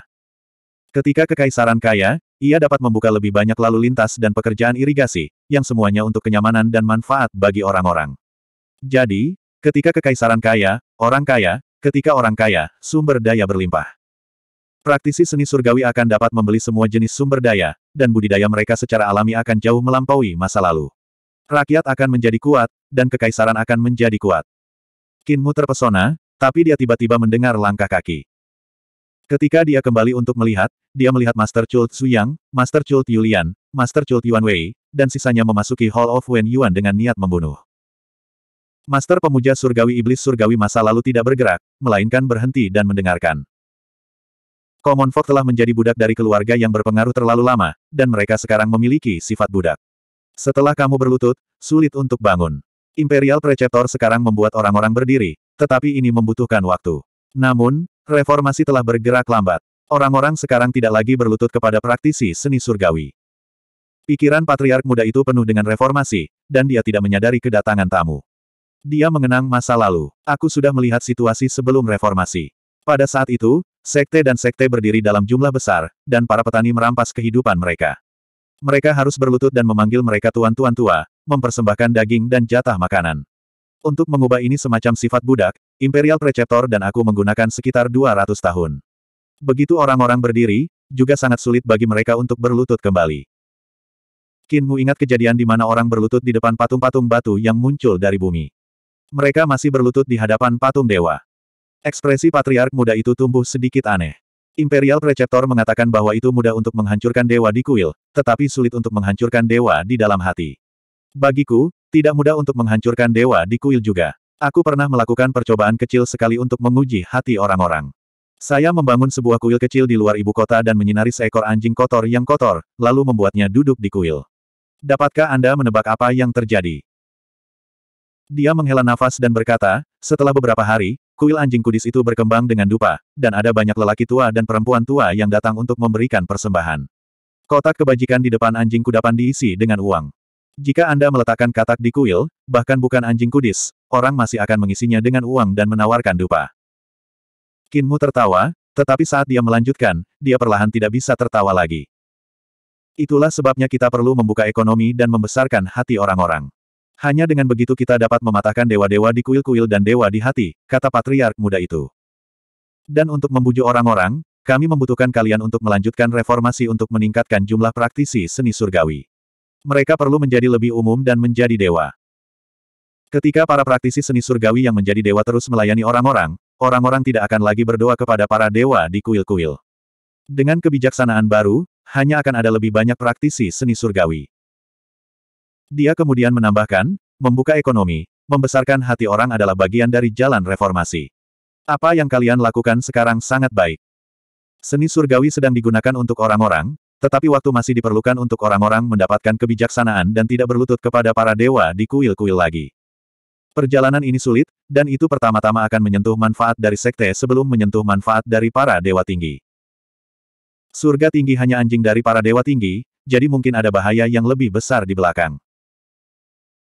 S1: Ketika kekaisaran kaya, ia dapat membuka lebih banyak lalu lintas dan pekerjaan irigasi, yang semuanya untuk kenyamanan dan manfaat bagi orang-orang. Jadi, ketika kekaisaran kaya, orang kaya, ketika orang kaya, sumber daya berlimpah. Praktisi seni surgawi akan dapat membeli semua jenis sumber daya, dan budidaya mereka secara alami akan jauh melampaui masa lalu. Rakyat akan menjadi kuat, dan kekaisaran akan menjadi kuat. Kinmu terpesona, tapi dia tiba-tiba mendengar langkah kaki. Ketika dia kembali untuk melihat, dia melihat Master Chult Yang, Master Chult Yulian, Master Chult Yuan Wei, dan sisanya memasuki Hall of Wen Yuan dengan niat membunuh. Master pemuja surgawi iblis surgawi masa lalu tidak bergerak, melainkan berhenti dan mendengarkan. Komonfok telah menjadi budak dari keluarga yang berpengaruh terlalu lama, dan mereka sekarang memiliki sifat budak. Setelah kamu berlutut, sulit untuk bangun. Imperial Preceptor sekarang membuat orang-orang berdiri, tetapi ini membutuhkan waktu. Namun, reformasi telah bergerak lambat. Orang-orang sekarang tidak lagi berlutut kepada praktisi seni surgawi. Pikiran patriark muda itu penuh dengan reformasi, dan dia tidak menyadari kedatangan tamu. Dia mengenang masa lalu. Aku sudah melihat situasi sebelum reformasi. Pada saat itu, Sekte dan sekte berdiri dalam jumlah besar, dan para petani merampas kehidupan mereka. Mereka harus berlutut dan memanggil mereka tuan-tuan tua, mempersembahkan daging dan jatah makanan. Untuk mengubah ini semacam sifat budak, Imperial Preceptor dan aku menggunakan sekitar 200 tahun. Begitu orang-orang berdiri, juga sangat sulit bagi mereka untuk berlutut kembali. Kinmu ingat kejadian di mana orang berlutut di depan patung-patung batu yang muncul dari bumi. Mereka masih berlutut di hadapan patung dewa. Ekspresi patriark muda itu tumbuh sedikit aneh. Imperial Preceptor mengatakan bahwa itu mudah untuk menghancurkan dewa di kuil, tetapi sulit untuk menghancurkan dewa di dalam hati. Bagiku, tidak mudah untuk menghancurkan dewa di kuil juga. Aku pernah melakukan percobaan kecil sekali untuk menguji hati orang-orang. Saya membangun sebuah kuil kecil di luar ibu kota dan menyinari seekor anjing kotor yang kotor, lalu membuatnya duduk di kuil. Dapatkah Anda menebak apa yang terjadi? Dia menghela nafas dan berkata, setelah beberapa hari, Kuil anjing kudis itu berkembang dengan dupa, dan ada banyak lelaki tua dan perempuan tua yang datang untuk memberikan persembahan. Kotak kebajikan di depan anjing kudapan diisi dengan uang. Jika Anda meletakkan katak di kuil, bahkan bukan anjing kudis, orang masih akan mengisinya dengan uang dan menawarkan dupa. Kinmu tertawa, tetapi saat dia melanjutkan, dia perlahan tidak bisa tertawa lagi. Itulah sebabnya kita perlu membuka ekonomi dan membesarkan hati orang-orang. Hanya dengan begitu kita dapat mematahkan dewa-dewa di kuil-kuil dan dewa di hati, kata patriark muda itu. Dan untuk membujuk orang-orang, kami membutuhkan kalian untuk melanjutkan reformasi untuk meningkatkan jumlah praktisi seni surgawi. Mereka perlu menjadi lebih umum dan menjadi dewa. Ketika para praktisi seni surgawi yang menjadi dewa terus melayani orang-orang, orang-orang tidak akan lagi berdoa kepada para dewa di kuil-kuil. Dengan kebijaksanaan baru, hanya akan ada lebih banyak praktisi seni surgawi. Dia kemudian menambahkan, membuka ekonomi, membesarkan hati orang adalah bagian dari jalan reformasi. Apa yang kalian lakukan sekarang sangat baik. Seni surgawi sedang digunakan untuk orang-orang, tetapi waktu masih diperlukan untuk orang-orang mendapatkan kebijaksanaan dan tidak berlutut kepada para dewa di kuil-kuil lagi. Perjalanan ini sulit, dan itu pertama-tama akan menyentuh manfaat dari sekte sebelum menyentuh manfaat dari para dewa tinggi. Surga tinggi hanya anjing dari para dewa tinggi, jadi mungkin ada bahaya yang lebih besar di belakang.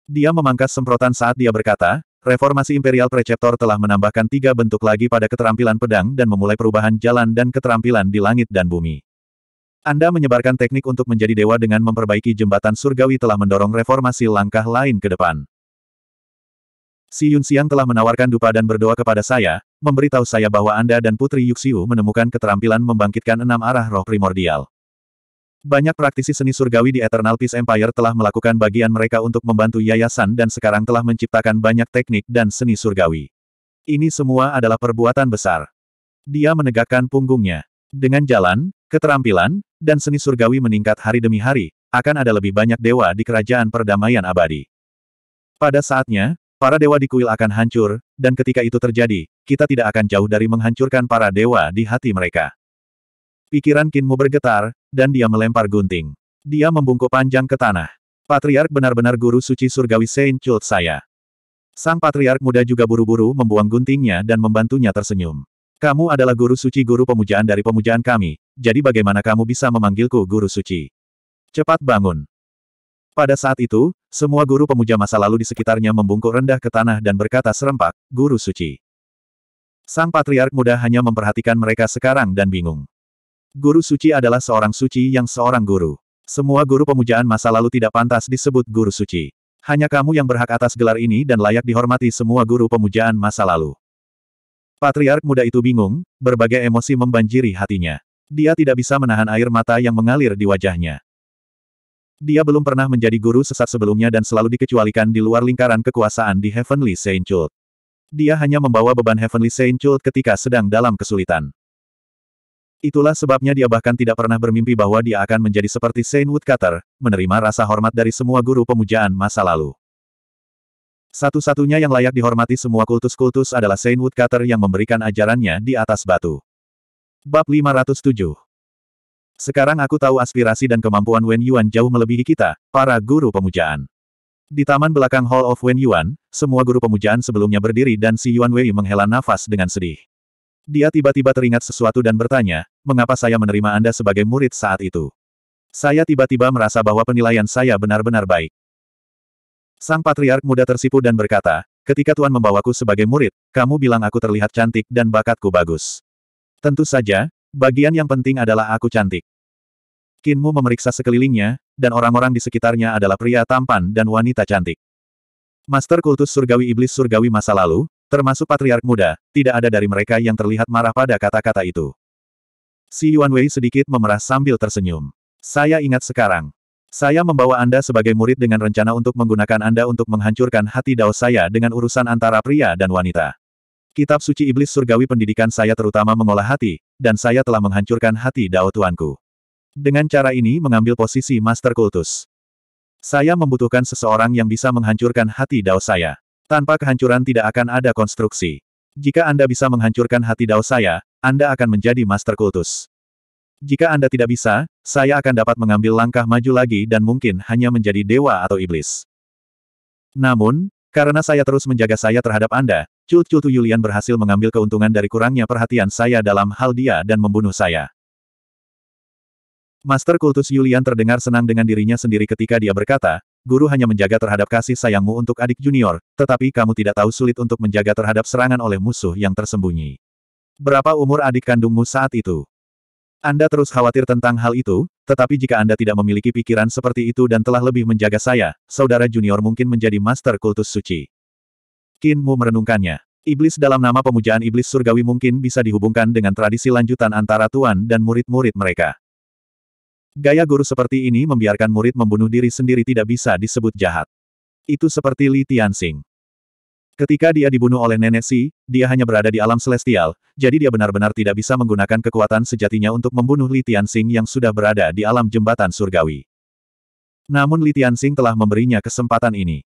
S1: Dia memangkas semprotan saat dia berkata, reformasi imperial preceptor telah menambahkan tiga bentuk lagi pada keterampilan pedang dan memulai perubahan jalan dan keterampilan di langit dan bumi. Anda menyebarkan teknik untuk menjadi dewa dengan memperbaiki jembatan surgawi telah mendorong reformasi langkah lain ke depan. Si Yun Xiang telah menawarkan dupa dan berdoa kepada saya, memberitahu saya bahwa Anda dan Putri Yuxiu menemukan keterampilan membangkitkan enam arah roh primordial. Banyak praktisi seni surgawi di Eternal Peace Empire telah melakukan bagian mereka untuk membantu yayasan dan sekarang telah menciptakan banyak teknik dan seni surgawi. Ini semua adalah perbuatan besar. Dia menegakkan punggungnya. Dengan jalan, keterampilan, dan seni surgawi meningkat hari demi hari, akan ada lebih banyak dewa di kerajaan perdamaian abadi. Pada saatnya, para dewa di kuil akan hancur, dan ketika itu terjadi, kita tidak akan jauh dari menghancurkan para dewa di hati mereka. Pikiran Kinmu bergetar, dan dia melempar gunting. Dia membungkuk panjang ke tanah. Patriark benar-benar guru suci surgawi Saint Chult saya. Sang patriark muda juga buru-buru membuang guntingnya dan membantunya tersenyum. Kamu adalah guru suci guru pemujaan dari pemujaan kami, jadi bagaimana kamu bisa memanggilku guru suci? Cepat bangun. Pada saat itu, semua guru pemuja masa lalu di sekitarnya membungkuk rendah ke tanah dan berkata serempak, guru suci. Sang patriark muda hanya memperhatikan mereka sekarang dan bingung. Guru suci adalah seorang suci yang seorang guru. Semua guru pemujaan masa lalu tidak pantas disebut guru suci. Hanya kamu yang berhak atas gelar ini dan layak dihormati semua guru pemujaan masa lalu. Patriark muda itu bingung, berbagai emosi membanjiri hatinya. Dia tidak bisa menahan air mata yang mengalir di wajahnya. Dia belum pernah menjadi guru sesat sebelumnya dan selalu dikecualikan di luar lingkaran kekuasaan di Heavenly Saint Chult. Dia hanya membawa beban Heavenly Saint Chult ketika sedang dalam kesulitan. Itulah sebabnya dia bahkan tidak pernah bermimpi bahwa dia akan menjadi seperti Saint Woodcutter, menerima rasa hormat dari semua guru pemujaan masa lalu. Satu-satunya yang layak dihormati semua kultus-kultus adalah Saint Woodcutter yang memberikan ajarannya di atas batu. Bab 507 Sekarang aku tahu aspirasi dan kemampuan Wen Yuan jauh melebihi kita, para guru pemujaan. Di taman belakang Hall of Wen Yuan, semua guru pemujaan sebelumnya berdiri dan si Yuan Wei menghela nafas dengan sedih. Dia tiba-tiba teringat sesuatu dan bertanya, mengapa saya menerima Anda sebagai murid saat itu? Saya tiba-tiba merasa bahwa penilaian saya benar-benar baik. Sang patriark muda tersipu dan berkata, ketika Tuan membawaku sebagai murid, kamu bilang aku terlihat cantik dan bakatku bagus. Tentu saja, bagian yang penting adalah aku cantik. Kinmu memeriksa sekelilingnya, dan orang-orang di sekitarnya adalah pria tampan dan wanita cantik. Master kultus surgawi iblis surgawi masa lalu, Termasuk patriark muda, tidak ada dari mereka yang terlihat marah pada kata-kata itu. Si Yuan Wei sedikit memerah sambil tersenyum. Saya ingat sekarang. Saya membawa Anda sebagai murid dengan rencana untuk menggunakan Anda untuk menghancurkan hati dao saya dengan urusan antara pria dan wanita. Kitab suci iblis surgawi pendidikan saya terutama mengolah hati, dan saya telah menghancurkan hati dao tuanku. Dengan cara ini mengambil posisi master kultus. Saya membutuhkan seseorang yang bisa menghancurkan hati dao saya. Tanpa kehancuran tidak akan ada konstruksi. Jika Anda bisa menghancurkan hati dao saya, Anda akan menjadi master kultus. Jika Anda tidak bisa, saya akan dapat mengambil langkah maju lagi dan mungkin hanya menjadi dewa atau iblis. Namun, karena saya terus menjaga saya terhadap Anda, Cult Cultu Yulian berhasil mengambil keuntungan dari kurangnya perhatian saya dalam hal dia dan membunuh saya. Master Kultus Yulian terdengar senang dengan dirinya sendiri ketika dia berkata, guru hanya menjaga terhadap kasih sayangmu untuk adik junior, tetapi kamu tidak tahu sulit untuk menjaga terhadap serangan oleh musuh yang tersembunyi. Berapa umur adik kandungmu saat itu? Anda terus khawatir tentang hal itu, tetapi jika Anda tidak memiliki pikiran seperti itu dan telah lebih menjaga saya, saudara junior mungkin menjadi master kultus suci. Kinmu merenungkannya. Iblis dalam nama pemujaan iblis surgawi mungkin bisa dihubungkan dengan tradisi lanjutan antara tuan dan murid-murid mereka. Gaya guru seperti ini membiarkan murid membunuh diri sendiri tidak bisa disebut jahat. Itu seperti Li Tianxing. Ketika dia dibunuh oleh nenek Si, dia hanya berada di alam celestial, jadi dia benar-benar tidak bisa menggunakan kekuatan sejatinya untuk membunuh Li Tianxing yang sudah berada di alam jembatan surgawi. Namun Li Tianxing telah memberinya kesempatan ini.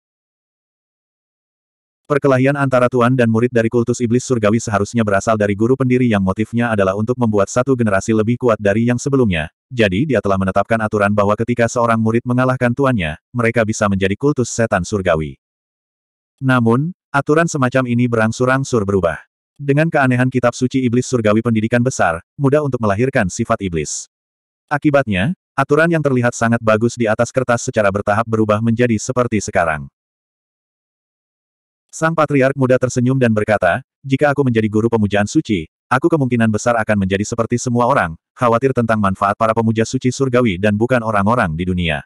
S1: Perkelahian antara tuan dan murid dari kultus iblis surgawi seharusnya berasal dari guru pendiri yang motifnya adalah untuk membuat satu generasi lebih kuat dari yang sebelumnya, jadi dia telah menetapkan aturan bahwa ketika seorang murid mengalahkan tuannya, mereka bisa menjadi kultus setan surgawi. Namun, aturan semacam ini berangsur-angsur berubah. Dengan keanehan kitab suci iblis surgawi pendidikan besar, mudah untuk melahirkan sifat iblis. Akibatnya, aturan yang terlihat sangat bagus di atas kertas secara bertahap berubah menjadi seperti sekarang. Sang patriark muda tersenyum dan berkata, jika aku menjadi guru pemujaan suci, Aku kemungkinan besar akan menjadi seperti semua orang, khawatir tentang manfaat para pemuja suci surgawi dan bukan orang-orang di dunia.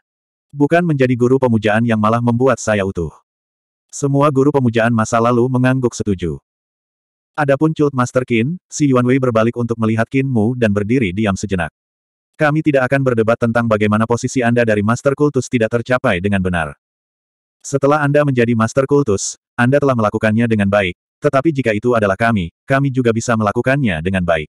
S1: Bukan menjadi guru pemujaan yang malah membuat saya utuh. Semua guru pemujaan masa lalu mengangguk setuju. Adapun Cult Master Qin, si Yuanwei berbalik untuk melihat Qin Mu dan berdiri diam sejenak. Kami tidak akan berdebat tentang bagaimana posisi Anda dari Master Kultus tidak tercapai dengan benar. Setelah Anda menjadi Master Kultus, Anda telah melakukannya dengan baik, tetapi jika itu adalah kami, kami juga bisa melakukannya dengan baik.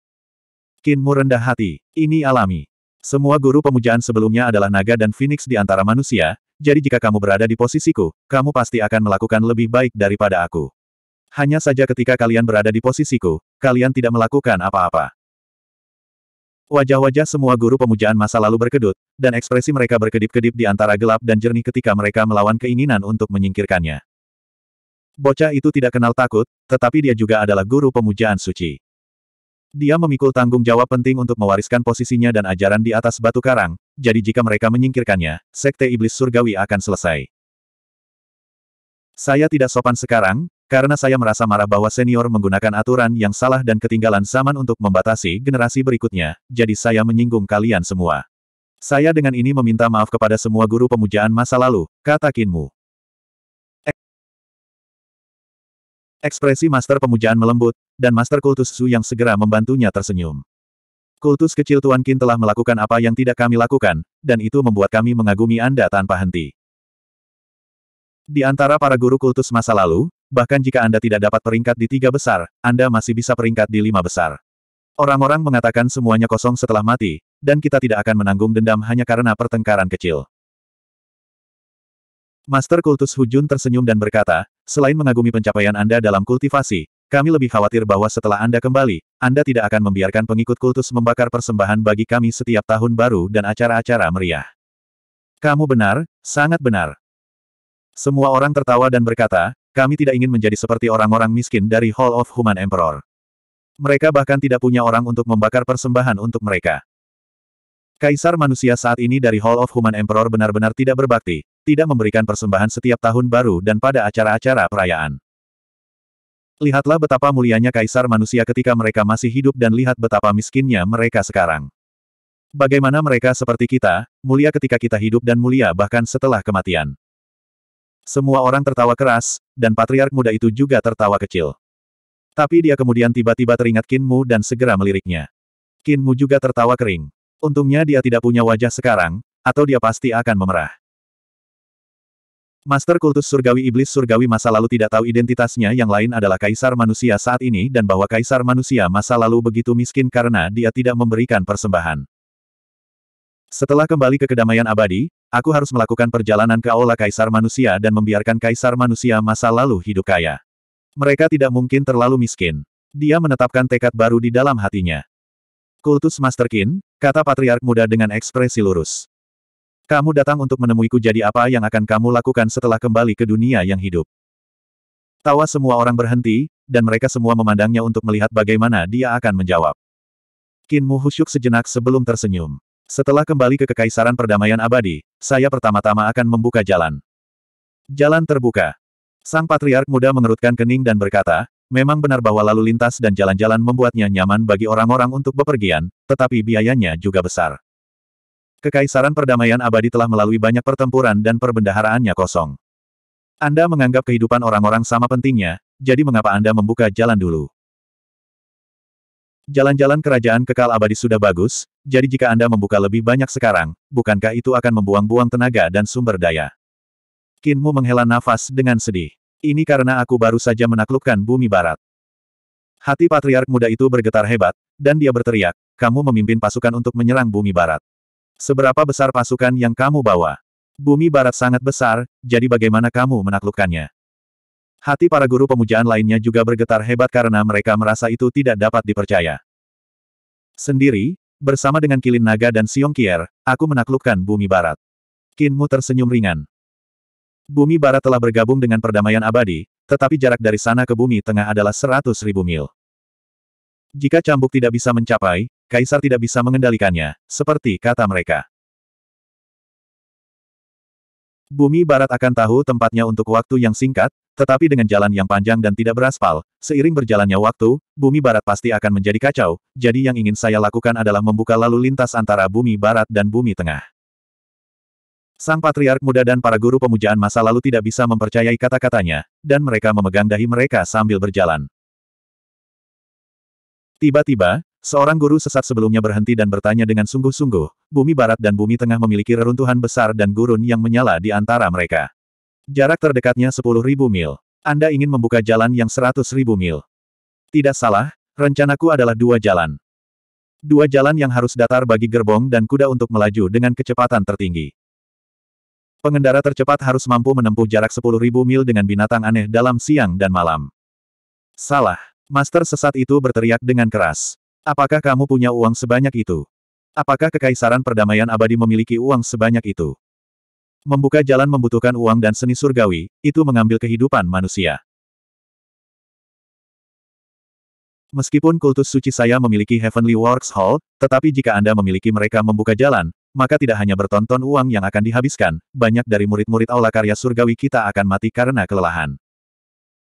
S1: Kinmu rendah hati, ini alami. Semua guru pemujaan sebelumnya adalah naga dan phoenix di antara manusia, jadi jika kamu berada di posisiku, kamu pasti akan melakukan lebih baik daripada aku. Hanya saja ketika kalian berada di posisiku, kalian tidak melakukan apa-apa. Wajah-wajah semua guru pemujaan masa lalu berkedut, dan ekspresi mereka berkedip-kedip di antara gelap dan jernih ketika mereka melawan keinginan untuk menyingkirkannya. Bocah itu tidak kenal takut, tetapi dia juga adalah guru pemujaan suci. Dia memikul tanggung jawab penting untuk mewariskan posisinya dan ajaran di atas batu karang, jadi jika mereka menyingkirkannya, sekte iblis surgawi akan selesai. Saya tidak sopan sekarang, karena saya merasa marah bahwa senior menggunakan aturan yang salah dan ketinggalan zaman untuk membatasi generasi berikutnya, jadi saya menyinggung kalian semua. Saya dengan ini meminta maaf kepada semua guru pemujaan masa lalu, kata Kinmu. Ekspresi master pemujaan melembut, dan master kultus Su yang segera membantunya tersenyum. Kultus kecil Tuan Qin telah melakukan apa yang tidak kami lakukan, dan itu membuat kami mengagumi Anda tanpa henti. Di antara para guru kultus masa lalu, bahkan jika Anda tidak dapat peringkat di tiga besar, Anda masih bisa peringkat di lima besar. Orang-orang mengatakan semuanya kosong setelah mati, dan kita tidak akan menanggung dendam hanya karena pertengkaran kecil. Master Kultus Hujun tersenyum dan berkata, Selain mengagumi pencapaian Anda dalam kultivasi, kami lebih khawatir bahwa setelah Anda kembali, Anda tidak akan membiarkan pengikut kultus membakar persembahan bagi kami setiap tahun baru dan acara-acara meriah. Kamu benar, sangat benar. Semua orang tertawa dan berkata, kami tidak ingin menjadi seperti orang-orang miskin dari Hall of Human Emperor. Mereka bahkan tidak punya orang untuk membakar persembahan untuk mereka. Kaisar manusia saat ini dari Hall of Human Emperor benar-benar tidak berbakti, tidak memberikan persembahan setiap tahun baru dan pada acara-acara perayaan. Lihatlah betapa mulianya kaisar manusia ketika mereka masih hidup dan lihat betapa miskinnya mereka sekarang. Bagaimana mereka seperti kita, mulia ketika kita hidup dan mulia bahkan setelah kematian. Semua orang tertawa keras, dan patriark muda itu juga tertawa kecil. Tapi dia kemudian tiba-tiba teringat Kinmu dan segera meliriknya. Kinmu juga tertawa kering. Untungnya dia tidak punya wajah sekarang, atau dia pasti akan memerah. Master kultus surgawi iblis surgawi masa lalu tidak tahu identitasnya yang lain adalah kaisar manusia saat ini dan bahwa kaisar manusia masa lalu begitu miskin karena dia tidak memberikan persembahan. Setelah kembali ke kedamaian abadi, aku harus melakukan perjalanan ke aula kaisar manusia dan membiarkan kaisar manusia masa lalu hidup kaya. Mereka tidak mungkin terlalu miskin. Dia menetapkan tekad baru di dalam hatinya. Kultus Master Qin, kata patriark muda dengan ekspresi lurus. Kamu datang untuk menemuiku jadi apa yang akan kamu lakukan setelah kembali ke dunia yang hidup? Tawa semua orang berhenti, dan mereka semua memandangnya untuk melihat bagaimana dia akan menjawab. Qin Mu husyuk sejenak sebelum tersenyum. Setelah kembali ke Kekaisaran Perdamaian Abadi, saya pertama-tama akan membuka jalan. Jalan terbuka. Sang Patriark muda mengerutkan kening dan berkata, Memang benar bahwa lalu lintas dan jalan-jalan membuatnya nyaman bagi orang-orang untuk bepergian, tetapi biayanya juga besar. Kekaisaran perdamaian abadi telah melalui banyak pertempuran dan perbendaharaannya kosong. Anda menganggap kehidupan orang-orang sama pentingnya, jadi mengapa Anda membuka jalan dulu? Jalan-jalan kerajaan kekal abadi sudah bagus, jadi jika Anda membuka lebih banyak sekarang, bukankah itu akan membuang-buang tenaga dan sumber daya? Kinmu menghela nafas dengan sedih. Ini karena aku baru saja menaklukkan bumi barat. Hati patriark muda itu bergetar hebat, dan dia berteriak, kamu memimpin pasukan untuk menyerang bumi barat. Seberapa besar pasukan yang kamu bawa? Bumi barat sangat besar, jadi bagaimana kamu menaklukkannya? Hati para guru pemujaan lainnya juga bergetar hebat karena mereka merasa itu tidak dapat dipercaya. Sendiri, bersama dengan Kilin Naga dan Siong Kier, aku menaklukkan bumi barat. Kinmu tersenyum ringan. Bumi barat telah bergabung dengan perdamaian abadi, tetapi jarak dari sana ke bumi tengah adalah seratus ribu mil. Jika cambuk tidak bisa mencapai, Kaisar tidak bisa mengendalikannya, seperti kata mereka. Bumi Barat akan tahu tempatnya untuk waktu yang singkat, tetapi dengan jalan yang panjang dan tidak beraspal, seiring berjalannya waktu, Bumi Barat pasti akan menjadi kacau, jadi yang ingin saya lakukan adalah membuka lalu lintas antara Bumi Barat dan Bumi Tengah. Sang Patriark Muda dan para guru pemujaan masa lalu tidak bisa mempercayai kata-katanya, dan mereka memegang dahi mereka sambil berjalan. Tiba-tiba, Seorang guru sesat sebelumnya berhenti dan bertanya dengan sungguh-sungguh, bumi barat dan bumi tengah memiliki reruntuhan besar dan gurun yang menyala di antara mereka. Jarak terdekatnya 10.000 mil. Anda ingin membuka jalan yang 100.000 mil. Tidak salah, rencanaku adalah dua jalan. Dua jalan yang harus datar bagi gerbong dan kuda untuk melaju dengan kecepatan tertinggi. Pengendara tercepat harus mampu menempuh jarak 10.000 mil dengan binatang aneh dalam siang dan malam. Salah. Master sesat itu berteriak dengan keras. Apakah kamu punya uang sebanyak itu? Apakah Kekaisaran Perdamaian Abadi memiliki uang sebanyak itu? Membuka jalan membutuhkan uang dan seni surgawi, itu mengambil kehidupan manusia. Meskipun kultus suci saya memiliki Heavenly Works Hall, tetapi jika Anda memiliki mereka membuka jalan, maka tidak hanya bertonton uang yang akan dihabiskan, banyak dari murid-murid aula karya surgawi kita akan mati karena kelelahan.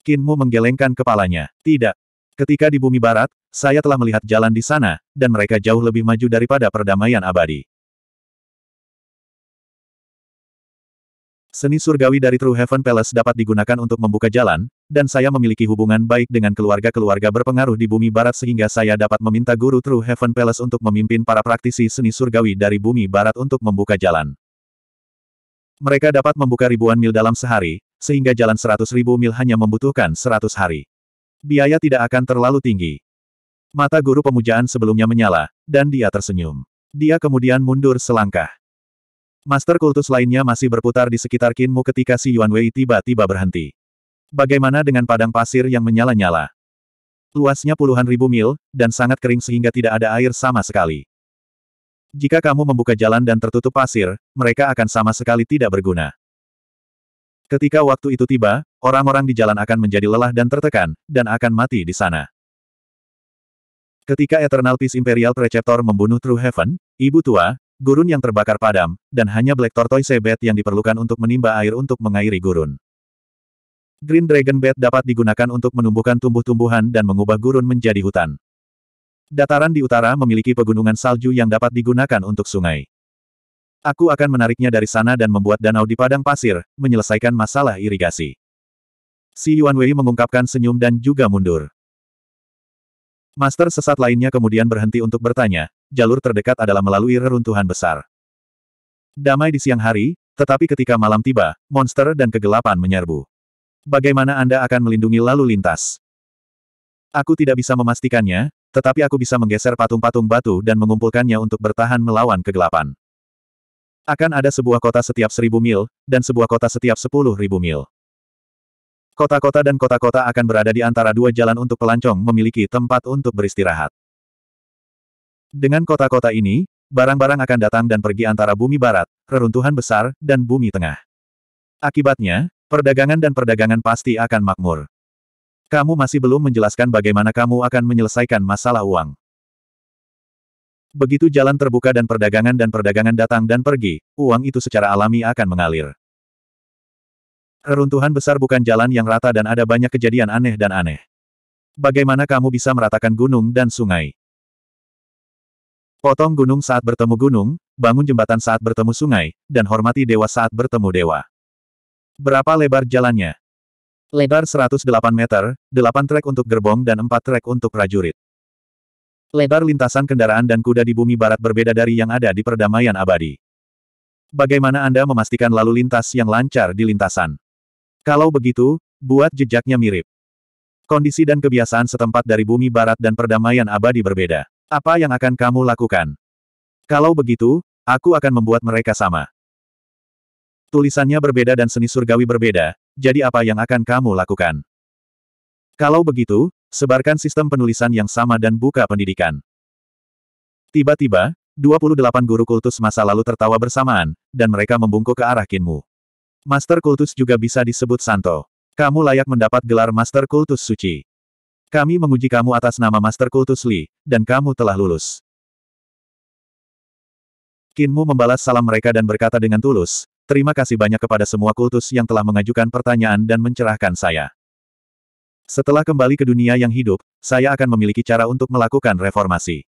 S1: Kinmu menggelengkan kepalanya. Tidak, Ketika di bumi barat, saya telah melihat jalan di sana, dan mereka jauh lebih maju daripada perdamaian abadi. Seni surgawi dari True Heaven Palace dapat digunakan untuk membuka jalan, dan saya memiliki hubungan baik dengan keluarga-keluarga berpengaruh di bumi barat sehingga saya dapat meminta guru True Heaven Palace untuk memimpin para praktisi seni surgawi dari bumi barat untuk membuka jalan. Mereka dapat membuka ribuan mil dalam sehari, sehingga jalan seratus ribu mil hanya membutuhkan seratus hari. Biaya tidak akan terlalu tinggi. Mata guru pemujaan sebelumnya menyala, dan dia tersenyum. Dia kemudian mundur selangkah. Master kultus lainnya masih berputar di sekitar Kinmu ketika si Yuan Wei tiba-tiba berhenti. Bagaimana dengan padang pasir yang menyala-nyala? Luasnya puluhan ribu mil, dan sangat kering sehingga tidak ada air sama sekali. Jika kamu membuka jalan dan tertutup pasir, mereka akan sama sekali tidak berguna. Ketika waktu itu tiba, orang-orang di jalan akan menjadi lelah dan tertekan, dan akan mati di sana. Ketika Eternal Peace Imperial Preceptor membunuh True Heaven, Ibu Tua, gurun yang terbakar padam, dan hanya Black Tortoise Bed yang diperlukan untuk menimba air untuk mengairi gurun. Green Dragon Bed dapat digunakan untuk menumbuhkan tumbuh-tumbuhan dan mengubah gurun menjadi hutan. Dataran di utara memiliki pegunungan salju yang dapat digunakan untuk sungai. Aku akan menariknya dari sana dan membuat danau di padang pasir, menyelesaikan masalah irigasi. Si Yuan Wei mengungkapkan senyum dan juga mundur. Master sesat lainnya kemudian berhenti untuk bertanya, jalur terdekat adalah melalui reruntuhan besar. Damai di siang hari, tetapi ketika malam tiba, monster dan kegelapan menyerbu. Bagaimana Anda akan melindungi lalu lintas? Aku tidak bisa memastikannya, tetapi aku bisa menggeser patung-patung batu dan mengumpulkannya untuk bertahan melawan kegelapan. Akan ada sebuah kota setiap seribu mil, dan sebuah kota setiap sepuluh ribu mil. Kota-kota dan kota-kota akan berada di antara dua jalan untuk pelancong memiliki tempat untuk beristirahat. Dengan kota-kota ini, barang-barang akan datang dan pergi antara bumi barat, reruntuhan besar, dan bumi tengah. Akibatnya, perdagangan dan perdagangan pasti akan makmur. Kamu masih belum menjelaskan bagaimana kamu akan menyelesaikan masalah uang. Begitu jalan terbuka dan perdagangan dan perdagangan datang dan pergi, uang itu secara alami akan mengalir. Reruntuhan besar bukan jalan yang rata dan ada banyak kejadian aneh dan aneh. Bagaimana kamu bisa meratakan gunung dan sungai? Potong gunung saat bertemu gunung, bangun jembatan saat bertemu sungai, dan hormati dewa saat bertemu dewa. Berapa lebar jalannya? Lebar 108 meter, 8 trek untuk gerbong dan 4 trek untuk prajurit. Lebar lintasan kendaraan dan kuda di bumi barat berbeda dari yang ada di perdamaian abadi. Bagaimana Anda memastikan lalu lintas yang lancar di lintasan? Kalau begitu, buat jejaknya mirip. Kondisi dan kebiasaan setempat dari bumi barat dan perdamaian abadi berbeda. Apa yang akan kamu lakukan? Kalau begitu, aku akan membuat mereka sama. Tulisannya berbeda dan seni surgawi berbeda, jadi apa yang akan kamu lakukan? Kalau begitu, Sebarkan sistem penulisan yang sama dan buka pendidikan. Tiba-tiba, 28 guru kultus masa lalu tertawa bersamaan, dan mereka membungkuk ke arah Kinmu. Master kultus juga bisa disebut Santo. Kamu layak mendapat gelar Master Kultus Suci. Kami menguji kamu atas nama Master Kultus Li, dan kamu telah lulus. Kinmu membalas salam mereka dan berkata dengan tulus, Terima kasih banyak kepada semua kultus yang telah mengajukan pertanyaan dan mencerahkan saya. Setelah kembali ke dunia yang hidup, saya akan memiliki cara untuk melakukan reformasi.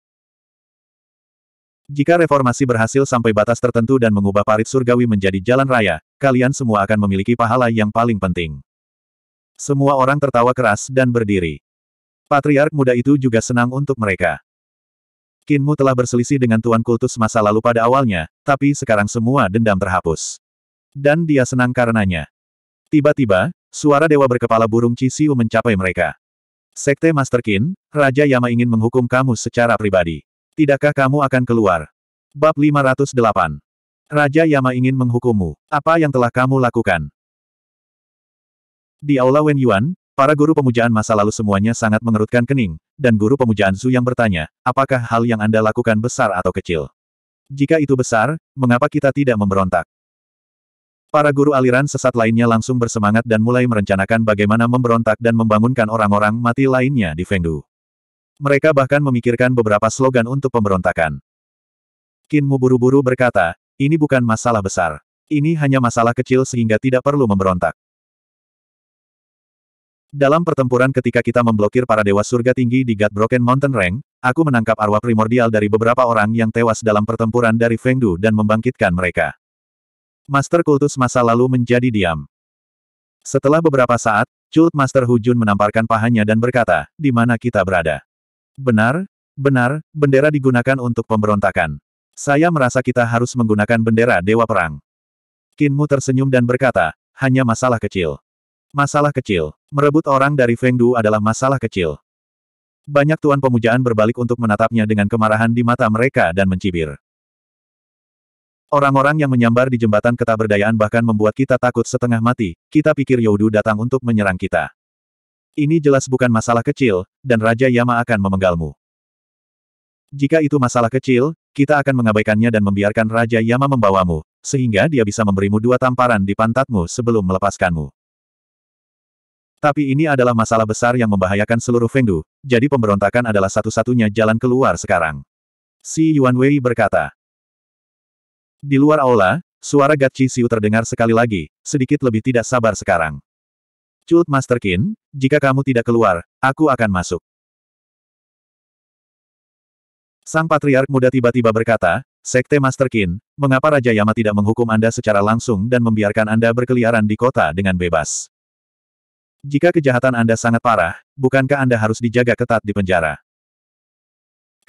S1: Jika reformasi berhasil sampai batas tertentu dan mengubah parit surgawi menjadi jalan raya, kalian semua akan memiliki pahala yang paling penting. Semua orang tertawa keras dan berdiri. Patriark muda itu juga senang untuk mereka. Kinmu telah berselisih dengan Tuan Kultus masa lalu pada awalnya, tapi sekarang semua dendam terhapus. Dan dia senang karenanya. Tiba-tiba, Suara dewa berkepala burung Cisiu mencapai mereka. Sekte Master Qin, Raja Yama ingin menghukum kamu secara pribadi. Tidakkah kamu akan keluar? Bab 508. Raja Yama ingin menghukummu. Apa yang telah kamu lakukan? Di Aula Wen Yuan, para guru pemujaan masa lalu semuanya sangat mengerutkan kening, dan guru pemujaan Su yang bertanya, apakah hal yang Anda lakukan besar atau kecil? Jika itu besar, mengapa kita tidak memberontak? Para guru aliran sesat lainnya langsung bersemangat dan mulai merencanakan bagaimana memberontak dan membangunkan orang-orang mati lainnya di Fengdu. Mereka bahkan memikirkan beberapa slogan untuk pemberontakan. Kinmu buru-buru berkata, ini bukan masalah besar. Ini hanya masalah kecil sehingga tidak perlu memberontak. Dalam pertempuran ketika kita memblokir para dewa surga tinggi di God Broken Mountain Rank, aku menangkap arwah primordial dari beberapa orang yang tewas dalam pertempuran dari Fengdu dan membangkitkan mereka. Master kultus masa lalu menjadi diam. Setelah beberapa saat, Cult Master Hujun menamparkan pahanya dan berkata, di mana kita berada? Benar, benar, bendera digunakan untuk pemberontakan. Saya merasa kita harus menggunakan bendera Dewa Perang. Kinmu tersenyum dan berkata, hanya masalah kecil. Masalah kecil. Merebut orang dari Fengdu adalah masalah kecil. Banyak tuan pemujaan berbalik untuk menatapnya dengan kemarahan di mata mereka dan mencibir. Orang-orang yang menyambar di jembatan ketaberdayaan bahkan membuat kita takut setengah mati, kita pikir Yaudu datang untuk menyerang kita. Ini jelas bukan masalah kecil, dan Raja Yama akan memenggalmu. Jika itu masalah kecil, kita akan mengabaikannya dan membiarkan Raja Yama membawamu, sehingga dia bisa memberimu dua tamparan di pantatmu sebelum melepaskanmu. Tapi ini adalah masalah besar yang membahayakan seluruh Fengdu, jadi pemberontakan adalah satu-satunya jalan keluar sekarang. Si Yuan Wei berkata. Di luar aula, suara Gatchi Siu terdengar sekali lagi, sedikit lebih tidak sabar sekarang. Cult Master Qin, jika kamu tidak keluar, aku akan masuk. Sang Patriark Muda tiba-tiba berkata, Sekte Master Qin, mengapa Raja Yama tidak menghukum Anda secara langsung dan membiarkan Anda berkeliaran di kota dengan bebas? Jika kejahatan Anda sangat parah, bukankah Anda harus dijaga ketat di penjara?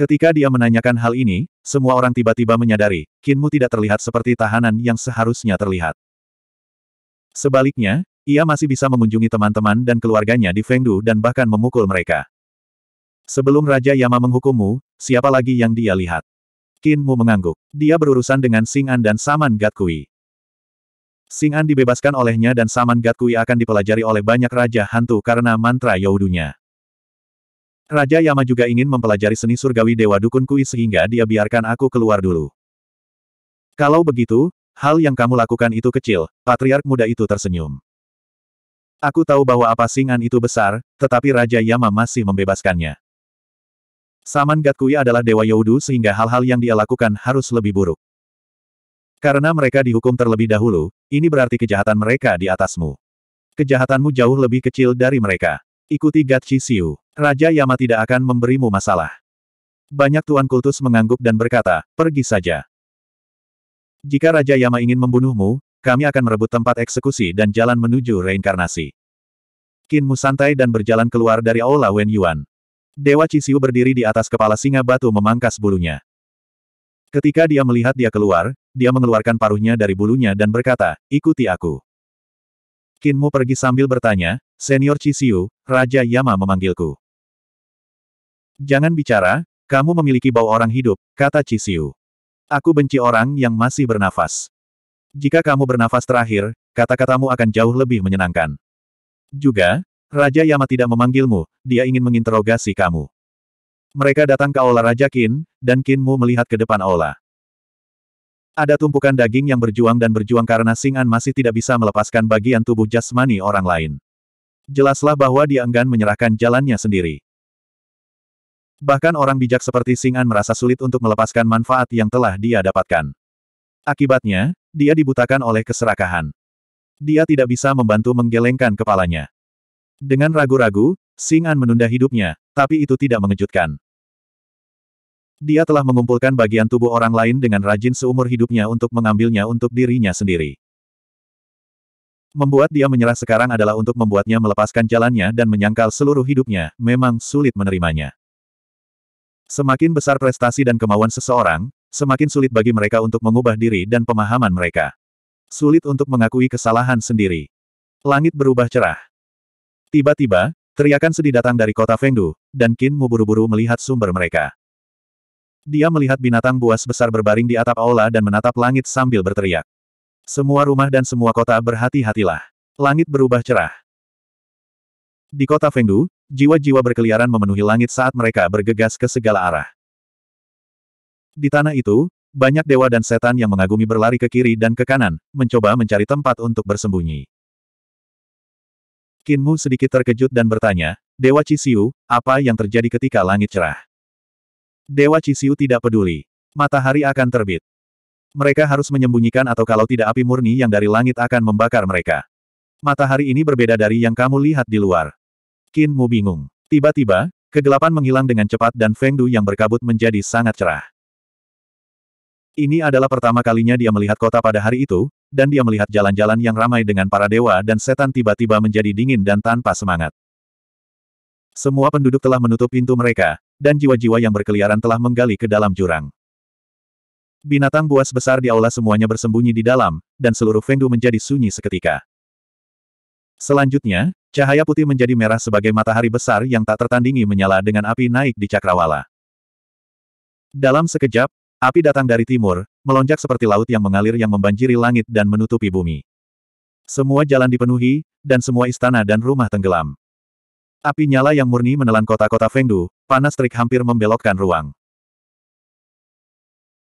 S1: Ketika dia menanyakan hal ini, semua orang tiba-tiba menyadari, Kinmu tidak terlihat seperti tahanan yang seharusnya terlihat. Sebaliknya, ia masih bisa mengunjungi teman-teman dan keluarganya di Fengdu dan bahkan memukul mereka. Sebelum Raja Yama menghukummu, siapa lagi yang dia lihat? Kinmu mengangguk. Dia berurusan dengan Sing'an dan Saman Gatkui. Sing'an dibebaskan olehnya dan Saman Gatkui akan dipelajari oleh banyak Raja Hantu karena mantra Yaudunya. Raja Yama juga ingin mempelajari seni surgawi Dewa Dukun Kui sehingga dia biarkan aku keluar dulu. Kalau begitu, hal yang kamu lakukan itu kecil, Patriark muda itu tersenyum. Aku tahu bahwa apa singan itu besar, tetapi Raja Yama masih membebaskannya. Saman kui adalah Dewa Yaudu sehingga hal-hal yang dia lakukan harus lebih buruk. Karena mereka dihukum terlebih dahulu, ini berarti kejahatan mereka di atasmu. Kejahatanmu jauh lebih kecil dari mereka. Ikuti Gatchi Siu. Raja Yama tidak akan memberimu masalah. Banyak tuan kultus mengangguk dan berkata, pergi saja. Jika Raja Yama ingin membunuhmu, kami akan merebut tempat eksekusi dan jalan menuju reinkarnasi. Kinmu santai dan berjalan keluar dari aula Wen Yuan. Dewa Cisiu berdiri di atas kepala singa batu memangkas bulunya. Ketika dia melihat dia keluar, dia mengeluarkan paruhnya dari bulunya dan berkata, ikuti aku. Kinmu pergi sambil bertanya, Senior Cisiu, Raja Yama memanggilku. Jangan bicara, kamu memiliki bau orang hidup, kata Cisiu. Aku benci orang yang masih bernafas. Jika kamu bernafas terakhir, kata-katamu akan jauh lebih menyenangkan. Juga, Raja Yama tidak memanggilmu, dia ingin menginterogasi kamu. Mereka datang ke Aula Raja Kin, dan Kinmu melihat ke depan Aula. Ada tumpukan daging yang berjuang dan berjuang karena Singan masih tidak bisa melepaskan bagian tubuh jasmani orang lain. Jelaslah bahwa dia enggan menyerahkan jalannya sendiri. Bahkan orang bijak seperti Sing'an merasa sulit untuk melepaskan manfaat yang telah dia dapatkan. Akibatnya, dia dibutakan oleh keserakahan. Dia tidak bisa membantu menggelengkan kepalanya. Dengan ragu-ragu, Sing'an menunda hidupnya, tapi itu tidak mengejutkan. Dia telah mengumpulkan bagian tubuh orang lain dengan rajin seumur hidupnya untuk mengambilnya untuk dirinya sendiri. Membuat dia menyerah sekarang adalah untuk membuatnya melepaskan jalannya dan menyangkal seluruh hidupnya, memang sulit menerimanya. Semakin besar prestasi dan kemauan seseorang, semakin sulit bagi mereka untuk mengubah diri dan pemahaman mereka. Sulit untuk mengakui kesalahan sendiri. Langit berubah cerah. Tiba-tiba, teriakan sedih datang dari kota Fengdu, dan Mu buru-buru melihat sumber mereka. Dia melihat binatang buas besar berbaring di atap aula dan menatap langit sambil berteriak. Semua rumah dan semua kota berhati-hatilah. Langit berubah cerah. Di kota Fengdu, Jiwa-jiwa berkeliaran memenuhi langit saat mereka bergegas ke segala arah. Di tanah itu, banyak dewa dan setan yang mengagumi berlari ke kiri dan ke kanan, mencoba mencari tempat untuk bersembunyi. Kinmu sedikit terkejut dan bertanya, Dewa Cisiu, apa yang terjadi ketika langit cerah? Dewa Cisiu tidak peduli. Matahari akan terbit. Mereka harus menyembunyikan atau kalau tidak api murni yang dari langit akan membakar mereka. Matahari ini berbeda dari yang kamu lihat di luar. Qin Mu bingung. Tiba-tiba, kegelapan menghilang dengan cepat dan Feng Du yang berkabut menjadi sangat cerah. Ini adalah pertama kalinya dia melihat kota pada hari itu, dan dia melihat jalan-jalan yang ramai dengan para dewa dan setan tiba-tiba menjadi dingin dan tanpa semangat. Semua penduduk telah menutup pintu mereka, dan jiwa-jiwa yang berkeliaran telah menggali ke dalam jurang. Binatang buas besar di aula semuanya bersembunyi di dalam, dan seluruh Fengdu menjadi sunyi seketika. Selanjutnya, cahaya putih menjadi merah sebagai matahari besar yang tak tertandingi menyala dengan api naik di cakrawala. Dalam sekejap, api datang dari timur, melonjak seperti laut yang mengalir yang membanjiri langit dan menutupi bumi. Semua jalan dipenuhi, dan semua istana dan rumah tenggelam. Api nyala yang murni menelan kota-kota Fengdu, panas terik hampir membelokkan ruang.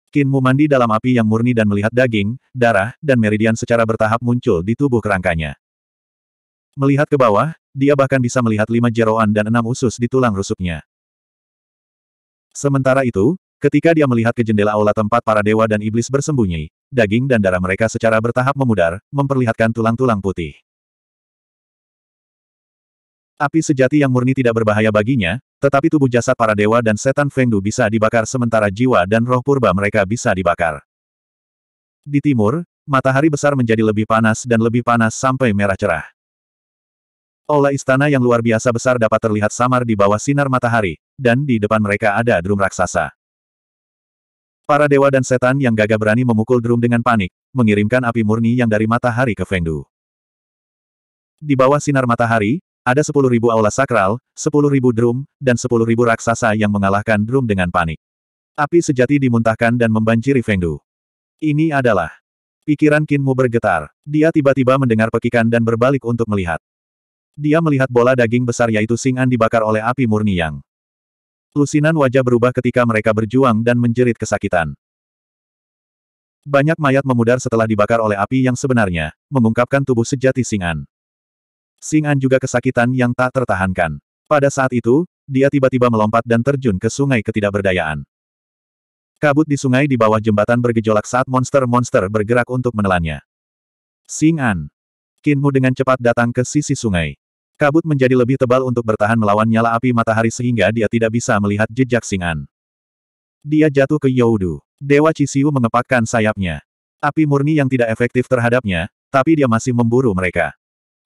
S1: Kinmu mandi dalam api yang murni dan melihat daging, darah, dan meridian secara bertahap muncul di tubuh kerangkanya. Melihat ke bawah, dia bahkan bisa melihat lima jeroan dan enam usus di tulang rusuknya. Sementara itu, ketika dia melihat ke jendela aula tempat para dewa dan iblis bersembunyi, daging dan darah mereka secara bertahap memudar, memperlihatkan tulang-tulang putih. Api sejati yang murni tidak berbahaya baginya, tetapi tubuh jasad para dewa dan setan Fengdu bisa dibakar sementara jiwa dan roh purba mereka bisa dibakar. Di timur, matahari besar menjadi lebih panas dan lebih panas sampai merah cerah. Aula istana yang luar biasa besar dapat terlihat samar di bawah sinar matahari, dan di depan mereka ada drum raksasa. Para dewa dan setan yang gagah berani memukul drum dengan panik, mengirimkan api murni yang dari matahari ke Fengdu. Di bawah sinar matahari, ada 10.000 aula sakral, 10.000 drum, dan 10.000 raksasa yang mengalahkan drum dengan panik. Api sejati dimuntahkan dan membanjiri Fengdu. Ini adalah pikiran Kinmu bergetar. Dia tiba-tiba mendengar pekikan dan berbalik untuk melihat. Dia melihat bola daging besar yaitu Singan dibakar oleh api murni yang. Lusinan wajah berubah ketika mereka berjuang dan menjerit kesakitan. Banyak mayat memudar setelah dibakar oleh api yang sebenarnya, mengungkapkan tubuh sejati Singan. Singan juga kesakitan yang tak tertahankan. Pada saat itu, dia tiba-tiba melompat dan terjun ke sungai ketidakberdayaan. Kabut di sungai di bawah jembatan bergejolak saat monster-monster bergerak untuk menelannya. Singan! Kinmu dengan cepat datang ke sisi sungai. Kabut menjadi lebih tebal untuk bertahan melawan nyala api matahari sehingga dia tidak bisa melihat jejak singan. Dia jatuh ke Youdu. Dewa Cisiu mengepakkan sayapnya. Api murni yang tidak efektif terhadapnya, tapi dia masih memburu mereka.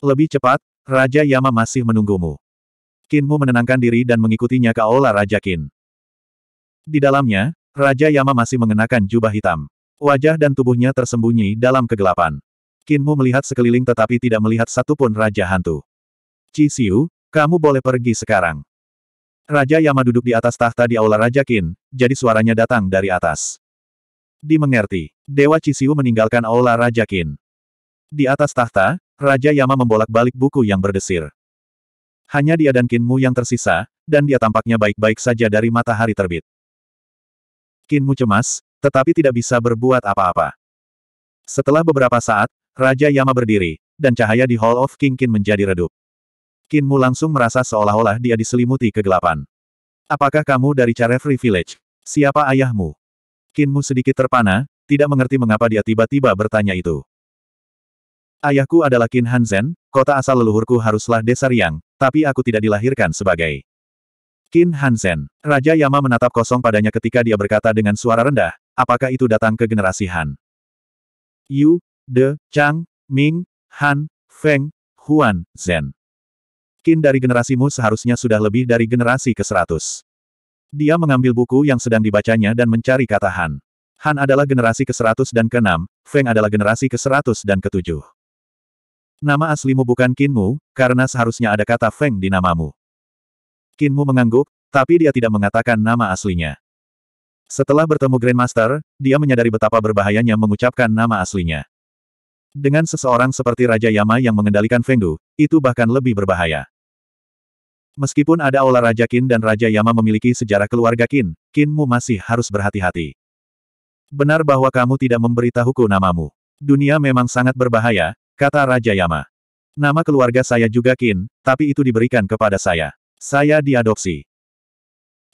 S1: Lebih cepat, Raja Yama masih menunggumu. Kinmu menenangkan diri dan mengikutinya ke aula Raja Kin. Di dalamnya, Raja Yama masih mengenakan jubah hitam. Wajah dan tubuhnya tersembunyi dalam kegelapan. Kinmu melihat sekeliling tetapi tidak melihat satupun Raja Hantu. Ci Xiu, kamu boleh pergi sekarang. Raja Yama duduk di atas tahta di Aula Raja Qin, jadi suaranya datang dari atas. Dimengerti, Dewa Cisiu meninggalkan Aula Raja Qin. Di atas tahta, Raja Yama membolak-balik buku yang berdesir. Hanya dia dan Mu yang tersisa, dan dia tampaknya baik-baik saja dari matahari terbit. Mu cemas, tetapi tidak bisa berbuat apa-apa. Setelah beberapa saat, Raja Yama berdiri, dan cahaya di Hall of King Qin menjadi redup. Qin Mu langsung merasa seolah-olah dia diselimuti kegelapan. Apakah kamu dari Charefree Village? Siapa ayahmu? Qin Mu sedikit terpana, tidak mengerti mengapa dia tiba-tiba bertanya itu. Ayahku adalah Qin Hanzen, kota asal leluhurku haruslah desa Riang, tapi aku tidak dilahirkan sebagai Qin Hanzen. Raja Yama menatap kosong padanya ketika dia berkata dengan suara rendah, apakah itu datang ke generasi Han? Yu, De, Chang, Ming, Han, Feng, Huan, Zhen. Kin dari generasimu seharusnya sudah lebih dari generasi ke-100. Dia mengambil buku yang sedang dibacanya dan mencari kata Han. Han adalah generasi ke-100 dan ke-6, Feng adalah generasi ke-100 dan ke-7. Nama aslimu bukan Kinmu, karena seharusnya ada kata Feng di namamu. Kinmu mengangguk, tapi dia tidak mengatakan nama aslinya. Setelah bertemu Grandmaster, dia menyadari betapa berbahayanya mengucapkan nama aslinya. Dengan seseorang seperti Raja Yama yang mengendalikan Fengdu, itu bahkan lebih berbahaya. Meskipun ada aula Raja Qin dan Raja Yama memiliki sejarah keluarga Qin, Qinmu masih harus berhati-hati. Benar bahwa kamu tidak memberitahuku namamu. Dunia memang sangat berbahaya, kata Raja Yama. Nama keluarga saya juga Qin, tapi itu diberikan kepada saya. Saya diadopsi.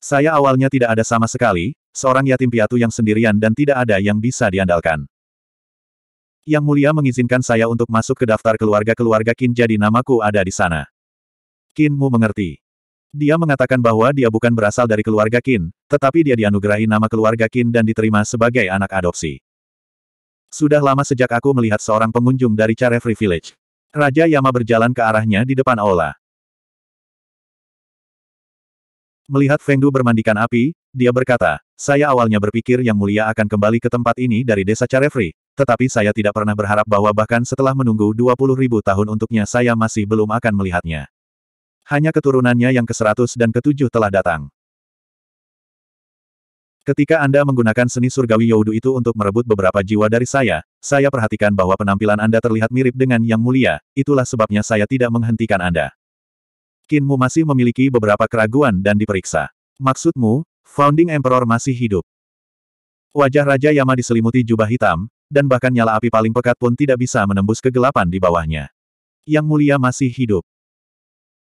S1: Saya awalnya tidak ada sama sekali, seorang yatim piatu yang sendirian dan tidak ada yang bisa diandalkan. Yang Mulia mengizinkan saya untuk masuk ke daftar keluarga-keluarga Kin. jadi namaku ada di sana. Kinmu Mu mengerti. Dia mengatakan bahwa dia bukan berasal dari keluarga Kin, tetapi dia dianugerahi nama keluarga Kin dan diterima sebagai anak adopsi. Sudah lama sejak aku melihat seorang pengunjung dari Charefri Village. Raja Yama berjalan ke arahnya di depan aula. Melihat Fengdu bermandikan api, dia berkata, saya awalnya berpikir Yang Mulia akan kembali ke tempat ini dari desa Charefri, tetapi saya tidak pernah berharap bahwa bahkan setelah menunggu 20 ribu tahun untuknya saya masih belum akan melihatnya. Hanya keturunannya yang ke-100 dan ke-7 telah datang. Ketika Anda menggunakan seni surgawi Yaudu itu untuk merebut beberapa jiwa dari saya, saya perhatikan bahwa penampilan Anda terlihat mirip dengan Yang Mulia, itulah sebabnya saya tidak menghentikan Anda. Kinmu masih memiliki beberapa keraguan dan diperiksa. Maksudmu, Founding Emperor masih hidup. Wajah Raja Yama diselimuti jubah hitam, dan bahkan nyala api paling pekat pun tidak bisa menembus kegelapan di bawahnya. Yang mulia masih hidup.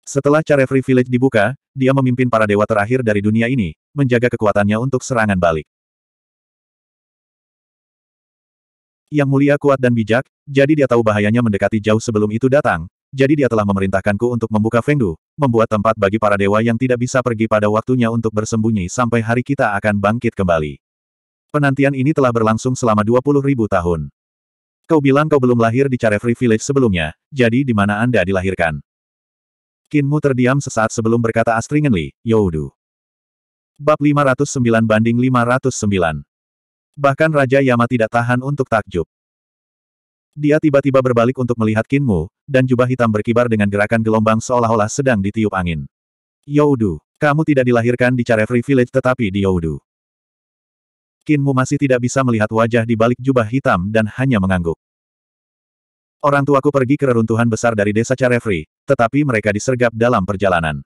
S1: Setelah Carefree Village dibuka, dia memimpin para dewa terakhir dari dunia ini, menjaga kekuatannya untuk serangan balik. Yang mulia kuat dan bijak, jadi dia tahu bahayanya mendekati jauh sebelum itu datang, jadi dia telah memerintahkanku untuk membuka Fengdu, membuat tempat bagi para dewa yang tidak bisa pergi pada waktunya untuk bersembunyi sampai hari kita akan bangkit kembali. Penantian ini telah berlangsung selama 20 ribu tahun. Kau bilang kau belum lahir di Carefree Village sebelumnya, jadi di mana Anda dilahirkan? Kinmu terdiam sesaat sebelum berkata astringenly, Yowdu. Bab 509 banding 509. Bahkan Raja Yama tidak tahan untuk takjub. Dia tiba-tiba berbalik untuk melihat Kinmu, dan jubah hitam berkibar dengan gerakan gelombang seolah-olah sedang ditiup angin. Yowdu, kamu tidak dilahirkan di Carefree Village tetapi di Yowdu. Kinmu masih tidak bisa melihat wajah di balik jubah hitam dan hanya mengangguk. Orang tuaku pergi ke reruntuhan besar dari desa Carefree, tetapi mereka disergap dalam perjalanan.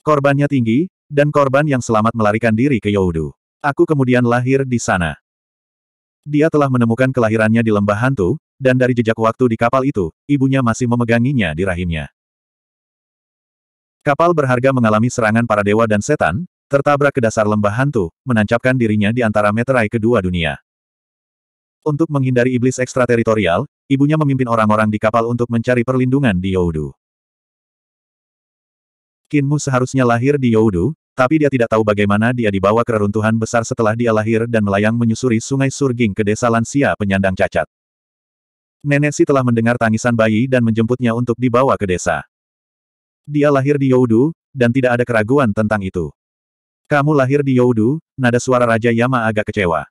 S1: Korbannya tinggi, dan korban yang selamat melarikan diri ke Yowdu. Aku kemudian lahir di sana. Dia telah menemukan kelahirannya di lembah hantu, dan dari jejak waktu di kapal itu, ibunya masih memeganginya di rahimnya. Kapal berharga mengalami serangan para dewa dan setan, tertabrak ke dasar lembah hantu, menancapkan dirinya di antara meterai kedua dunia. Untuk menghindari iblis ekstrateritorial, ibunya memimpin orang-orang di kapal untuk mencari perlindungan di Youdu. Kinmu seharusnya lahir di Youdu, tapi dia tidak tahu bagaimana dia dibawa ke reruntuhan besar setelah dia lahir dan melayang menyusuri sungai Surging ke desa lansia penyandang cacat. Nenek Si telah mendengar tangisan bayi dan menjemputnya untuk dibawa ke desa. Dia lahir di Youdu, dan tidak ada keraguan tentang itu. Kamu lahir di Youdu, nada suara Raja Yama agak kecewa.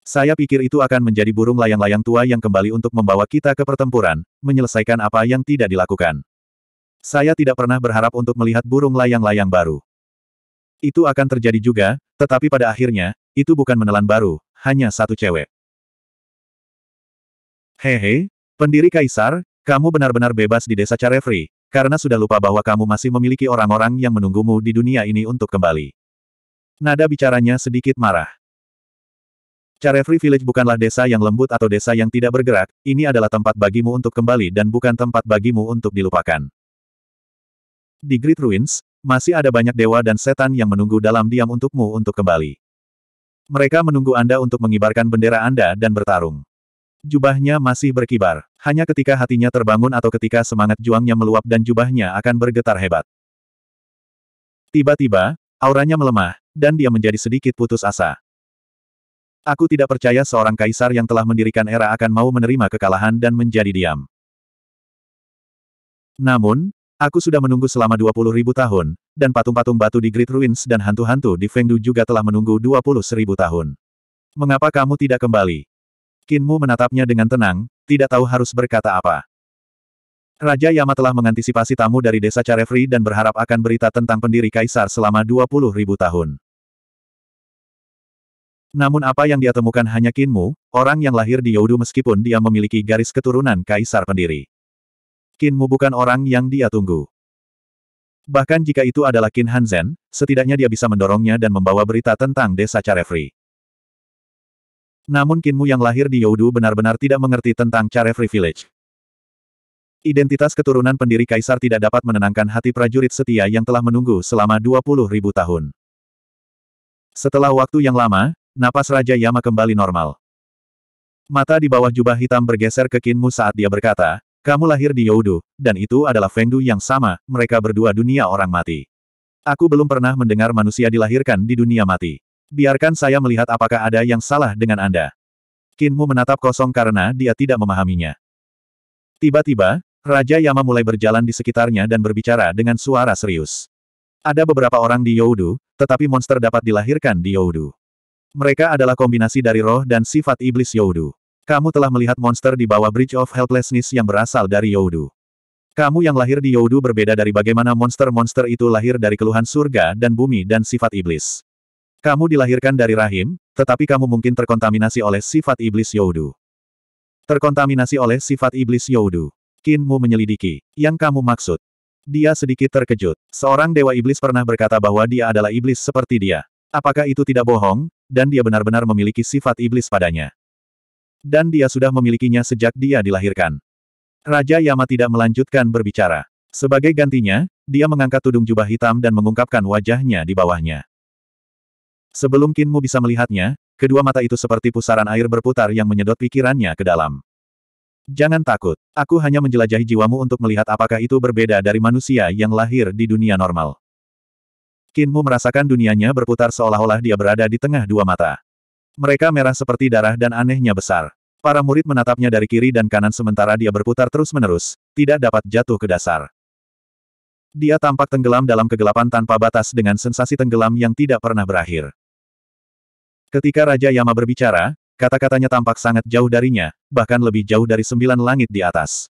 S1: Saya pikir itu akan menjadi burung layang-layang tua yang kembali untuk membawa kita ke pertempuran, menyelesaikan apa yang tidak dilakukan. Saya tidak pernah berharap untuk melihat burung layang-layang baru. Itu akan terjadi juga, tetapi pada akhirnya, itu bukan menelan baru, hanya satu cewek. Hehe, pendiri Kaisar, kamu benar-benar bebas di desa Carefree, karena sudah lupa bahwa kamu masih memiliki orang-orang yang menunggumu di dunia ini untuk kembali. Nada bicaranya sedikit marah. Carefree Village bukanlah desa yang lembut atau desa yang tidak bergerak, ini adalah tempat bagimu untuk kembali dan bukan tempat bagimu untuk dilupakan. Di Great Ruins, masih ada banyak dewa dan setan yang menunggu dalam diam untukmu untuk kembali. Mereka menunggu Anda untuk mengibarkan bendera Anda dan bertarung. Jubahnya masih berkibar. Hanya ketika hatinya terbangun atau ketika semangat juangnya meluap dan jubahnya akan bergetar hebat. Tiba-tiba, auranya melemah, dan dia menjadi sedikit putus asa. Aku tidak percaya seorang kaisar yang telah mendirikan era akan mau menerima kekalahan dan menjadi diam. Namun, aku sudah menunggu selama 20 ribu tahun, dan patung-patung batu di Great Ruins dan hantu-hantu di Fengdu juga telah menunggu 20 ribu tahun. Mengapa kamu tidak kembali? Kinmu menatapnya dengan tenang, tidak tahu harus berkata apa. Raja Yama telah mengantisipasi tamu dari desa Carefree dan berharap akan berita tentang pendiri kaisar selama 20 ribu tahun. Namun apa yang dia temukan hanya Kinmu, orang yang lahir di Yodu meskipun dia memiliki garis keturunan kaisar pendiri. Kinmu bukan orang yang dia tunggu. Bahkan jika itu adalah Kin Hanzen, setidaknya dia bisa mendorongnya dan membawa berita tentang desa Carefree. Namun Kinmu yang lahir di Yaudu benar-benar tidak mengerti tentang cara Village. Identitas keturunan pendiri kaisar tidak dapat menenangkan hati prajurit setia yang telah menunggu selama 20 ribu tahun. Setelah waktu yang lama, napas Raja Yama kembali normal. Mata di bawah jubah hitam bergeser ke Kinmu saat dia berkata, kamu lahir di Yaudu, dan itu adalah Fengdu yang sama, mereka berdua dunia orang mati. Aku belum pernah mendengar manusia dilahirkan di dunia mati. Biarkan saya melihat apakah ada yang salah dengan Anda. Kinmu menatap kosong karena dia tidak memahaminya. Tiba-tiba, Raja Yama mulai berjalan di sekitarnya dan berbicara dengan suara serius. Ada beberapa orang di Youdu, tetapi monster dapat dilahirkan di Youdu. Mereka adalah kombinasi dari roh dan sifat iblis Youdu. Kamu telah melihat monster di bawah Bridge of Helplessness yang berasal dari Youdu. Kamu yang lahir di Youdu berbeda dari bagaimana monster-monster itu lahir dari keluhan surga dan bumi dan sifat iblis. Kamu dilahirkan dari rahim, tetapi kamu mungkin terkontaminasi oleh sifat iblis Yodu. Terkontaminasi oleh sifat iblis Yodu. Kinmu menyelidiki, yang kamu maksud. Dia sedikit terkejut. Seorang dewa iblis pernah berkata bahwa dia adalah iblis seperti dia. Apakah itu tidak bohong, dan dia benar-benar memiliki sifat iblis padanya. Dan dia sudah memilikinya sejak dia dilahirkan. Raja Yama tidak melanjutkan berbicara. Sebagai gantinya, dia mengangkat tudung jubah hitam dan mengungkapkan wajahnya di bawahnya. Sebelum Kinmu bisa melihatnya, kedua mata itu seperti pusaran air berputar yang menyedot pikirannya ke dalam. Jangan takut, aku hanya menjelajahi jiwamu untuk melihat apakah itu berbeda dari manusia yang lahir di dunia normal. Kinmu merasakan dunianya berputar seolah-olah dia berada di tengah dua mata. Mereka merah seperti darah dan anehnya besar. Para murid menatapnya dari kiri dan kanan sementara dia berputar terus-menerus, tidak dapat jatuh ke dasar. Dia tampak tenggelam dalam kegelapan tanpa batas dengan sensasi tenggelam yang tidak pernah berakhir. Ketika Raja Yama berbicara, kata-katanya tampak sangat jauh darinya, bahkan lebih jauh dari sembilan langit di atas.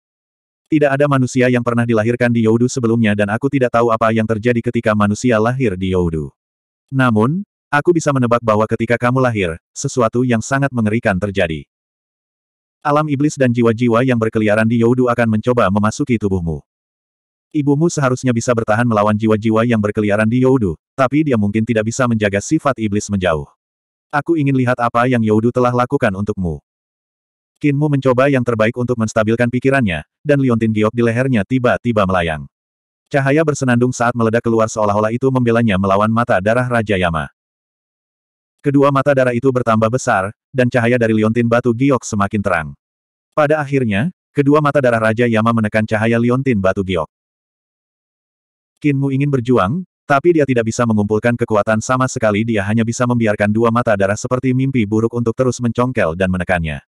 S1: Tidak ada manusia yang pernah dilahirkan di Yodu sebelumnya dan aku tidak tahu apa yang terjadi ketika manusia lahir di Yodu. Namun, aku bisa menebak bahwa ketika kamu lahir, sesuatu yang sangat mengerikan terjadi. Alam iblis dan jiwa-jiwa yang berkeliaran di Yodu akan mencoba memasuki tubuhmu. Ibumu seharusnya bisa bertahan melawan jiwa-jiwa yang berkeliaran di Yodu, tapi dia mungkin tidak bisa menjaga sifat iblis menjauh. Aku ingin lihat apa yang Youdu telah lakukan untukmu. Kinmu mencoba yang terbaik untuk menstabilkan pikirannya, dan liontin giok di lehernya tiba-tiba melayang. Cahaya bersenandung saat meledak keluar seolah-olah itu membelanya melawan mata darah Raja Yama. Kedua mata darah itu bertambah besar, dan cahaya dari liontin batu giok semakin terang. Pada akhirnya, kedua mata darah Raja Yama menekan cahaya liontin batu giok. Kinmu ingin berjuang, tapi dia tidak bisa mengumpulkan kekuatan sama sekali dia hanya bisa membiarkan dua mata darah seperti mimpi buruk untuk terus mencongkel dan menekannya.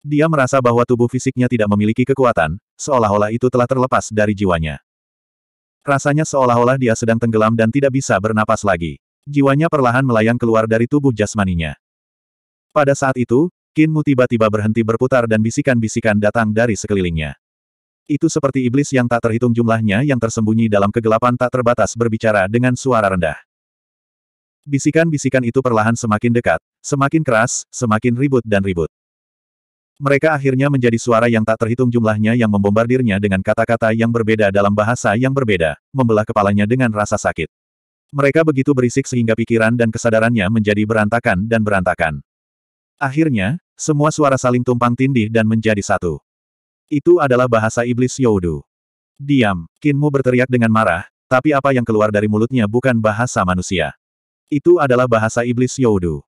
S1: Dia merasa bahwa tubuh fisiknya tidak memiliki kekuatan, seolah-olah itu telah terlepas dari jiwanya. Rasanya seolah-olah dia sedang tenggelam dan tidak bisa bernapas lagi. Jiwanya perlahan melayang keluar dari tubuh jasmaninya. Pada saat itu, Kinmu tiba-tiba berhenti berputar dan bisikan-bisikan datang dari sekelilingnya. Itu seperti iblis yang tak terhitung jumlahnya yang tersembunyi dalam kegelapan tak terbatas berbicara dengan suara rendah. Bisikan-bisikan itu perlahan semakin dekat, semakin keras, semakin ribut dan ribut. Mereka akhirnya menjadi suara yang tak terhitung jumlahnya yang membombardirnya dengan kata-kata yang berbeda dalam bahasa yang berbeda, membelah kepalanya dengan rasa sakit. Mereka begitu berisik sehingga pikiran dan kesadarannya menjadi berantakan dan berantakan. Akhirnya, semua suara saling tumpang tindih dan menjadi satu. Itu adalah bahasa iblis Yodu. Diam, Kinmu berteriak dengan marah, tapi apa yang keluar dari mulutnya bukan bahasa manusia. Itu adalah bahasa iblis Yodu.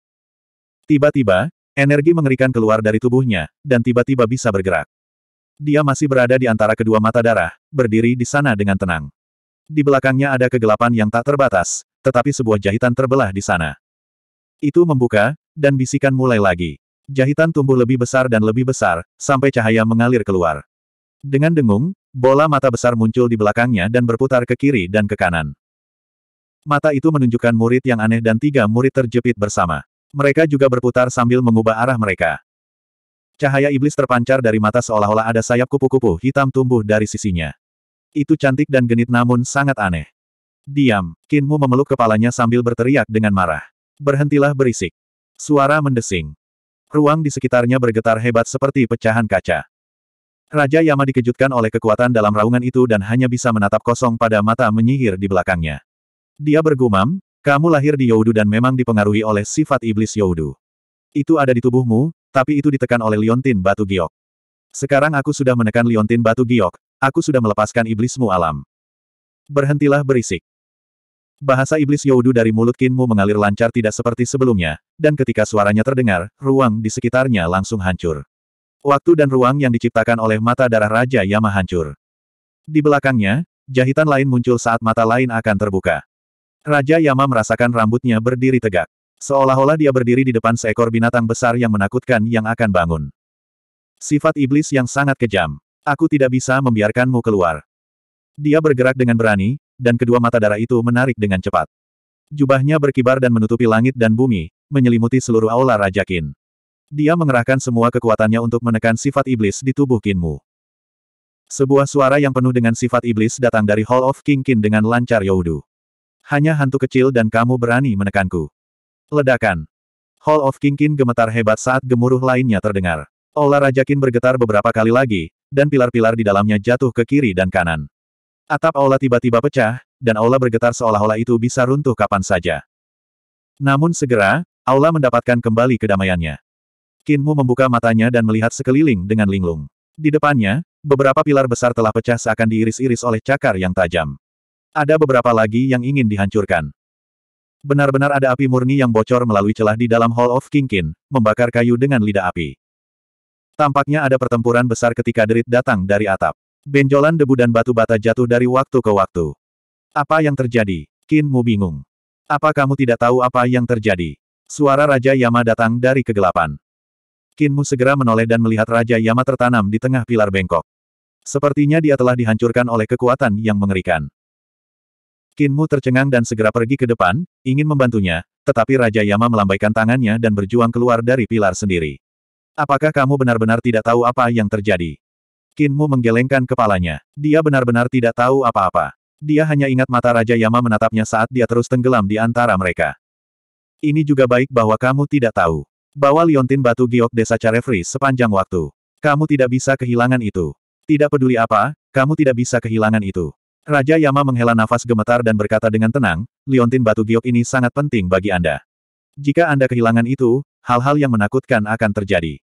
S1: Tiba-tiba, energi mengerikan keluar dari tubuhnya, dan tiba-tiba bisa bergerak. Dia masih berada di antara kedua mata darah, berdiri di sana dengan tenang. Di belakangnya ada kegelapan yang tak terbatas, tetapi sebuah jahitan terbelah di sana. Itu membuka, dan bisikan mulai lagi jahitan tumbuh lebih besar dan lebih besar, sampai cahaya mengalir keluar. Dengan dengung, bola mata besar muncul di belakangnya dan berputar ke kiri dan ke kanan. Mata itu menunjukkan murid yang aneh dan tiga murid terjepit bersama. Mereka juga berputar sambil mengubah arah mereka. Cahaya iblis terpancar dari mata seolah-olah ada sayap kupu-kupu hitam tumbuh dari sisinya. Itu cantik dan genit namun sangat aneh. Diam, Kinmu memeluk kepalanya sambil berteriak dengan marah. Berhentilah berisik. Suara mendesing. Ruang di sekitarnya bergetar hebat seperti pecahan kaca. Raja Yama dikejutkan oleh kekuatan dalam raungan itu dan hanya bisa menatap kosong pada mata menyihir di belakangnya. Dia bergumam, kamu lahir di yodu dan memang dipengaruhi oleh sifat iblis yodu Itu ada di tubuhmu, tapi itu ditekan oleh liontin batu giok. Sekarang aku sudah menekan liontin batu giok, aku sudah melepaskan iblismu alam. Berhentilah berisik. Bahasa iblis Youdu dari mulut Kinmu mengalir lancar tidak seperti sebelumnya, dan ketika suaranya terdengar, ruang di sekitarnya langsung hancur. Waktu dan ruang yang diciptakan oleh mata darah Raja Yama hancur. Di belakangnya, jahitan lain muncul saat mata lain akan terbuka. Raja Yama merasakan rambutnya berdiri tegak. Seolah-olah dia berdiri di depan seekor binatang besar yang menakutkan yang akan bangun. Sifat iblis yang sangat kejam. Aku tidak bisa membiarkanmu keluar. Dia bergerak dengan berani, dan kedua mata darah itu menarik dengan cepat. Jubahnya berkibar dan menutupi langit dan bumi, menyelimuti seluruh aula Raja Qin. Dia mengerahkan semua kekuatannya untuk menekan sifat iblis di tubuh Kinmu. Sebuah suara yang penuh dengan sifat iblis datang dari Hall of King Qin dengan lancar Youdu. Hanya hantu kecil dan kamu berani menekanku. Ledakan. Hall of King Qin gemetar hebat saat gemuruh lainnya terdengar. Aula Raja Qin bergetar beberapa kali lagi, dan pilar-pilar di dalamnya jatuh ke kiri dan kanan. Atap aula tiba-tiba pecah, dan aula bergetar seolah-olah itu bisa runtuh kapan saja. Namun segera, aula mendapatkan kembali kedamaiannya. Kinmu membuka matanya dan melihat sekeliling dengan linglung. Di depannya, beberapa pilar besar telah pecah seakan diiris-iris oleh cakar yang tajam. Ada beberapa lagi yang ingin dihancurkan. Benar-benar ada api murni yang bocor melalui celah di dalam Hall of Kingkin, membakar kayu dengan lidah api. Tampaknya ada pertempuran besar ketika derit datang dari atap. Benjolan debu dan batu bata jatuh dari waktu ke waktu. Apa yang terjadi? Qin Mu bingung. Apa kamu tidak tahu apa yang terjadi? Suara Raja Yama datang dari kegelapan. Qin Mu segera menoleh dan melihat Raja Yama tertanam di tengah pilar bengkok. Sepertinya dia telah dihancurkan oleh kekuatan yang mengerikan. Qin Mu tercengang dan segera pergi ke depan, ingin membantunya, tetapi Raja Yama melambaikan tangannya dan berjuang keluar dari pilar sendiri. Apakah kamu benar-benar tidak tahu apa yang terjadi? Kinmu menggelengkan kepalanya. Dia benar-benar tidak tahu apa-apa. Dia hanya ingat mata Raja Yama menatapnya saat dia terus tenggelam di antara mereka. Ini juga baik bahwa kamu tidak tahu. Bawa liontin batu giok desa Carefree sepanjang waktu. Kamu tidak bisa kehilangan itu. Tidak peduli apa, kamu tidak bisa kehilangan itu. Raja Yama menghela nafas gemetar dan berkata dengan tenang, liontin batu giok ini sangat penting bagi Anda. Jika Anda kehilangan itu, hal-hal yang menakutkan akan terjadi.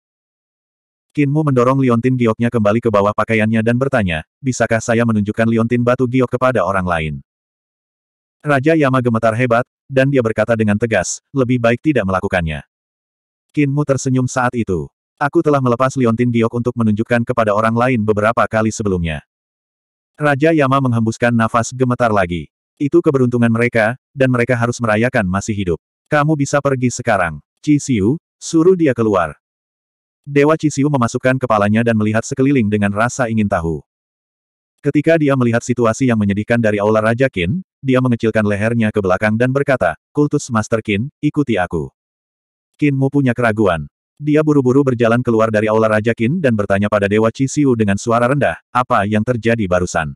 S1: Kinmu mendorong liontin gioknya kembali ke bawah pakaiannya dan bertanya, bisakah saya menunjukkan liontin batu giok kepada orang lain? Raja Yama gemetar hebat, dan dia berkata dengan tegas, lebih baik tidak melakukannya. Kinmu tersenyum saat itu. Aku telah melepas liontin giok untuk menunjukkan kepada orang lain beberapa kali sebelumnya. Raja Yama menghembuskan nafas gemetar lagi. Itu keberuntungan mereka, dan mereka harus merayakan masih hidup. Kamu bisa pergi sekarang. Ci Siu, suruh dia keluar. Dewa Cisiu memasukkan kepalanya dan melihat sekeliling dengan rasa ingin tahu. Ketika dia melihat situasi yang menyedihkan dari Aula Raja Qin, dia mengecilkan lehernya ke belakang dan berkata, Kultus Master Qin, ikuti aku. Qinmu punya keraguan. Dia buru-buru berjalan keluar dari Aula Raja Qin dan bertanya pada Dewa Cisiu dengan suara rendah, apa yang terjadi barusan?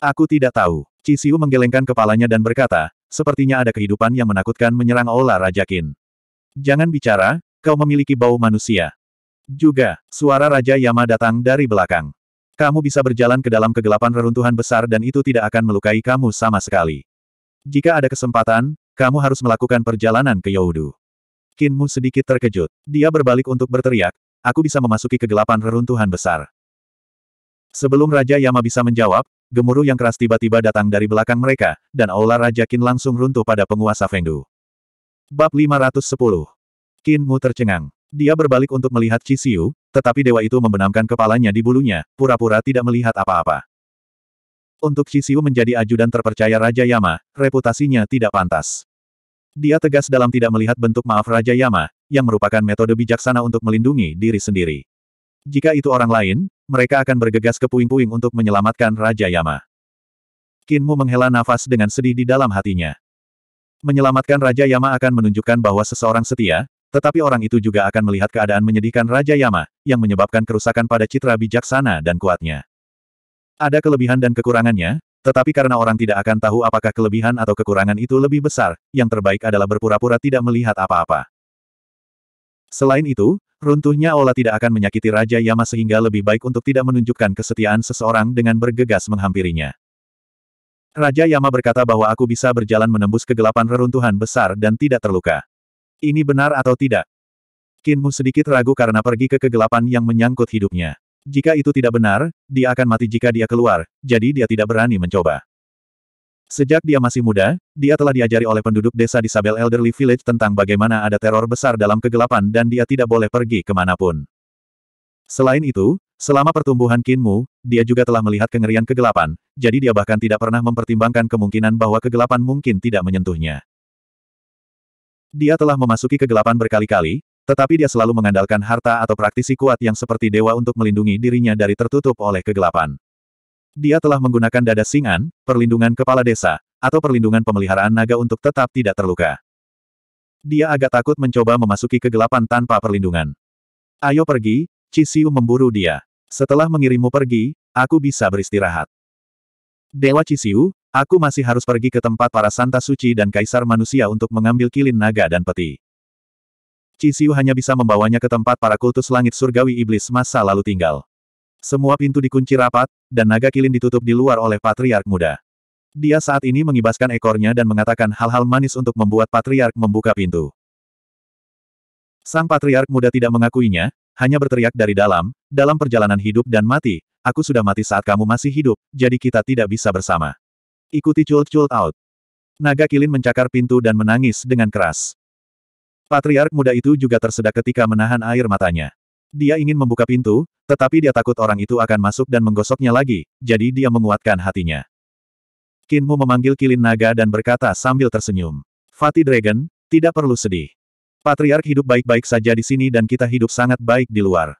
S1: Aku tidak tahu. Cisiu menggelengkan kepalanya dan berkata, sepertinya ada kehidupan yang menakutkan menyerang Aula Raja Qin. Jangan bicara, kau memiliki bau manusia. Juga, suara Raja Yama datang dari belakang. Kamu bisa berjalan ke dalam kegelapan reruntuhan besar dan itu tidak akan melukai kamu sama sekali. Jika ada kesempatan, kamu harus melakukan perjalanan ke Yaudu. Kinmu sedikit terkejut. Dia berbalik untuk berteriak, aku bisa memasuki kegelapan reruntuhan besar. Sebelum Raja Yama bisa menjawab, gemuruh yang keras tiba-tiba datang dari belakang mereka, dan aula Raja Kin langsung runtuh pada penguasa Fengdu. Bab 510 Kinmu tercengang. Dia berbalik untuk melihat Cisiu, tetapi dewa itu membenamkan kepalanya di bulunya, pura-pura tidak melihat apa-apa. Untuk Cisiu menjadi ajudan terpercaya Raja Yama, reputasinya tidak pantas. Dia tegas dalam tidak melihat bentuk maaf Raja Yama, yang merupakan metode bijaksana untuk melindungi diri sendiri. Jika itu orang lain, mereka akan bergegas ke puing-puing untuk menyelamatkan Raja Yama. Kinmu menghela nafas dengan sedih di dalam hatinya. Menyelamatkan Raja Yama akan menunjukkan bahwa seseorang setia, tetapi orang itu juga akan melihat keadaan menyedihkan Raja Yama, yang menyebabkan kerusakan pada citra bijaksana dan kuatnya. Ada kelebihan dan kekurangannya, tetapi karena orang tidak akan tahu apakah kelebihan atau kekurangan itu lebih besar, yang terbaik adalah berpura-pura tidak melihat apa-apa. Selain itu, runtuhnya Ola tidak akan menyakiti Raja Yama sehingga lebih baik untuk tidak menunjukkan kesetiaan seseorang dengan bergegas menghampirinya. Raja Yama berkata bahwa aku bisa berjalan menembus kegelapan reruntuhan besar dan tidak terluka. Ini benar atau tidak? Kinmu sedikit ragu karena pergi ke kegelapan yang menyangkut hidupnya. Jika itu tidak benar, dia akan mati jika dia keluar, jadi dia tidak berani mencoba. Sejak dia masih muda, dia telah diajari oleh penduduk desa di Sabel Elderly Village tentang bagaimana ada teror besar dalam kegelapan dan dia tidak boleh pergi kemanapun. Selain itu, selama pertumbuhan Kinmu, dia juga telah melihat kengerian kegelapan, jadi dia bahkan tidak pernah mempertimbangkan kemungkinan bahwa kegelapan mungkin tidak menyentuhnya. Dia telah memasuki kegelapan berkali-kali, tetapi dia selalu mengandalkan harta atau praktisi kuat yang seperti dewa untuk melindungi dirinya dari tertutup oleh kegelapan. Dia telah menggunakan dada singan, perlindungan kepala desa, atau perlindungan pemeliharaan naga untuk tetap tidak terluka. Dia agak takut mencoba memasuki kegelapan tanpa perlindungan. Ayo pergi, Cisiu memburu dia. Setelah mengirimmu pergi, aku bisa beristirahat. Dewa Cisiu, Aku masih harus pergi ke tempat para santa suci dan kaisar manusia untuk mengambil kilin naga dan peti. Cisiu hanya bisa membawanya ke tempat para kultus langit surgawi iblis masa lalu tinggal. Semua pintu dikunci rapat, dan naga kilin ditutup di luar oleh patriark muda. Dia saat ini mengibaskan ekornya dan mengatakan hal-hal manis untuk membuat patriark membuka pintu. Sang patriark muda tidak mengakuinya, hanya berteriak dari dalam, dalam perjalanan hidup dan mati, aku sudah mati saat kamu masih hidup, jadi kita tidak bisa bersama. Ikuti Jolt-Jolt Out. Naga Kilin mencakar pintu dan menangis dengan keras. Patriark muda itu juga tersedak ketika menahan air matanya. Dia ingin membuka pintu, tetapi dia takut orang itu akan masuk dan menggosoknya lagi, jadi dia menguatkan hatinya. Kinmu memanggil Kilin Naga dan berkata sambil tersenyum. Fatih Dragon, tidak perlu sedih. Patriark hidup baik-baik saja di sini dan kita hidup sangat baik di luar.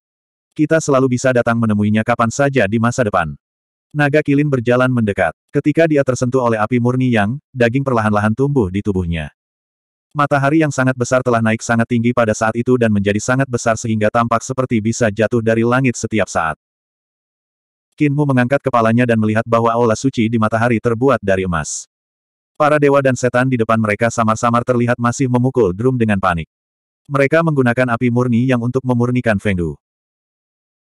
S1: Kita selalu bisa datang menemuinya kapan saja di masa depan. Naga kilin berjalan mendekat. Ketika dia tersentuh oleh api murni yang, daging perlahan-lahan tumbuh di tubuhnya. Matahari yang sangat besar telah naik sangat tinggi pada saat itu dan menjadi sangat besar sehingga tampak seperti bisa jatuh dari langit setiap saat. Kinmu mengangkat kepalanya dan melihat bahwa aula suci di matahari terbuat dari emas. Para dewa dan setan di depan mereka samar-samar terlihat masih memukul drum dengan panik. Mereka menggunakan api murni yang untuk memurnikan Fengdu.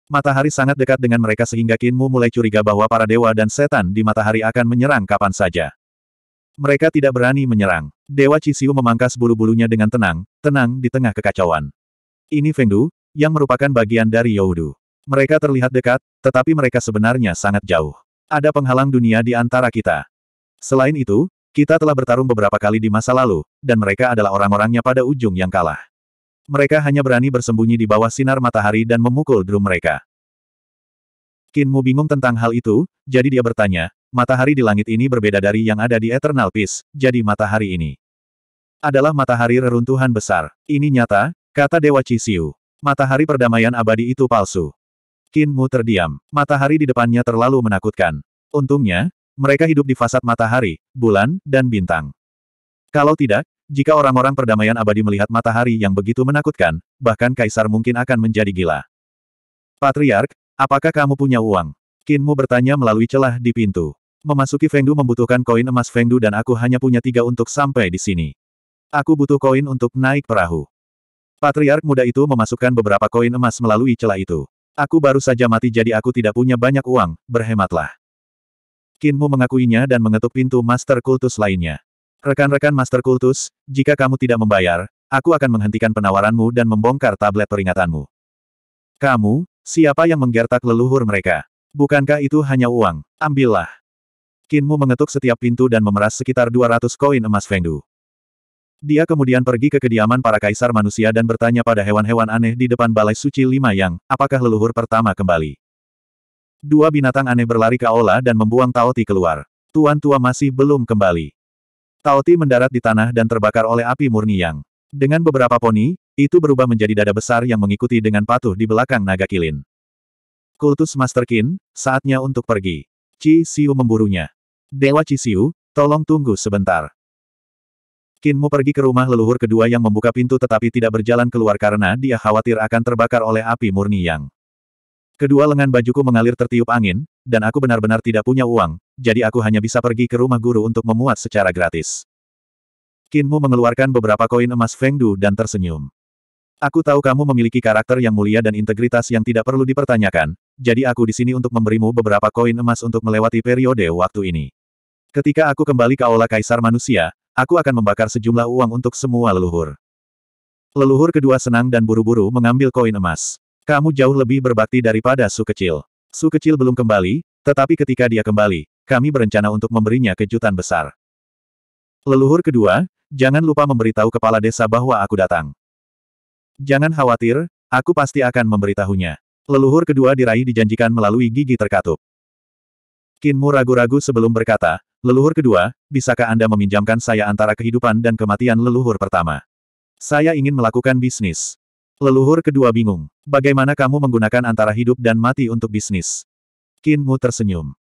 S1: Matahari sangat dekat dengan mereka sehingga Kinmu mulai curiga bahwa para dewa dan setan di matahari akan menyerang kapan saja. Mereka tidak berani menyerang. Dewa Cisiu memangkas bulu-bulunya dengan tenang, tenang di tengah kekacauan. Ini Fengdu, yang merupakan bagian dari Youdu. Mereka terlihat dekat, tetapi mereka sebenarnya sangat jauh. Ada penghalang dunia di antara kita. Selain itu, kita telah bertarung beberapa kali di masa lalu, dan mereka adalah orang-orangnya pada ujung yang kalah. Mereka hanya berani bersembunyi di bawah sinar matahari dan memukul drum mereka. Kinmu bingung tentang hal itu, jadi dia bertanya, matahari di langit ini berbeda dari yang ada di Eternal Peace, jadi matahari ini adalah matahari reruntuhan besar. Ini nyata, kata Dewa Cisiu. Matahari perdamaian abadi itu palsu. Kinmu terdiam. Matahari di depannya terlalu menakutkan. Untungnya, mereka hidup di fasad matahari, bulan, dan bintang. Kalau tidak, jika orang-orang perdamaian abadi melihat matahari yang begitu menakutkan, bahkan kaisar mungkin akan menjadi gila. Patriark, apakah kamu punya uang? Kinmu bertanya melalui celah di pintu. Memasuki Fengdu membutuhkan koin emas Fengdu dan aku hanya punya tiga untuk sampai di sini. Aku butuh koin untuk naik perahu. Patriark muda itu memasukkan beberapa koin emas melalui celah itu. Aku baru saja mati jadi aku tidak punya banyak uang, berhematlah. Kinmu mengakuinya dan mengetuk pintu master kultus lainnya. Rekan-rekan Master Kultus, jika kamu tidak membayar, aku akan menghentikan penawaranmu dan membongkar tablet peringatanmu. Kamu, siapa yang menggertak leluhur mereka? Bukankah itu hanya uang? Ambillah. Kinmu mengetuk setiap pintu dan memeras sekitar 200 koin emas Fengdu. Dia kemudian pergi ke kediaman para kaisar manusia dan bertanya pada hewan-hewan aneh di depan balai suci Lima Yang, apakah leluhur pertama kembali? Dua binatang aneh berlari ke aula dan membuang Taoti keluar. Tuan tua masih belum kembali. Taoti mendarat di tanah dan terbakar oleh api murni yang. Dengan beberapa poni, itu berubah menjadi dada besar yang mengikuti dengan patuh di belakang naga kilin. Kultus Master Qin, saatnya untuk pergi. Ci Xiu memburunya. Dewa Ci Xiu, tolong tunggu sebentar. Kinmu pergi ke rumah leluhur kedua yang membuka pintu tetapi tidak berjalan keluar karena dia khawatir akan terbakar oleh api murni yang. Kedua lengan bajuku mengalir tertiup angin, dan aku benar-benar tidak punya uang, jadi aku hanya bisa pergi ke rumah guru untuk memuat secara gratis. Kinmu mengeluarkan beberapa koin emas Fengdu dan tersenyum. Aku tahu kamu memiliki karakter yang mulia dan integritas yang tidak perlu dipertanyakan, jadi aku di sini untuk memberimu beberapa koin emas untuk melewati periode waktu ini. Ketika aku kembali ke Aula Kaisar Manusia, aku akan membakar sejumlah uang untuk semua leluhur. Leluhur kedua senang dan buru-buru mengambil koin emas. Kamu jauh lebih berbakti daripada Su kecil. Su kecil belum kembali, tetapi ketika dia kembali, kami berencana untuk memberinya kejutan besar. Leluhur kedua, jangan lupa memberitahu kepala desa bahwa aku datang. Jangan khawatir, aku pasti akan memberitahunya. Leluhur kedua diraih dijanjikan melalui gigi terkatup. Kinmu ragu-ragu sebelum berkata, leluhur kedua, bisakah Anda meminjamkan saya antara kehidupan dan kematian leluhur pertama? Saya ingin melakukan bisnis. Leluhur kedua bingung. Bagaimana kamu menggunakan antara hidup dan mati untuk bisnis? Qin Mu tersenyum.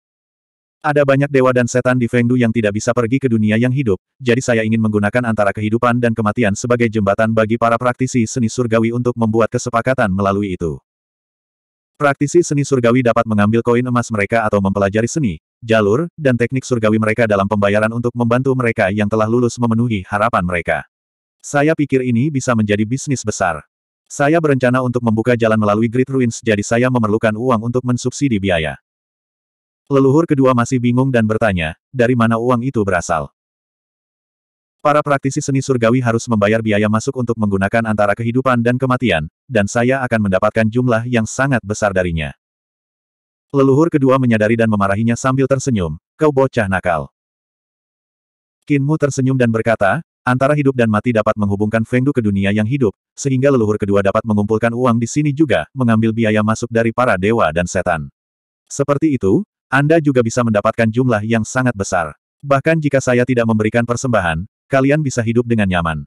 S1: Ada banyak dewa dan setan di Fengdu yang tidak bisa pergi ke dunia yang hidup, jadi saya ingin menggunakan antara kehidupan dan kematian sebagai jembatan bagi para praktisi seni surgawi untuk membuat kesepakatan melalui itu. Praktisi seni surgawi dapat mengambil koin emas mereka atau mempelajari seni, jalur, dan teknik surgawi mereka dalam pembayaran untuk membantu mereka yang telah lulus memenuhi harapan mereka. Saya pikir ini bisa menjadi bisnis besar. Saya berencana untuk membuka jalan melalui Great Ruins jadi saya memerlukan uang untuk mensubsidi biaya. Leluhur kedua masih bingung dan bertanya, dari mana uang itu berasal? Para praktisi seni surgawi harus membayar biaya masuk untuk menggunakan antara kehidupan dan kematian, dan saya akan mendapatkan jumlah yang sangat besar darinya. Leluhur kedua menyadari dan memarahinya sambil tersenyum, kau bocah nakal. Kinmu tersenyum dan berkata, Antara hidup dan mati dapat menghubungkan Fengdu ke dunia yang hidup, sehingga leluhur kedua dapat mengumpulkan uang di sini juga, mengambil biaya masuk dari para dewa dan setan. Seperti itu, Anda juga bisa mendapatkan jumlah yang sangat besar. Bahkan jika saya tidak memberikan persembahan, kalian bisa hidup dengan nyaman.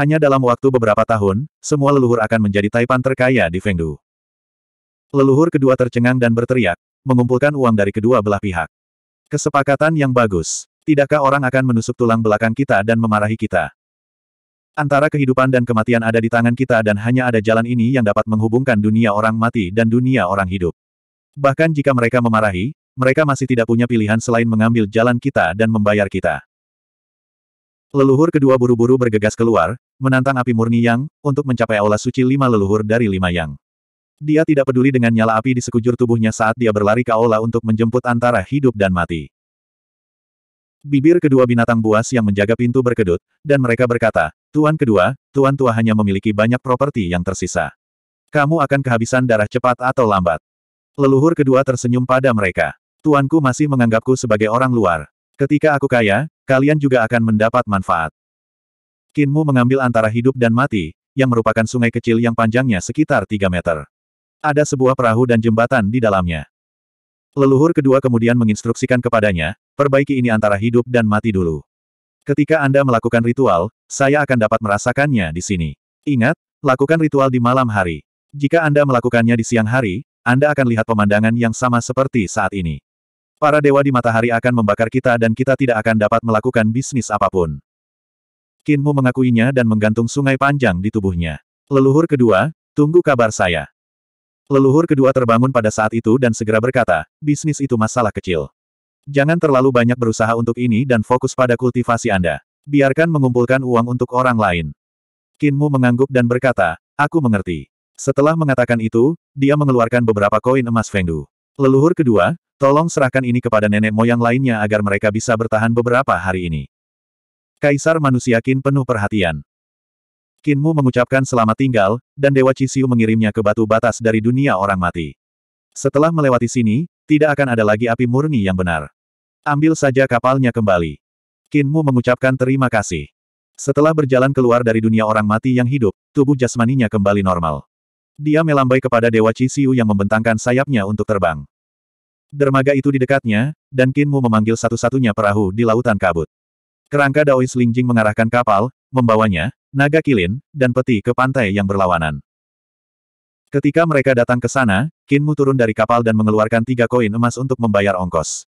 S1: Hanya dalam waktu beberapa tahun, semua leluhur akan menjadi taipan terkaya di Fengdu. Leluhur kedua tercengang dan berteriak, mengumpulkan uang dari kedua belah pihak. Kesepakatan yang bagus. Tidakkah orang akan menusuk tulang belakang kita dan memarahi kita? Antara kehidupan dan kematian ada di tangan kita dan hanya ada jalan ini yang dapat menghubungkan dunia orang mati dan dunia orang hidup. Bahkan jika mereka memarahi, mereka masih tidak punya pilihan selain mengambil jalan kita dan membayar kita. Leluhur kedua buru-buru bergegas keluar, menantang api murni yang, untuk mencapai aula suci lima leluhur dari lima yang. Dia tidak peduli dengan nyala api di sekujur tubuhnya saat dia berlari ke aula untuk menjemput antara hidup dan mati. Bibir kedua binatang buas yang menjaga pintu berkedut, dan mereka berkata, Tuan kedua, Tuan tua hanya memiliki banyak properti yang tersisa. Kamu akan kehabisan darah cepat atau lambat. Leluhur kedua tersenyum pada mereka. Tuanku masih menganggapku sebagai orang luar. Ketika aku kaya, kalian juga akan mendapat manfaat. Kinmu mengambil antara hidup dan mati, yang merupakan sungai kecil yang panjangnya sekitar 3 meter. Ada sebuah perahu dan jembatan di dalamnya. Leluhur kedua kemudian menginstruksikan kepadanya, Perbaiki ini antara hidup dan mati dulu. Ketika Anda melakukan ritual, saya akan dapat merasakannya di sini. Ingat, lakukan ritual di malam hari. Jika Anda melakukannya di siang hari, Anda akan lihat pemandangan yang sama seperti saat ini. Para dewa di matahari akan membakar kita dan kita tidak akan dapat melakukan bisnis apapun. Kinmu mengakuinya dan menggantung sungai panjang di tubuhnya. Leluhur kedua, tunggu kabar saya. Leluhur kedua terbangun pada saat itu dan segera berkata, bisnis itu masalah kecil. Jangan terlalu banyak berusaha untuk ini dan fokus pada kultivasi Anda. Biarkan mengumpulkan uang untuk orang lain. Kinmu mengangguk dan berkata, aku mengerti. Setelah mengatakan itu, dia mengeluarkan beberapa koin emas Fengdu. Leluhur kedua, tolong serahkan ini kepada nenek moyang lainnya agar mereka bisa bertahan beberapa hari ini. Kaisar manusia Kin penuh perhatian. Kinmu mengucapkan selamat tinggal, dan Dewa Cisiu mengirimnya ke batu batas dari dunia orang mati. Setelah melewati sini, tidak akan ada lagi api murni yang benar. Ambil saja kapalnya kembali. Kinmu mengucapkan terima kasih. Setelah berjalan keluar dari dunia orang mati yang hidup, tubuh jasmaninya kembali normal. Dia melambai kepada Dewa Cisiu yang membentangkan sayapnya untuk terbang. Dermaga itu di dekatnya, dan Kinmu memanggil satu-satunya perahu di lautan kabut. Kerangka Daois Lingjing mengarahkan kapal, membawanya, naga kilin, dan peti ke pantai yang berlawanan. Ketika mereka datang ke sana, Kinmu turun dari kapal dan mengeluarkan tiga koin emas untuk membayar ongkos.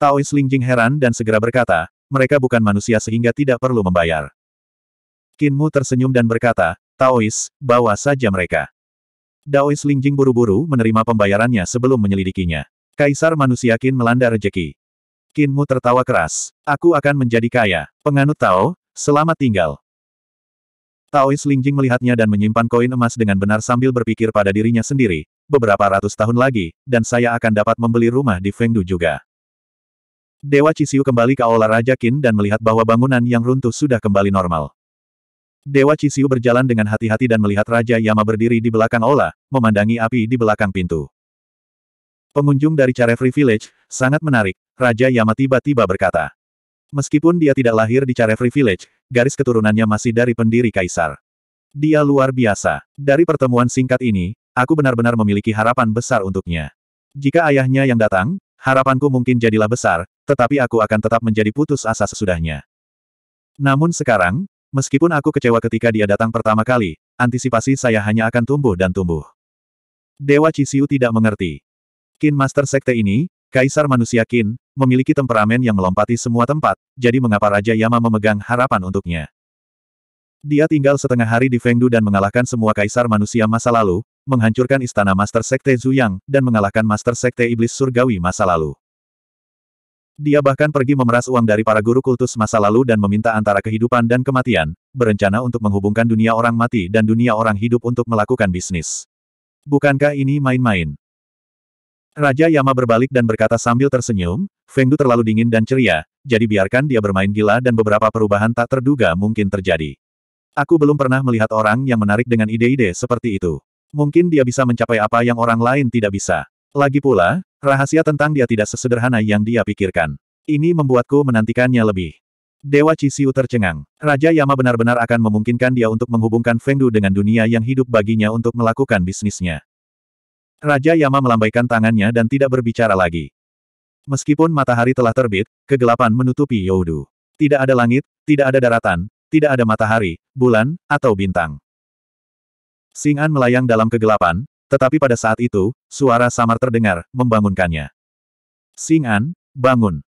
S1: Taois Lingjing heran dan segera berkata, mereka bukan manusia sehingga tidak perlu membayar. Kinmu tersenyum dan berkata, Taois, bawa saja mereka. Daois Lingjing buru-buru menerima pembayarannya sebelum menyelidikinya. Kaisar manusia Kin melanda rejeki. Kinmu tertawa keras. Aku akan menjadi kaya. Penganut Tao, selamat tinggal. Taois Lingjing melihatnya dan menyimpan koin emas dengan benar sambil berpikir pada dirinya sendiri, beberapa ratus tahun lagi, dan saya akan dapat membeli rumah di Fengdu juga. Dewa Cisiu kembali ke Aula Raja Qin dan melihat bahwa bangunan yang runtuh sudah kembali normal. Dewa Cisiu berjalan dengan hati-hati dan melihat Raja Yama berdiri di belakang Aula, memandangi api di belakang pintu. Pengunjung dari Carefree Village, sangat menarik, Raja Yama tiba-tiba berkata. Meskipun dia tidak lahir di Carefree Village, garis keturunannya masih dari pendiri kaisar. Dia luar biasa. Dari pertemuan singkat ini, aku benar-benar memiliki harapan besar untuknya. Jika ayahnya yang datang, harapanku mungkin jadilah besar, tetapi aku akan tetap menjadi putus asa sesudahnya. Namun sekarang, meskipun aku kecewa ketika dia datang pertama kali, antisipasi saya hanya akan tumbuh dan tumbuh. Dewa Cisiu tidak mengerti. Kin Master Sekte ini, Kaisar Manusia Kin, memiliki temperamen yang melompati semua tempat, jadi mengapa Raja Yama memegang harapan untuknya? Dia tinggal setengah hari di Fengdu dan mengalahkan semua kaisar manusia masa lalu, menghancurkan istana Master Sekte Zuyang, dan mengalahkan Master Sekte Iblis Surgawi masa lalu. Dia bahkan pergi memeras uang dari para guru kultus masa lalu dan meminta antara kehidupan dan kematian, berencana untuk menghubungkan dunia orang mati dan dunia orang hidup untuk melakukan bisnis. Bukankah ini main-main? Raja Yama berbalik dan berkata sambil tersenyum, Fengdu terlalu dingin dan ceria, jadi biarkan dia bermain gila dan beberapa perubahan tak terduga mungkin terjadi. Aku belum pernah melihat orang yang menarik dengan ide-ide seperti itu. Mungkin dia bisa mencapai apa yang orang lain tidak bisa. Lagi pula, rahasia tentang dia tidak sesederhana yang dia pikirkan. Ini membuatku menantikannya lebih. Dewa Cisiu tercengang. Raja Yama benar-benar akan memungkinkan dia untuk menghubungkan Fengdu dengan dunia yang hidup baginya untuk melakukan bisnisnya. Raja Yama melambaikan tangannya dan tidak berbicara lagi. Meskipun matahari telah terbit, kegelapan menutupi Youdu. Tidak ada langit, tidak ada daratan, tidak ada matahari, bulan, atau bintang. Sing'an melayang dalam kegelapan, tetapi pada saat itu, suara samar terdengar, membangunkannya. Sing'an, bangun.